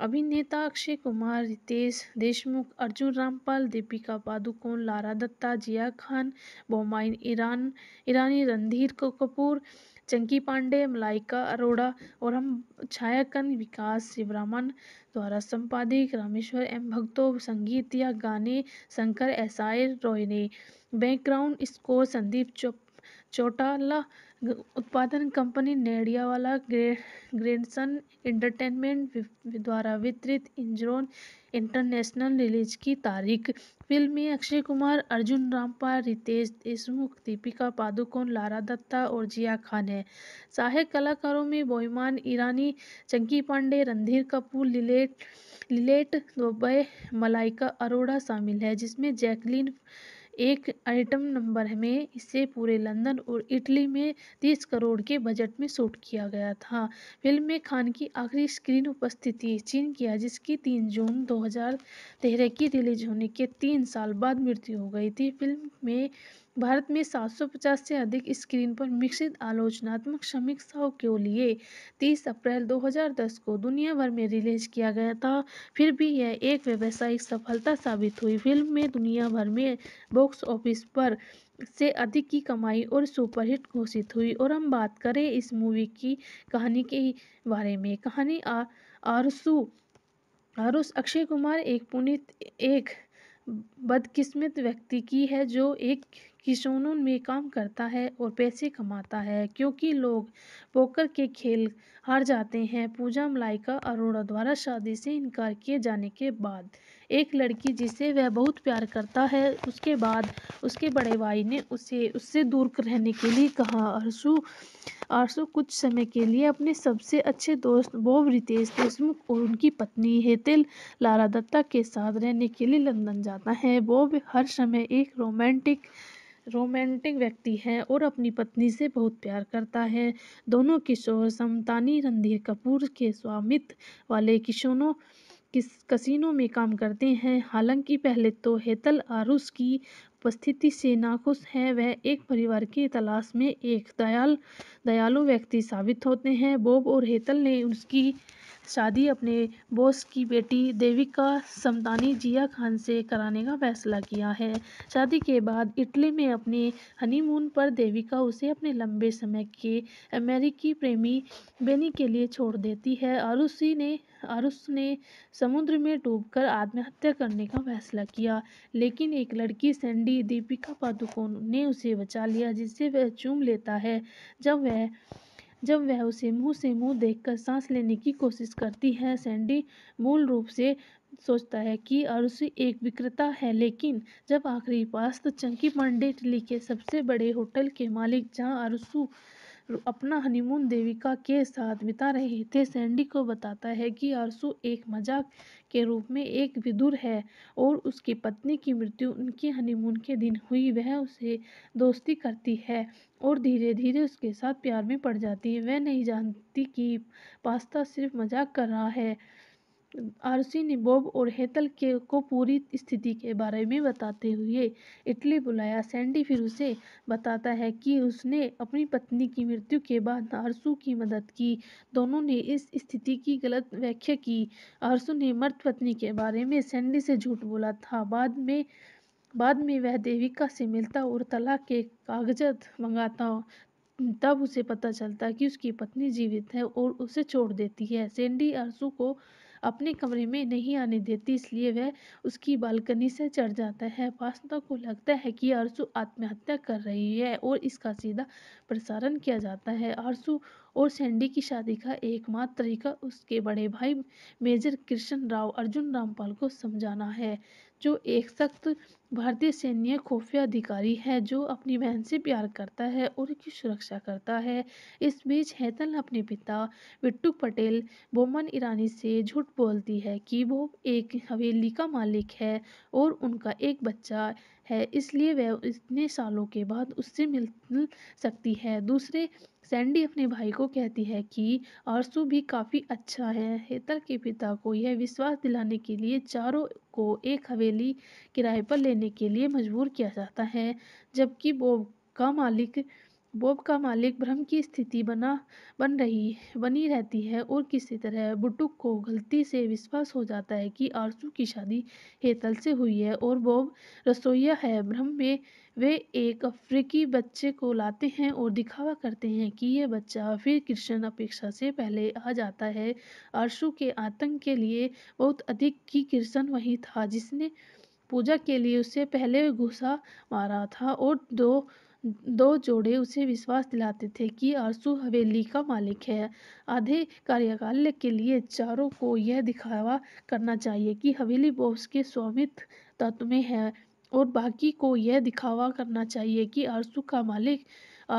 अभिनेता अक्षय कुमार रितेश देशमुख अर्जुन रामपाल दीपिका पादुकोण लारा दत्ता जिया खान बोमाइन ईरान ईरानी रणधीर कपूर चंकी पांडे मलाइका अरोड़ा और हम छायाकन विकास शिवरामन द्वारा संपादित रामेश्वर एम भक्तो संगीत या गाने शंकर एसायर रॉय ने बैकग्राउंड स्कोर संदीप चौटाला उत्पादन कंपनी नेडियावाला ग्रेनसन एंटरटेनमेंट द्वारा वितरित इंजरोन इंटरनेशनल रिलीज की तारीख फिल्म में अक्षय कुमार अर्जुन रामपाल रितेश देशमुख दीपिका पादुकोण लारा दत्ता और जिया खान है सहायक कलाकारों में बोईमान ईरानी चंकी पांडे रणधीर कपूर लिलेट लिलेट दोबे मलाइका अरोड़ा शामिल है जिसमें जैकलीन एक आइटम नंबर में इसे पूरे लंदन और इटली में तीस करोड़ के बजट में शूट किया गया था फिल्म में खान की आखिरी स्क्रीन उपस्थिति चीन की है जिसकी तीन जून 2013 की रिलीज होने के तीन साल बाद मृत्यु हो गई थी फिल्म में भारत में सात सौ पचास से अधिक स्क्रीन पर मिश्रित आलोचनात्मक समीक्षाओं के लिए तीस अप्रैल दो हज़ार दस को दुनिया भर में रिलीज किया गया था फिर भी यह एक व्यावसायिक सफलता साबित हुई फिल्म में दुनिया भर में बॉक्स ऑफिस पर से अधिक की कमाई और सुपरहिट घोषित हुई और हम बात करें इस मूवी की कहानी के बारे में कहानी आरसू आरुष अक्षय कुमार एक पुनित एक बदकिस्मत व्यक्ति की है जो एक किशोनों में काम करता है और पैसे कमाता है क्योंकि लोग पोकर के खेल हार जाते हैं पूजा मलाइका अरोड़ा द्वारा शादी से इनकार किए जाने के बाद एक लड़की जिसे वह बहुत प्यार करता है उसके बाद उसके बड़े भाई ने उसे उससे दूर रहने के लिए कहा आरसू आरसू कुछ समय के लिए अपने सबसे अच्छे दोस्त बॉब रितेश देशमुख और उनकी पत्नी हेतिल लारा दत्ता के साथ रहने के लिए लंदन जाता है बॉब हर समय एक रोमांटिक रोमांटिक व्यक्ति है और अपनी पत्नी से बहुत प्यार करता है दोनों किशोर समतानी रणधीर कपूर के स्वामित्व वाले किशोरों किस कसीनो में काम करते हैं हालांकि पहले तो हेतल आरुष की उपस्थिति से नाखुश हैं वह एक परिवार की तलाश में एक दयाल दयालु व्यक्ति साबित होते हैं बॉब और हेतल ने उसकी शादी अपने बॉस की बेटी देविका समतानी जिया खान से कराने का फैसला किया है शादी के बाद इटली में अपने हनीमून पर देविका उसे अपने लंबे समय के अमेरिकी प्रेमी बेनी के लिए छोड़ देती है आरुषि ने और उसने समुद्र में डूबकर आत्महत्या करने का फैसला किया लेकिन एक लड़की सैंडी दीपिका पादुकोण ने उसे बचा लिया जिससे वह चूम लेता है जब वह जब वह उसे मुंह से मुंह देखकर सांस लेने की कोशिश करती है सैंडी मूल रूप से सोचता है कि अरुष एक विक्रेता है लेकिन जब आखिरी पास तो चंकी पांडे दिल्ली के सबसे बड़े होटल के मालिक जहां अरुषु अपना हनीमून देविका के साथ बिता रहे थे सैंडी को बताता है कि आरसू एक मजाक के रूप में एक विदुर है और उसकी पत्नी की मृत्यु उनके हनीमून के दिन हुई वह उसे दोस्ती करती है और धीरे धीरे उसके साथ प्यार में पड़ जाती है वह नहीं जानती कि पास्ता सिर्फ मजाक कर रहा है आरसी ने बॉब और हेतल के को पूरी स्थिति के बारे में बताते हुए इटली बुलाया सैंडी फिर उसे बताता है कि उसने अपनी पत्नी की मृत्यु के बाद आरसू की मदद की दोनों ने इस स्थिति की गलत व्याख्या की आरसू ने मृत पत्नी के बारे में सैंडी से झूठ बोला था बाद में बाद में वह देविका से मिलता और तलाक के कागजात मंगाता तब उसे पता चलता कि उसकी पत्नी जीवित है और उसे छोड़ देती है सैंडी आरसू को अपने कमरे में नहीं आने देती इसलिए वह उसकी बालकनी से चढ़ जाता है पास्ता को लगता है कि आरसू आत्महत्या कर रही है और इसका सीधा प्रसारण किया जाता है आरसू और सैंडी की शादी का एकमात्र तरीका उसके बड़े भाई मेजर कृष्ण राव अर्जुन रामपाल को समझाना है जो एक सख्त भारतीय सैन्य खुफिया अधिकारी है जो अपनी बहन से प्यार करता है और उसकी सुरक्षा करता है इस बीच हेतल अपने पिता बिट्टू पटेल बोमन ईरानी से झूठ बोलती है कि वो एक हवेली का मालिक है और उनका एक बच्चा है इसलिए वह इतने सालों के बाद उससे मिल सकती है दूसरे सैंडी अपने भाई को कहती है कि आरसू भी काफ़ी अच्छा है हेतल के पिता को यह विश्वास दिलाने के लिए चारों को एक हवेली किराए पर लेने देने के लिए मजबूर किया जाता है जबकि बॉब का मालिक बॉब का मालिक भ्रम की स्थिति बना बन रही बनी रहती है और किसी तरह बुटुक को गलती से विश्वास हो जाता है कि आरसू की शादी हेतल से हुई है और बॉब रसोईया है भ्रम में वे एक अफ्रीकी बच्चे को लाते हैं और दिखावा करते हैं कि यह बच्चा फिर कृष्ण अपेक्षा से पहले आ जाता है आरसू के आतंक के लिए बहुत अधिक की कृष्ण वही था जिसने पूजा के लिए उसे पहले घूंसा मारा था और दो दो जोड़े उसे विश्वास दिलाते थे कि आरसू हवेली का मालिक है आधे कार्यकाल के लिए चारों को यह दिखावा करना चाहिए कि हवेली बॉस के स्वामित्व तत्व में है और बाकी को यह दिखावा करना चाहिए कि आरसू का मालिक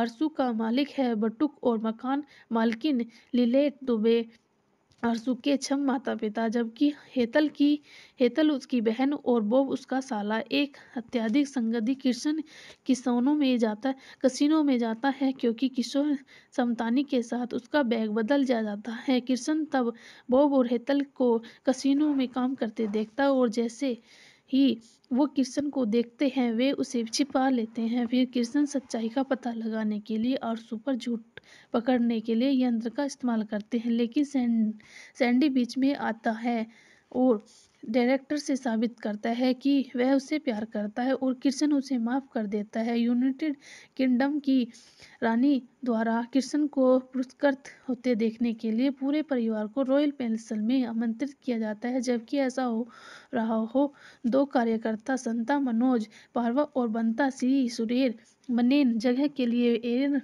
आरसू का मालिक है बटुक और मकान मालकिन लिलेट दुबे और के छम माता पिता जबकि हेतल की हेतल उसकी बहन और बोब उसका साला एक अत्याधिक संगति कृष्ण किसनों में जाता कसिनों में जाता है क्योंकि किशोर समतानी के साथ उसका बैग बदल जा जाता है कृष्ण तब बॉब और हेतल को कसीनों में काम करते देखता और जैसे ही वो कृष्ण को देखते हैं वे उसे छिपा लेते हैं फिर कृष्ण सच्चाई का पता लगाने के लिए और सुपर झूठ पकड़ने के लिए यंत्र का इस्तेमाल करते हैं लेकिन सैंड सैंडी बीच में आता है और डायरेक्टर से साबित करता है कि वह उसे प्यार करता है और कृष्ण उसे माफ़ कर देता है यूनाइटेड किंगडम की रानी द्वारा कृष्ण को पुरस्कृत होते देखने के लिए पूरे परिवार को रॉयल पेंसल में आमंत्रित किया जाता है जबकि ऐसा हो रहा हो दो कार्यकर्ता संता मनोज पारवा और बंता श्री सुरेर मनेन जगह के लिए एयर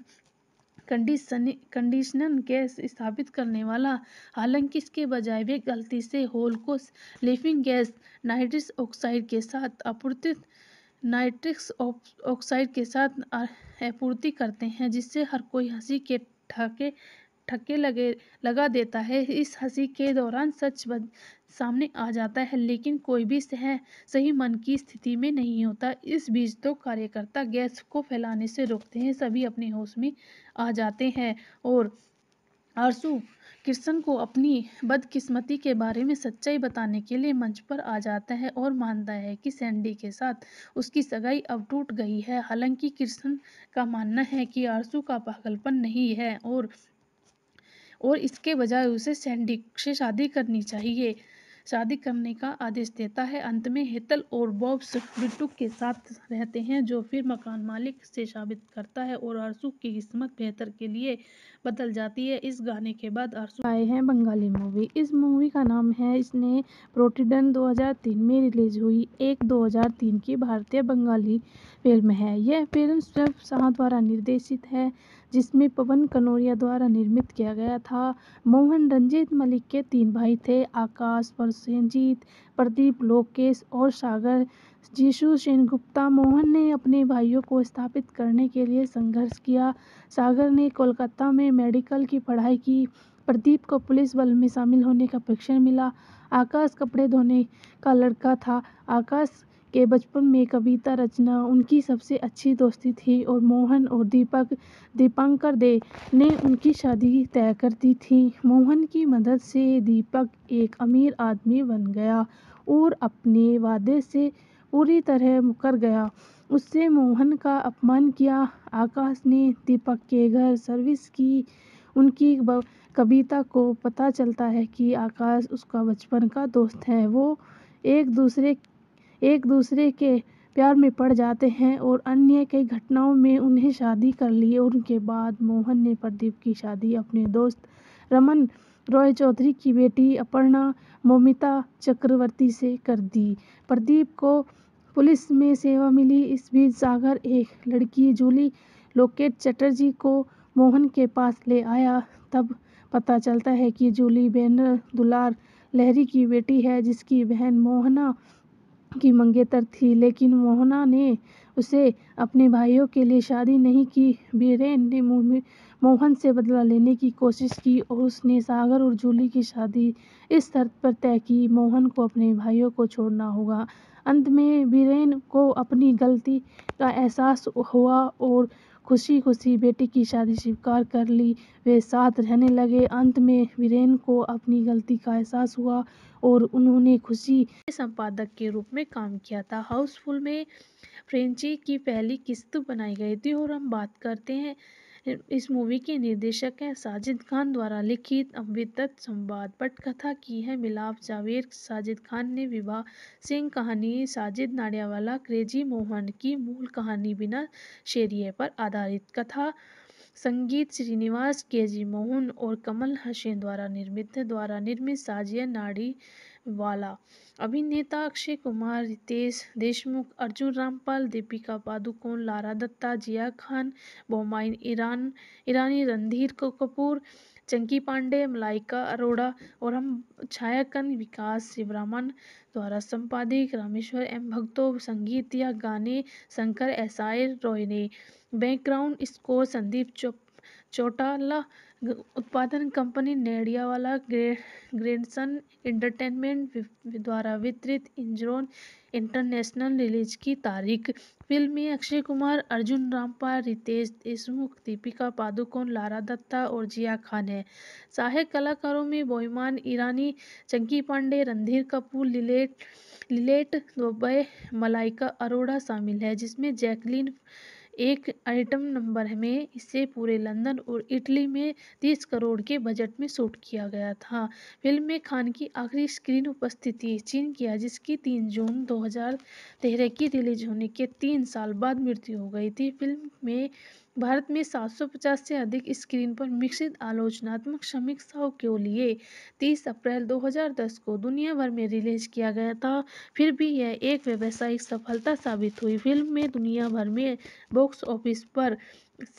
कंडीशनन गैस स्थापित करने वाला हालांकि इसके बजाय वे गलती से होल को लीफिंग गैस नाइट्रस ऑक्साइड के साथ आपूर्ति नाइट्रिक्स ऑक्साइड के साथ आपूर्ति करते हैं जिससे हर कोई हंसी के ठाके ठक्के लगे लगा देता है इस हंसी के दौरान सच बन सामने आ जाता है लेकिन कोई भी सह सही मन की स्थिति में नहीं होता इस बीच तो कार्यकर्ता गैस को फैलाने से रोकते हैं सभी अपने होश में आ जाते हैं और आरसू कृष्ण को अपनी बदकिस्मती के बारे में सच्चाई बताने के लिए मंच पर आ जाता है और मानता है कि सैंडी के साथ उसकी सगाई अब टूट गई है हालांकि कृष्ण का मानना है कि आरसू का पागलपन नहीं है और और इसके बजाय उसे सैंडी से शादी करनी चाहिए शादी करने का आदेश देता है अंत में हेतल और बॉब्स बिट्टू के साथ रहते हैं जो फिर मकान मालिक से साबित करता है और हर्षु की किस्मत बेहतर के लिए बदल जाती है इस गाने के बाद आए हैं बंगाली मूवी इस मूवी का नाम है इसने प्रोटीडन 2003 में रिलीज हुई एक 2003 की भारतीय बंगाली फिल्म है यह फिल्म शिव शाह द्वारा निर्देशित है जिसमें पवन कनौरिया द्वारा निर्मित किया गया था मोहन रंजीत मलिक के तीन भाई थे आकाश परसेंजीत प्रदीप लोकेश और सागर जीशु सेनगुप्ता मोहन ने अपने भाइयों को स्थापित करने के लिए संघर्ष किया सागर ने कोलकाता में मेडिकल की पढ़ाई की प्रदीप को पुलिस बल में शामिल होने का प्रशिक्षण मिला आकाश कपड़े धोने का लड़का था आकाश के बचपन में कविता रचना उनकी सबसे अच्छी दोस्ती थी और मोहन और दीपक दीपांकर दे ने उनकी शादी तय कर दी थी मोहन की मदद से दीपक एक अमीर आदमी बन गया और अपने वादे से पूरी तरह मुकर गया उससे मोहन का अपमान किया आकाश ने दीपक के घर सर्विस की उनकी कविता को पता चलता है कि आकाश उसका बचपन का दोस्त है वो एक दूसरे एक दूसरे के प्यार में पड़ जाते हैं और अन्य कई घटनाओं में उन्हें शादी कर ली और उनके बाद मोहन ने प्रदीप की शादी अपने दोस्त रमन रॉय चौधरी की बेटी अपर्णा मोमिता चक्रवर्ती से कर दी प्रदीप को पुलिस में सेवा मिली इस बीच सागर एक लड़की जूली लोकेट चटर्जी को मोहन के पास ले आया तब पता चलता है कि जूली बैनर दुलार लहरी की बेटी है जिसकी बहन मोहना की मंगेतर थी लेकिन मोहना ने उसे अपने भाइयों के लिए शादी नहीं की बीरेन ने मोहन से बदला लेने की कोशिश की और उसने सागर और जूली की शादी इस शर्त पर तय की मोहन को अपने भाइयों को छोड़ना होगा अंत में वीरेन को अपनी गलती का एहसास हुआ और खुशी खुशी बेटी की शादी स्वीकार कर ली वे साथ रहने लगे अंत में वीरेन को अपनी गलती का एहसास हुआ और उन्होंने खुशी संपादक के रूप में काम किया था हाउसफुल में फ्रेंची की पहली किस्त बनाई गई थी और हम बात करते हैं इस मूवी के निर्देशक हैं साजिद खान द्वारा लिखित अमृतत संवाद पटकथा की है मिलाप जावेद साजिद खान ने विवाह सिंह कहानी साजिद नाडियावाला क्रेजी मोहन की मूल कहानी बिना शेरिए पर आधारित कथा संगीत श्रीनिवास के जी मोहन और कमल हसैन द्वारा निर्मित द्वारा निर्मित साजिया नाड़ी वाला अभिनेता अक्षय कुमार रितेश देशमुख अर्जुन रामपाल दीपिका पादुकोण लारा दत्ता जिया खान बोमाइन ईरान ईरानी रणधीर कपूर चंकी पांडे मलाइका अरोड़ा और हम छायाकन विकास शिवरामन द्वारा संपादित रामेश्वर एम भक्तो संगीत या गाने शंकर एसायर रॉय ने बैकग्राउंड स्कोर संदीप चौटाला उत्पादन कंपनी नेडियावाला ग्रेनसन एंटरटेनमेंट द्वारा वितरित इंजरोन इंटरनेशनल रिलीज की तारीख फिल्म में अक्षय कुमार अर्जुन रामपाल रितेश देशमुख दीपिका पादुकोण लारा दत्ता और जिया खान है सहायक कलाकारों में बोईमान ईरानी चंकी पांडे रणधीर कपूर लिलेट लिलेट दोबे मलाइका अरोड़ा शामिल है जिसमें जैकलिन एक आइटम नंबर में इसे पूरे लंदन और इटली में तीस करोड़ के बजट में शूट किया गया था फिल्म में खान की आखिरी स्क्रीन उपस्थिति चीन किया जिसकी तीन जून दो हजार तेरह की रिलीज होने के तीन साल बाद मृत्यु हो गई थी फिल्म में भारत में 750 से अधिक स्क्रीन पर मिश्रित आलोचनात्मक समीक्षाओं के लिए 30 अप्रैल 2010 को दुनिया भर में रिलीज किया गया था फिर भी यह एक व्यावसायिक सफलता साबित हुई फिल्म में दुनिया भर में बॉक्स ऑफिस पर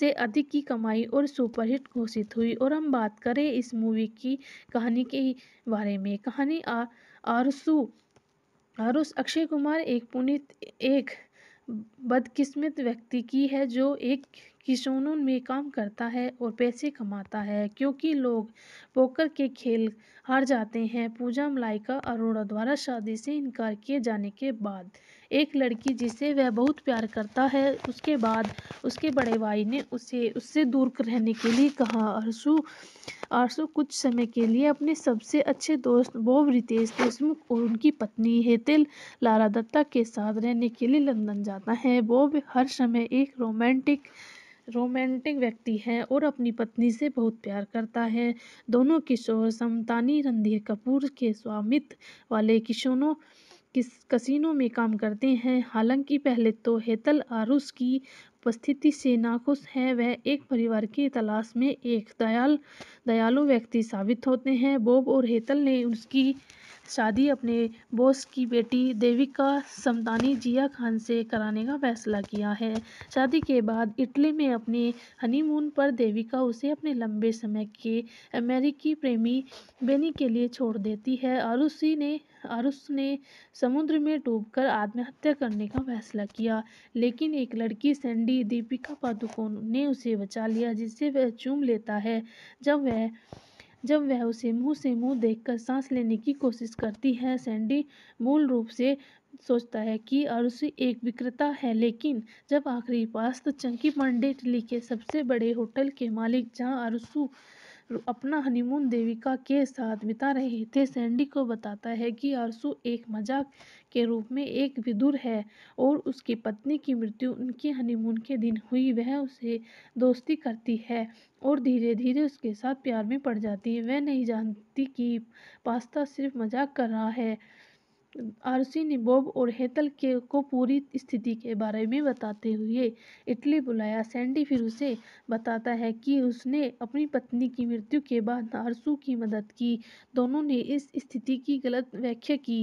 से अधिक की कमाई और सुपरहिट घोषित हुई और हम बात करें इस मूवी की कहानी के बारे में कहानी आरसू आरुष अक्षय कुमार एक पुनित एक बदकिस्मत व्यक्ति की है जो एक कि जुनून में काम करता है और पैसे कमाता है क्योंकि लोग पोकर के खेल हार जाते हैं पूजा मलाइका अरोड़ा द्वारा शादी से इनकार किए जाने के बाद एक लड़की जिसे वह बहुत प्यार करता है उसके बाद उसके बड़े भाई ने उसे उससे दूर रहने के लिए कहा आरसू आरसू कुछ समय के लिए अपने सबसे अच्छे दोस्त बॉब रितेश देशमुख और उनकी पत्नी हेतिल लारा दत्ता के साथ रहने के लिए लंदन जाता है बॉब हर समय एक रोमांटिक रोमांटिक व्यक्ति है और अपनी पत्नी से बहुत प्यार करता है दोनों किशोर समतानी रणधीर कपूर के स्वामित्व वाले किशोरों किस कसिनो में काम करते हैं हालांकि पहले तो हेतल आरुष की उपस्थिति से नाखुश हैं वह एक परिवार की तलाश में एक दयाल दयालु व्यक्ति साबित होते हैं बॉब और हेतल ने उसकी शादी अपने बॉस की बेटी देविका समतानी जिया खान से कराने का फैसला किया है शादी के बाद इटली में अपने हनीमून पर देविका उसे अपने लंबे समय के अमेरिकी प्रेमी बेनी के लिए छोड़ देती है और उसी ने और उसने समुद्र में डूबकर आत्महत्या करने का फैसला किया लेकिन एक लड़की सैंडी दीपिका पादुकोण ने उसे बचा लिया जिससे वह चूम लेता है जब वह जब वह उसे मुंह से मुंह देखकर सांस लेने की कोशिश करती है सैंडी मूल रूप से सोचता है कि अरुष एक विक्रेता है लेकिन जब आखिरी पास तो चंकी पांडे दिल्ली के सबसे बड़े होटल के मालिक जहां अरुषु अपना हनीमून देविका के साथ बिता रहे थे सैंडी को बताता है कि आरसू एक मजाक के रूप में एक विदुर है और उसकी पत्नी की मृत्यु उनके हनीमून के दिन हुई वह उसे दोस्ती करती है और धीरे धीरे उसके साथ प्यार में पड़ जाती है वह नहीं जानती कि पास्ता सिर्फ मजाक कर रहा है आरसी निबोब और हेतल के को पूरी स्थिति के बारे में बताते हुए इटली बुलाया सैंडी फिर उसे बताता है कि उसने अपनी पत्नी की मृत्यु के बाद आरसू की मदद की दोनों ने इस स्थिति की गलत व्याख्या की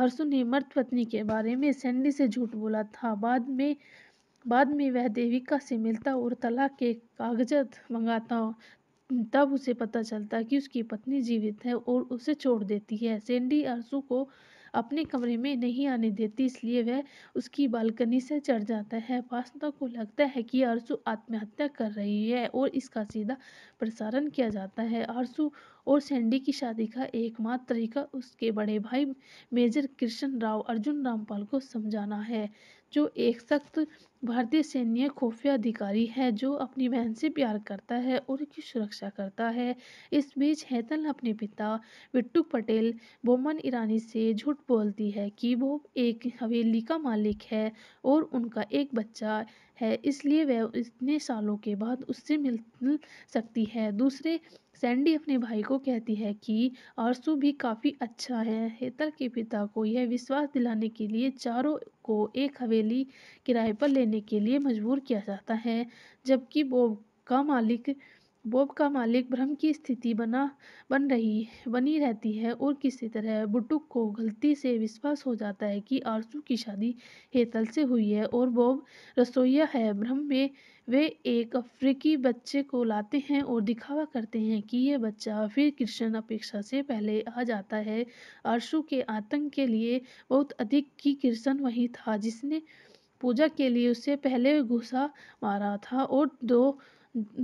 आरसू ने मृत पत्नी के बारे में सैंडी से झूठ बोला था बाद में बाद में वह देविका से मिलता और तलाक के कागजात मंगाता तब उसे पता चलता कि उसकी पत्नी जीवित है और उसे छोड़ देती है सैंडी आरसू को अपने कमरे में नहीं आने देती इसलिए वह उसकी बालकनी से चढ़ जाता है वासना को लगता है कि आरसू आत्महत्या कर रही है और इसका सीधा प्रसारण किया जाता है आरसू और सैंडी की शादी का एकमात्र तरीका उसके बड़े भाई मेजर कृष्ण राव अर्जुन रामपाल को समझाना है जो एक सख्त भारतीय सैन्य खुफिया अधिकारी है जो अपनी बहन से प्यार करता है और उनकी सुरक्षा करता है इस बीच हैतल अपने पिता विट्टू पटेल बोमन ईरानी से झूठ बोलती है कि वो एक हवेली का मालिक है और उनका एक बच्चा है इसलिए वह इतने सालों के बाद उससे मिल सकती है दूसरे सैंडी अपने भाई को कहती है कि आरसू भी काफ़ी अच्छा है हेतर के पिता को यह विश्वास दिलाने के लिए चारों को एक हवेली किराए पर लेने के लिए मजबूर किया जाता है जबकि बॉब का मालिक बॉब का मालिक भ्रम की स्थिति बना बन रही बनी रहती है और किसी तरह बुटुक को गलती से विश्वास हो जाता है कि आरसू की शादी हेतल से हुई है और बॉब रसोईया है भ्रम में वे एक अफ्रीकी बच्चे को लाते हैं और दिखावा करते हैं कि यह बच्चा फिर कृष्ण अपेक्षा से पहले आ जाता है आरसू के आतंक के लिए बहुत अधिक की कृष्ण वही था जिसने पूजा के लिए उससे पहले घुसा मारा था और दो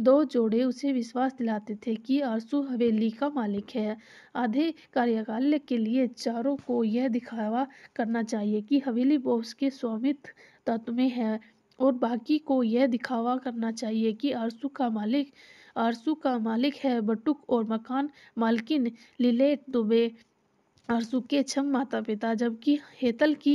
दो जोड़े उसे विश्वास दिलाते थे कि आरसू हवेली का मालिक है आधे कार्यकाल के लिए चारों को यह दिखावा करना चाहिए कि हवेली बॉस के स्वामित्व तत्व में है और बाकी को यह दिखावा करना चाहिए कि आरसू का मालिक आरसू का मालिक है बटुक और मकान मालकिन लिलेट दुबे और के छम माता पिता जबकि हेतल की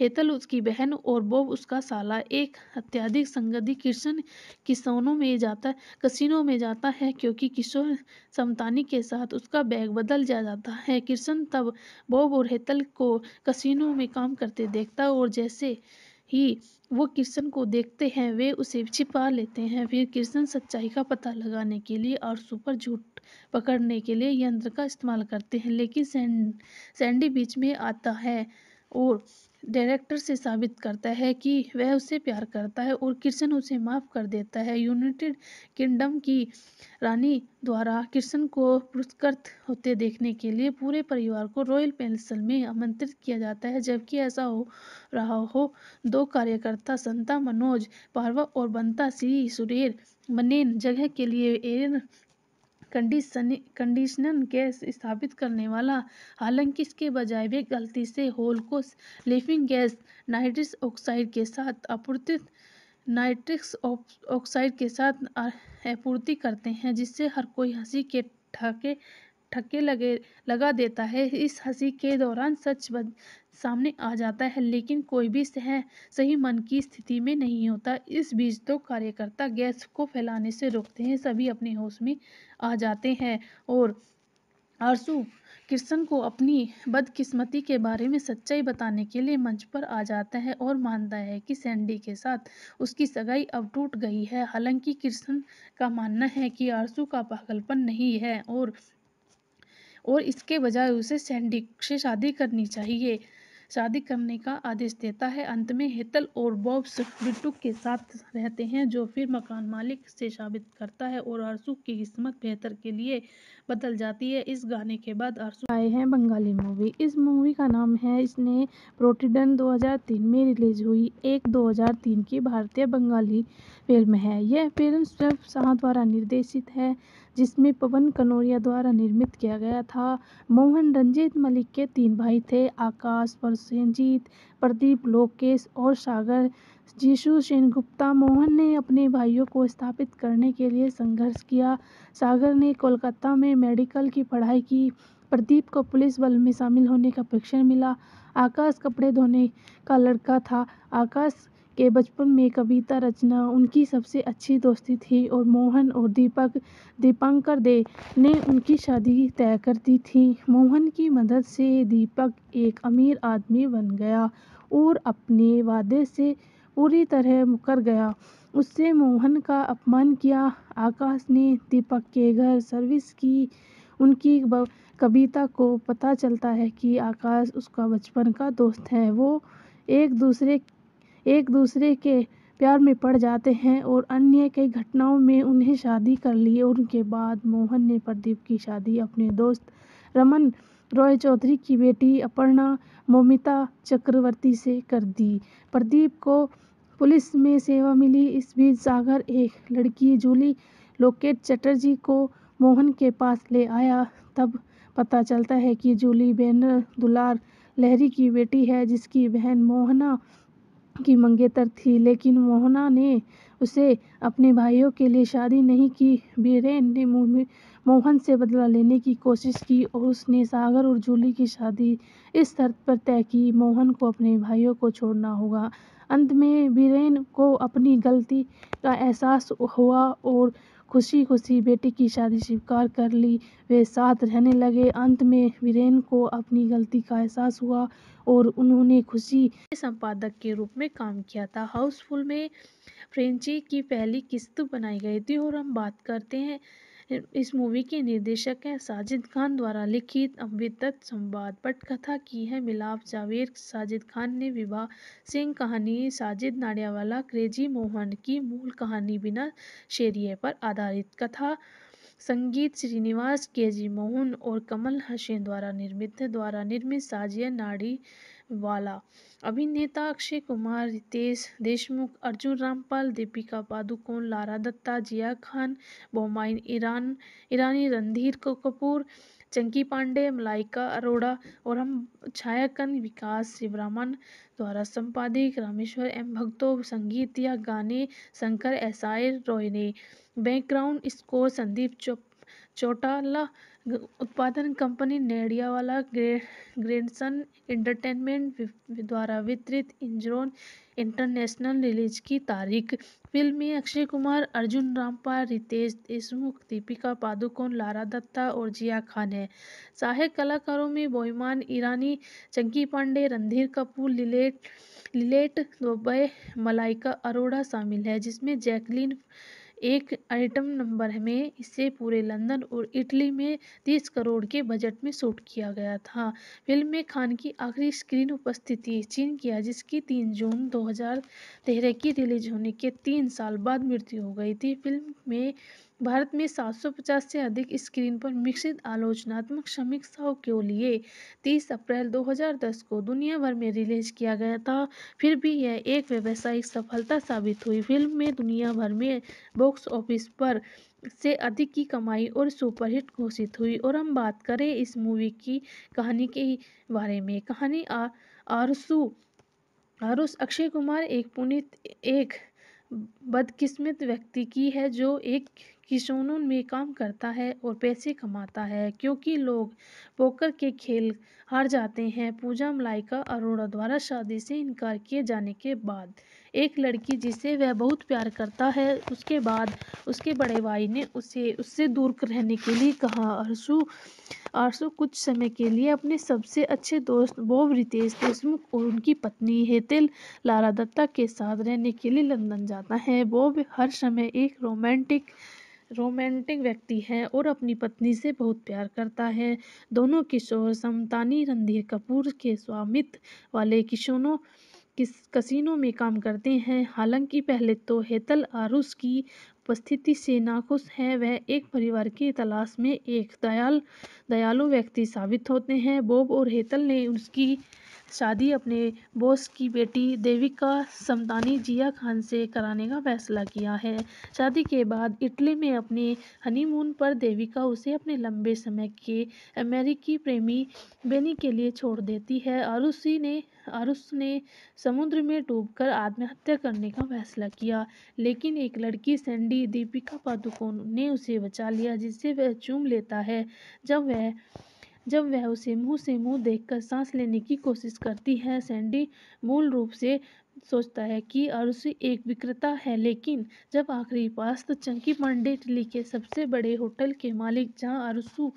हेतल उसकी बहन और बोब उसका साला एक अत्याधिक संगति कृष्ण किसानों में जाता कसिनों में जाता है क्योंकि किशोर समतानी के साथ उसका बैग बदल जा जाता है कृष्ण तब बोब और हेतल को कसीनों में काम करते देखता और जैसे ही वो कृष्ण को देखते हैं वे उसे छिपा लेते हैं फिर कृष्ण सच्चाई का पता लगाने के लिए और सुपर झूठ पकड़ने के लिए यंत्र का इस्तेमाल करते हैं लेकिन सैंड सैंडी बीच में आता है और डायरेक्टर से साबित करता है कि वह उसे प्यार करता है और कृष्ण उसे माफ़ कर देता है यूनाइटेड किंगडम की रानी द्वारा कृष्ण को पुरस्कृत होते देखने के लिए पूरे परिवार को रॉयल पेंसल में आमंत्रित किया जाता है जबकि ऐसा हो रहा हो दो कार्यकर्ता संता मनोज पारवा और बंता श्री सुरेर मनेन जगह के लिए एयर कंडीशनन गैस स्थापित करने वाला हालांकि इसके बजाय वे गलती से होल को लिफिंग गैस नाइट्रस ऑक्साइड के साथ आपूर्ति नाइट्रिक्स ऑक्साइड के साथ आपूर्ति करते हैं जिससे हर कोई हंसी के ठाके ठक्के लगे लगा देता है इस हंसी के दौरान सच सामने आ जाता है लेकिन कोई भी सह सही मन की स्थिति में नहीं होता इस बीच तो कार्यकर्ता गैस को फैलाने से रोकते हैं सभी अपने होश में आ जाते हैं और आरसू कृष्ण को अपनी बदकिस्मती के बारे में सच्चाई बताने के लिए मंच पर आ जाता है और मानता है कि सैंडी के साथ उसकी सगाई अब टूट गई है हालांकि कृष्ण का मानना है कि आरसू का पागलपन नहीं है और और इसके बजाय उसे सैंडिक से शादी करनी चाहिए शादी करने का आदेश देता है अंत में हेतल और बॉब्स बिट्टू के साथ रहते हैं जो फिर मकान मालिक से साबित करता है और आरसू की किस्मत बेहतर के लिए बदल जाती है इस गाने के बाद आरसू आए हैं बंगाली मूवी इस मूवी का नाम है इसने प्रोटीडन 2003 में रिलीज हुई एक 2003 की भारतीय बंगाली फिल्म है यह फिल्म शाह द्वारा निर्देशित है जिसमें पवन कनौरिया द्वारा निर्मित किया गया था मोहन रंजीत मलिक के तीन भाई थे आकाश परसेंजीत प्रदीप लोकेश और सागर जीशु सेनगुप्ता मोहन ने अपने भाइयों को स्थापित करने के लिए संघर्ष किया सागर ने कोलकाता में मेडिकल की पढ़ाई की प्रदीप को पुलिस बल में शामिल होने का प्रशिक्षण मिला आकाश कपड़े धोने का लड़का था आकाश के बचपन में कविता रचना उनकी सबसे अच्छी दोस्ती थी और मोहन और दीपक दीपांकर दे ने उनकी शादी तय कर दी थी मोहन की मदद से दीपक एक अमीर आदमी बन गया और अपने वादे से पूरी तरह मुकर गया उससे मोहन का अपमान किया आकाश ने दीपक के घर सर्विस की उनकी कविता को पता चलता है कि आकाश उसका बचपन का दोस्त है वो एक दूसरे एक दूसरे के प्यार में पड़ जाते हैं और अन्य कई घटनाओं में उन्हें शादी कर और उनके बाद मोहन ने प्रदीप की शादी अपने दोस्त रमन रॉय चौधरी की बेटी अपर्णा मोमिता चक्रवर्ती से कर दी प्रदीप को पुलिस में सेवा मिली इस बीच सागर एक लड़की जूली लोकेट चटर्जी को मोहन के पास ले आया तब पता चलता है कि जूली बैनर दुलार लहरी की बेटी है जिसकी बहन मोहना की मंगेतर थी लेकिन मोहना ने उसे अपने भाइयों के लिए शादी नहीं की बीरेन ने मोहन से बदला लेने की कोशिश की और उसने सागर और जूली की शादी इस शर्त पर तय की मोहन को अपने भाइयों को छोड़ना होगा अंत में बीरेन को अपनी गलती का एहसास हुआ और खुशी खुशी बेटे की शादी स्वीकार कर ली वे साथ रहने लगे अंत में वीरेन को अपनी गलती का एहसास हुआ और उन्होंने खुशी संपादक के रूप में काम किया था हाउसफुल में फ्रेंची की पहली किस्त बनाई गई थी और हम बात करते हैं इस मूवी के निर्देशक हैं साजिद खान द्वारा लिखित अमृतत संवाद पटकथा की है मिलाप जावेद साजिद खान ने विवाह सिंह कहानी साजिद नाडियावाला क्रेजी मोहन की मूल कहानी बिना शेरिए पर आधारित कथा संगीत श्रीनिवास के जी मोहन और कमल हसैन द्वारा निर्मित द्वारा निर्मित साजिया नाड़ी वाला अभिनेता अक्षय कुमार रितेश देशमुख अर्जुन रामपाल दीपिका पादुकोण लारा दत्ता जिया खान बोमाइन ईरान ईरानी रणधीर कपूर चंकी पांडे मलाइका अरोड़ा और हम छायाकन विकास शिवरामन द्वारा संपादित रामेश्वर एम भक्तो संगीत या गाने शंकर एसायर रॉय ने बैकग्राउंड स्कोर संदीप चौप चौटाला उत्पादन कंपनी नेडियावाला ग्रैंडसन एंटरटेनमेंट द्वारा वितरित इंजरोन इंटरनेशनल रिलीज की तारीख फिल्म में अक्षय कुमार अर्जुन रामपाल रितेश देशमुख दीपिका पादुकोण लारा दत्ता और जिया खान है सहायक कलाकारों में बोईमान ईरानी चंकी पांडे रणधीर कपूर लिलेट लिलेट दुबई मलाइका अरोड़ा शामिल है जिसमें जैकलिन एक आइटम नंबर में इसे पूरे लंदन और इटली में तीस करोड़ के बजट में शूट किया गया था फिल्म में खान की आखिरी स्क्रीन उपस्थिति चीन किया जिसकी तीन जून दो हजार तेरह की रिलीज होने के तीन साल बाद मृत्यु हो गई थी फिल्म में भारत में सात सौ पचास से अधिक स्क्रीन पर मिश्रित आलोचनात्मक समीक्षाओं के लिए 30 अप्रैल 2010 को दुनिया भर में रिलीज किया गया था फिर भी यह एक व्यावसायिक सफलता साबित हुई फिल्म में दुनिया भर में बॉक्स ऑफिस पर से अधिक की कमाई और सुपरहिट घोषित हुई और हम बात करें इस मूवी की कहानी के बारे में कहानी आरसू आरुष अक्षय कुमार एक पुनित एक बदकिस्मत व्यक्ति की है जो एक की में काम करता है और पैसे कमाता है क्योंकि लोग पोकर के खेल हार जाते हैं पूजा मलाइका अरोड़ा द्वारा शादी से इनकार किए जाने के बाद एक लड़की जिसे वह बहुत प्यार करता है उसके बाद उसके बड़े भाई ने उसे उससे दूर रहने के लिए कहा आरसू आरसू कुछ समय के लिए अपने सबसे अच्छे दोस्त बॉब रितेश देशमुख और उनकी पत्नी हेतिल लारा दत्ता के साथ रहने के लिए लंदन जाता है बॉब हर समय एक रोमांटिक रोमांटिक व्यक्ति है और अपनी पत्नी से बहुत प्यार करता है दोनों किशोर समतानी रणधीर कपूर के स्वामित्व वाले किशोनों किस कसिनो में काम करते हैं हालांकि पहले तो हेतल आरुष की उपस्थिति से नाखुश है वह एक परिवार की तलाश में एक दयाल दयालु व्यक्ति साबित होते हैं बॉब और हेतल ने उसकी शादी अपने बॉस की बेटी देविका समतानी जिया खान से कराने का फैसला किया है शादी के बाद इटली में अपने हनीमून पर देविका उसे अपने लंबे समय के अमेरिकी प्रेमी बेनी के लिए छोड़ देती है आरुषि ने आरुष ने समुद्र में डूबकर आत्महत्या करने का फैसला किया लेकिन एक लड़की सैंडी दीपिका पादुकोण ने उसे बचा लिया जिससे वह चूम लेता है जब वह जब वह उसे मुंह से मुंह देखकर सांस लेने की कोशिश करती है सैंडी मूल रूप से सोचता है कि आरुषि एक विक्रेता है लेकिन जब आखिरी पास तो चंकी पांडे इटली के सबसे बड़े होटल के मालिक जहां आरुषु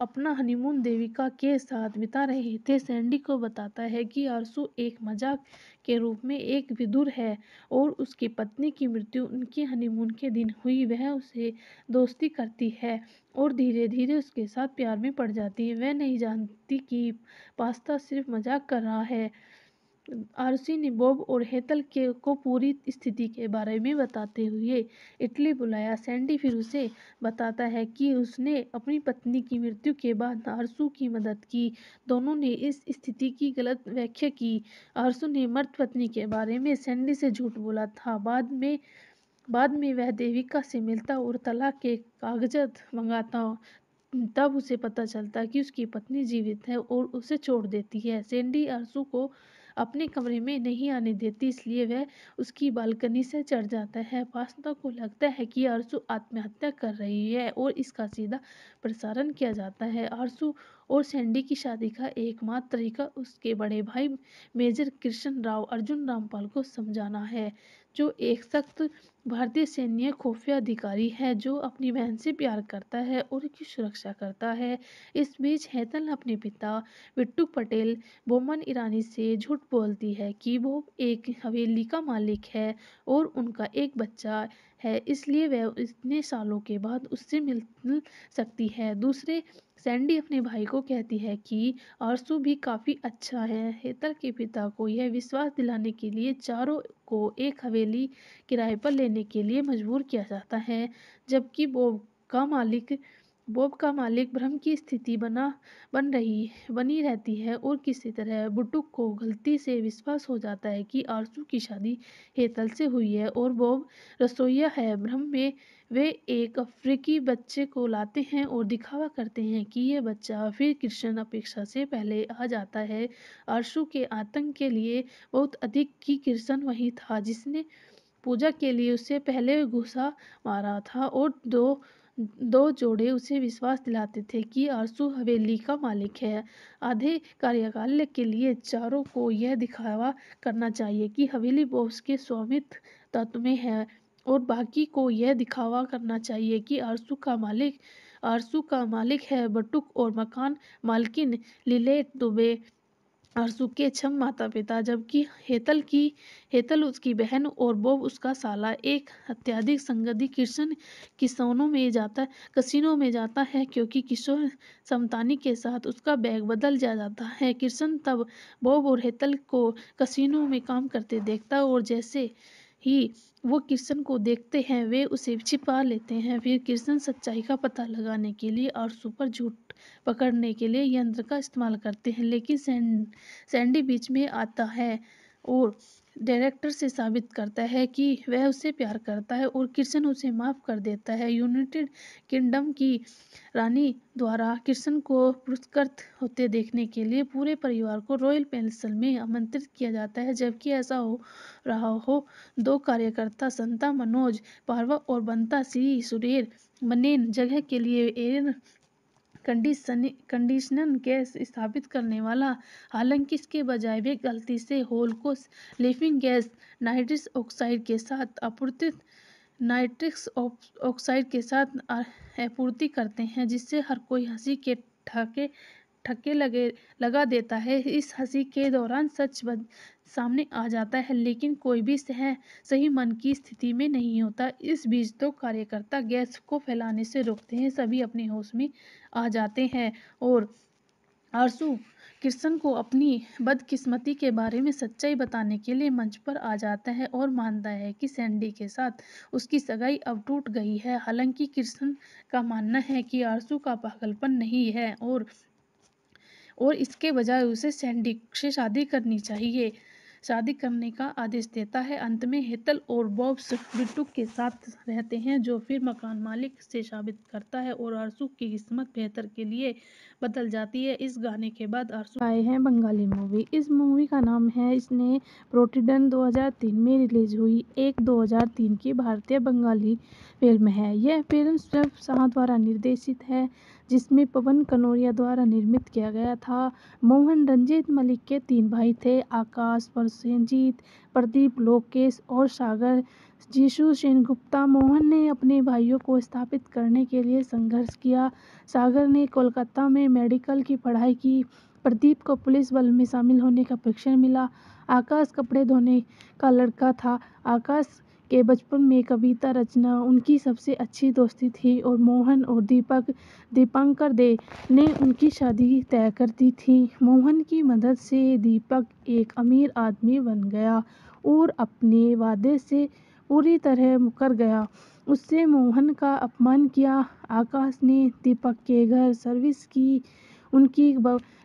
अपना हनीमून देविका के साथ बिता रहे थे सैंडी को बताता है कि आरसू एक मजाक के रूप में एक विदुर है और उसकी पत्नी की मृत्यु उनके हनीमून के दिन हुई वह उसे दोस्ती करती है और धीरे धीरे उसके साथ प्यार में पड़ जाती है वह नहीं जानती कि पास्ता सिर्फ मजाक कर रहा है आरसी निबोब और हेतल के को पूरी स्थिति के बारे में बताते हुए इटली बुलाया सैंडी फिर उसे बताता है कि उसने अपनी पत्नी की मृत्यु के बाद आरसू की मदद की दोनों ने इस स्थिति की गलत व्याख्या की आरसू ने मृत पत्नी के बारे में सैंडी से झूठ बोला था बाद में बाद में वह देविका से मिलता और तलाक के कागजात मंगाता तब उसे पता चलता कि उसकी पत्नी जीवित है और उसे छोड़ देती है सैंडी आरसू को अपने कमरे में नहीं आने देती इसलिए वह उसकी बालकनी से चढ़ जाता है वास्तव को लगता है कि आरसू आत्महत्या कर रही है और इसका सीधा प्रसारण किया जाता है आरसू और सैंडी की शादी का एकमात्र तरीका उसके बड़े भाई मेजर कृष्ण राव अर्जुन रामपाल को समझाना है जो एक सख्त भारतीय सैन्य खुफिया अधिकारी है जो अपनी बहन से प्यार करता है और उनकी सुरक्षा करता है इस बीच हैतल अपने पिता विट्टू पटेल बोमन ईरानी से झूठ बोलती है कि वो एक हवेली का मालिक है और उनका एक बच्चा है इसलिए वह इतने सालों के बाद उससे मिल सकती है दूसरे सैंडी अपने भाई को कहती है कि आरसू भी काफ़ी अच्छा है हेतर के पिता को यह विश्वास दिलाने के लिए चारों को एक हवेली किराए पर लेने के लिए मजबूर किया जाता है जबकि बॉब का मालिक बॉब का मालिक भ्रम की स्थिति बना बन रही बनी रहती है और किसी तरह बुटुक को गलती से विश्वास हो जाता है कि आरसू की शादी हेतल से हुई है और बॉब रसोईया है भ्रम में वे एक अफ्रीकी बच्चे को लाते हैं और दिखावा करते हैं कि यह बच्चा फिर कृष्ण अपेक्षा से पहले आ जाता है आरसू के आतंक के लिए बहुत अधिक कि कृष्ण वही था जिसने पूजा के लिए उससे पहले घुसा मारा था और दो दो जोड़े उसे विश्वास दिलाते थे कि आरसू हवेली का मालिक है आधे कार्यकाल के लिए चारों को यह दिखावा करना चाहिए कि हवेली बॉस के स्वामित्व तत्व में है और बाकी को यह दिखावा करना चाहिए कि आरसू का मालिक आरसू का मालिक है बटुक और मकान मालकिन लिलेट दुबे अरसू के छम माता पिता जबकि हेतल की हेतल उसकी बहन और बोब उसका साला एक अत्याधिक संगति कृष्ण किसानों में जाता कसिनो में जाता है क्योंकि किशोर समतानी के साथ उसका बैग बदल जा जाता है किशन तब बोब और हेतल को कसिनों में काम करते देखता और जैसे ही वो कृष्ण को देखते हैं वे उसे छिपा लेते हैं फिर कृष्ण सच्चाई का पता लगाने के लिए अरसू पर झूठ पकड़ने के लिए यंत्र का इस्तेमाल करते हैं लेकिन सैंड सैंडी बीच में आता है और डायरेक्टर से साबित करता है कि वह उसे प्यार करता है और कृष्ण उसे माफ़ कर देता है यूनाइटेड किंगडम की रानी द्वारा कृष्ण को पुरस्कृत होते देखने के लिए पूरे परिवार को रॉयल पेंसल में आमंत्रित किया जाता है जबकि ऐसा हो रहा हो दो कार्यकर्ता संता मनोज पारवा और बंता श्री सुरेर मनेन जगह के लिए एयर कंडीशन कंडीशनर गैस स्थापित करने वाला हालांकि इसके बजाय वे गलती से होल को लिफिंग गैस नाइट्रस ऑक्साइड के साथ आपूर्ति नाइट्रिक्स ऑक्साइड के साथ आपूर्ति करते हैं जिससे हर कोई हंसी के ठाके ठक्के लगे लगा देता है इस हंसी के दौरान सच सामने आ जाता है लेकिन कोई भी सह सही मन की स्थिति में नहीं होता इस बीच तो कार्यकर्ता गैस को फैलाने से रोकते हैं सभी अपने होश में आ जाते हैं और आरसू कृष्ण को अपनी बदकिस्मती के बारे में सच्चाई बताने के लिए मंच पर आ जाता है और मानता है कि सैंडी के साथ उसकी सगाई अब टूट गई है हालांकि कृष्ण का मानना है कि आरसू का पागलपन नहीं है और और इसके बजाय उसे सैंडिक से शादी करनी चाहिए शादी करने का आदेश देता है अंत में हेतल और बॉब्स बिट्टू के साथ रहते हैं जो फिर मकान मालिक से साबित करता है और आरसू की किस्मत बेहतर के लिए बदल जाती है इस गाने के बाद आरसू आए हैं बंगाली मूवी इस मूवी का नाम है इसने प्रोटीडन 2003 में रिलीज हुई एक 2003 की भारतीय बंगाली फिल्म है यह फिल्म स्वयं शाह द्वारा निर्देशित है जिसमें पवन कनौरिया द्वारा निर्मित किया गया था मोहन रंजीत मलिक के तीन भाई थे आकाश प्रसेनजीत प्रदीप लोकेश और सागर जीशु सेनगुप्ता मोहन ने अपने भाइयों को स्थापित करने के लिए संघर्ष किया सागर ने कोलकाता में मेडिकल की पढ़ाई की प्रदीप को पुलिस बल में शामिल होने का प्रशिक्षण मिला आकाश कपड़े धोने का लड़का था आकाश के बचपन में कविता रचना उनकी सबसे अच्छी दोस्ती थी और मोहन और दीपक दीपांकर दे ने उनकी शादी तय कर दी थी मोहन की मदद से दीपक एक अमीर आदमी बन गया और अपने वादे से पूरी तरह मुकर गया उससे मोहन का अपमान किया आकाश ने दीपक के घर सर्विस की उनकी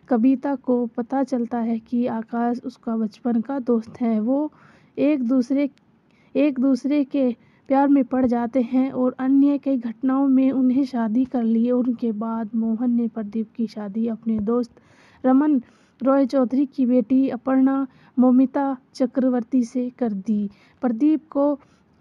कविता को पता चलता है कि आकाश उसका बचपन का दोस्त है वो एक दूसरे एक दूसरे के प्यार में पड़ जाते हैं और अन्य कई घटनाओं में उन्हें शादी कर ली और उनके बाद मोहन ने प्रदीप की शादी अपने दोस्त रमन रॉय चौधरी की बेटी अपर्णा मोमिता चक्रवर्ती से कर दी प्रदीप को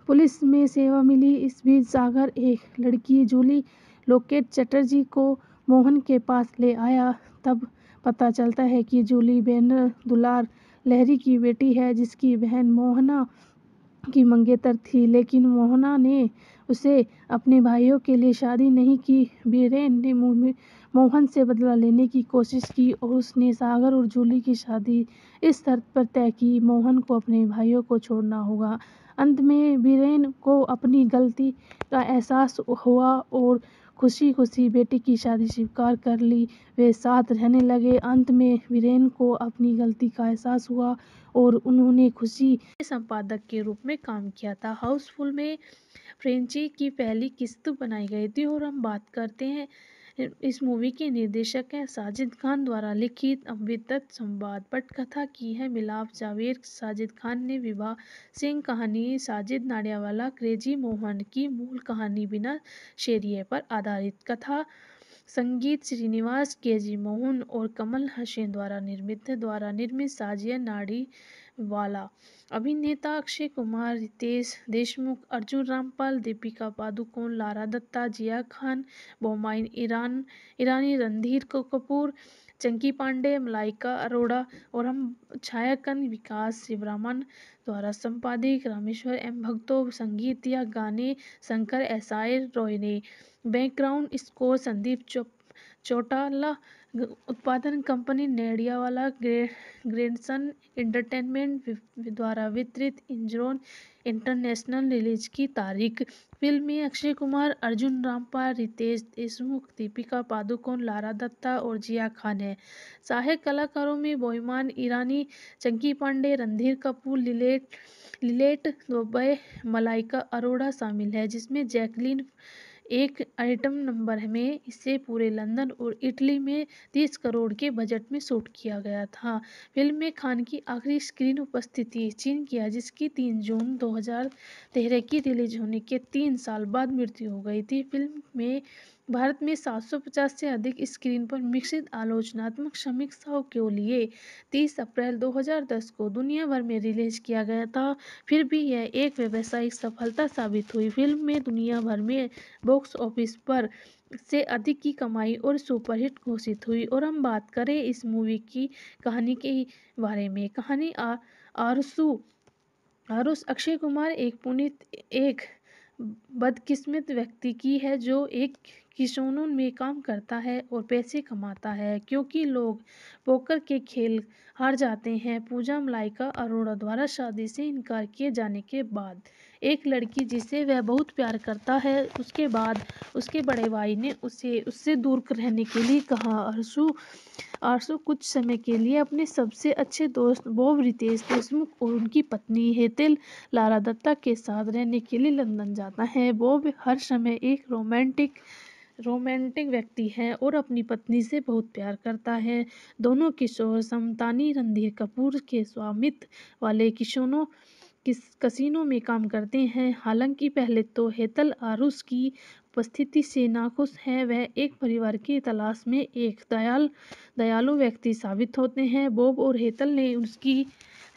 पुलिस में सेवा मिली इस बीच सागर एक लड़की जूली लोकेट चटर्जी को मोहन के पास ले आया तब पता चलता है कि जूली बैनर दुलार लहरी की बेटी है जिसकी बहन मोहना की मंगेतर थी लेकिन मोहना ने उसे अपने भाइयों के लिए शादी नहीं की बीरेन ने मोहन से बदला लेने की कोशिश की और उसने सागर और जूली की शादी इस शर्त पर तय की मोहन को अपने भाइयों को छोड़ना होगा अंत में बीरेन को अपनी गलती का एहसास हुआ और खुशी खुशी बेटे की शादी स्वीकार कर ली वे साथ रहने लगे अंत में वीरेन को अपनी गलती का एहसास हुआ और उन्होंने खुशी संपादक के रूप में काम किया था हाउसफुल में फ्रेंची की पहली किस्त बनाई गई थी और हम बात करते हैं इस मूवी के निर्देशक हैं साजिद खान द्वारा लिखित अमृतत संवाद पटकथा की है मिलाप जावेद साजिद खान ने विवाह सिंह कहानी साजिद नाडियावाला क्रेजी मोहन की मूल कहानी बिना शेरिए पर आधारित कथा संगीत श्रीनिवास के जी मोहन और कमल हसैन द्वारा निर्मित द्वारा निर्मित साजिया नाड़ी वाला अभिनेता अक्षय कुमार रितेश देशमुख अर्जुन रामपाल दीपिका पादुकोण लारा दत्ता जिया खान बोमाइन ईरान ईरानी रणधीर कपूर चंकी पांडे मलाइका अरोड़ा और हम छायाकन विकास शिवरामन द्वारा संपादित रामेश्वर एम भक्तो संगीत या गाने शंकर एसायर रॉय ने बैकग्राउंड स्कोर संदीप चौटाला उत्पादन कंपनी नेडियावाला ग्रेनसन एंटरटेनमेंट द्वारा वितरित इंजरोन इंटरनेशनल रिलीज की तारीख फिल्म में अक्षय कुमार अर्जुन रामपाल रितेश देशमुख दीपिका पादुकोण लारा दत्ता और जिया खान है सहायक कलाकारों में बोईमान ईरानी चंकी पांडे रणधीर कपूर लिलेट लिलेट दोबे मलाइका अरोड़ा शामिल है जिसमें जैकलीन एक आइटम नंबर में इसे पूरे लंदन और इटली में तीस करोड़ के बजट में शूट किया गया था फिल्म में खान की आखिरी स्क्रीन उपस्थिति चीन किया जिसकी तीन जून 2013 की रिलीज होने के तीन साल बाद मृत्यु हो गई थी फिल्म में भारत में सात सौ पचास से अधिक स्क्रीन पर मिश्रित आलोचनात्मक समीक्षाओं के लिए तीस अप्रैल दो हज़ार दस को दुनिया भर में रिलीज किया गया था फिर भी यह एक व्यावसायिक सफलता साबित हुई फिल्म में दुनिया भर में बॉक्स ऑफिस पर से अधिक की कमाई और सुपरहिट घोषित हुई और हम बात करें इस मूवी की कहानी के बारे में कहानी आ, आरसू आरुष अक्षय कुमार एक पुनित एक बदकिस्मत व्यक्ति की है जो एक कि सैलून में काम करता है और पैसे कमाता है क्योंकि लोग पोकर के खेल हार जाते हैं पूजा मलाइका अरोड़ा द्वारा शादी से इनकार किए जाने के बाद एक लड़की जिसे वह बहुत प्यार करता है उसके बाद उसके बड़े भाई ने उसे उससे दूर रहने के लिए कहा आरसू आरसू कुछ समय के लिए अपने सबसे अच्छे दोस्त बोब रितेश देशमुख और उनकी पत्नी हेतल लारा दत्ता के साथ रहने के लिए लंदन जाता है बोब हर समय एक रोमांटिक रोमांटिक व्यक्ति है और अपनी पत्नी से बहुत प्यार करता है दोनों किशोर समतानी रणधीर कपूर के स्वामित्व वाले किशोरों किस कसीनों में काम करते हैं हालांकि पहले तो हेतल आरुष की उपस्थिति से नाखुश हैं वह एक परिवार की तलाश में एक दयाल दयालु व्यक्ति साबित होते हैं बॉब और हेतल ने उसकी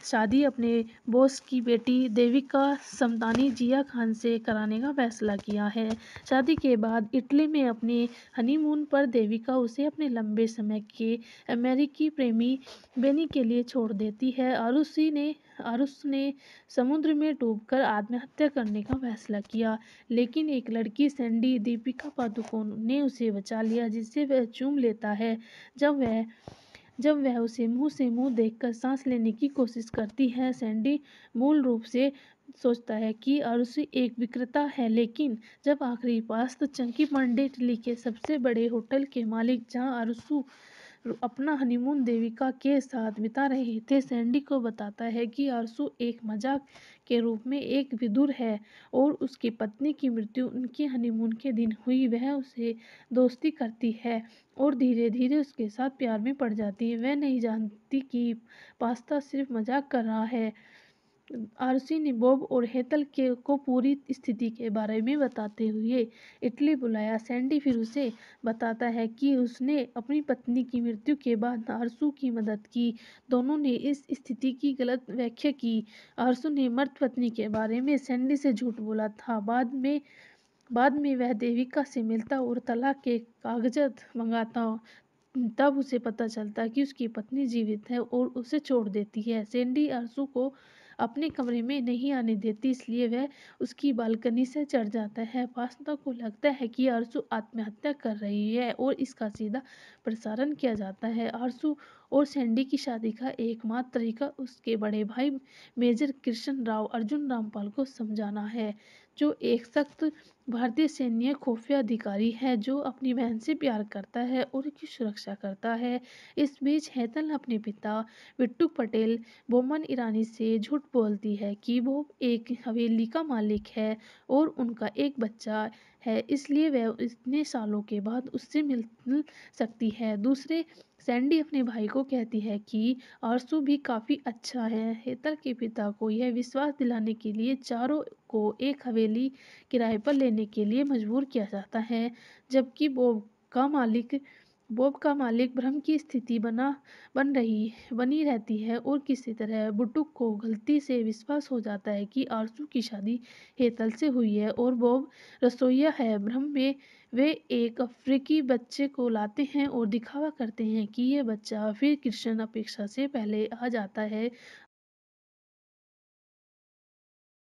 शादी अपने बॉस की बेटी देविका समतानी जिया खान से कराने का फैसला किया है शादी के बाद इटली में अपने हनीमून पर देविका उसे अपने लंबे समय के अमेरिकी प्रेमी बेनी के लिए छोड़ देती है और उसी ने और उसने समुद्र में डूबकर आत्महत्या करने का फैसला किया लेकिन एक लड़की सैंडी दीपिका पादुकोण ने उसे बचा लिया जिससे वह चूम लेता है जब वह जब वह उसे मुंह से मुंह देखकर सांस लेने की कोशिश करती है सैंडी मूल रूप से सोचता है कि अरुष एक विक्रेता है लेकिन जब आखिरी पास तो चंकी पांडे दिल्ली के सबसे बड़े होटल के मालिक जहां अरुषु अपना हनीमून देविका के साथ बिता रहे थे सैंडी को बताता है कि आरसू एक मजाक के रूप में एक विदुर है और उसकी पत्नी की मृत्यु उनके हनीमून के दिन हुई वह उसे दोस्ती करती है और धीरे धीरे उसके साथ प्यार में पड़ जाती है वह नहीं जानती कि पास्ता सिर्फ मजाक कर रहा है आरसी ने बॉब और के को पूरी स्थिति के बारे में बताते हुए इटली बुलाया सैंडी फिर उसे बताता है कि उसने अपनी पत्नी की मृत्यु के बाद आरसू की मदद की दोनों ने इस स्थिति की गलत व्याख्या की आरसू ने मृत पत्नी के बारे में सैंडी से झूठ बोला था बाद में बाद में वह देविका से मिलता और तलाक के कागजात मंगाता तब उसे पता चलता कि उसकी पत्नी जीवित है और उसे छोड़ देती है सैंडी आरसू को अपने कमरे में नहीं आने देती इसलिए वह उसकी बालकनी से चढ़ जाता है फासना को लगता है कि आरसू आत्महत्या कर रही है और इसका सीधा प्रसारण किया जाता है आरसू और सैंडी की शादी का एकमात्र तरीका उसके बड़े भाई मेजर कृष्ण राव अर्जुन रामपाल को समझाना है जो एक सख्त भारतीय सैन्य खुफिया अधिकारी है जो अपनी बहन से प्यार करता है और उनकी सुरक्षा करता है इस बीच हैतल अपने पिता बिट्टू पटेल बोमन ईरानी से झूठ बोलती है कि वो एक हवेली का मालिक है और उनका एक बच्चा है इसलिए वह इतने सालों के बाद उससे मिल सकती है दूसरे सैंडी अपने भाई को कहती है कि आरसू भी काफ़ी अच्छा है हेतल के पिता को यह विश्वास दिलाने के लिए चारों को एक हवेली किराए पर लेने देने के लिए मजबूर किया जाता है जबकि बॉब का मालिक बॉब का मालिक भ्रम की स्थिति बना बन रही बनी रहती है और किसी तरह बुटुक को गलती से विश्वास हो जाता है कि आरसू की शादी हेतल से हुई है और बॉब रसोईया है भ्रम में वे एक अफ्रीकी बच्चे को लाते हैं और दिखावा करते हैं कि यह बच्चा फिर कृष्ण अपेक्षा से पहले आ जाता है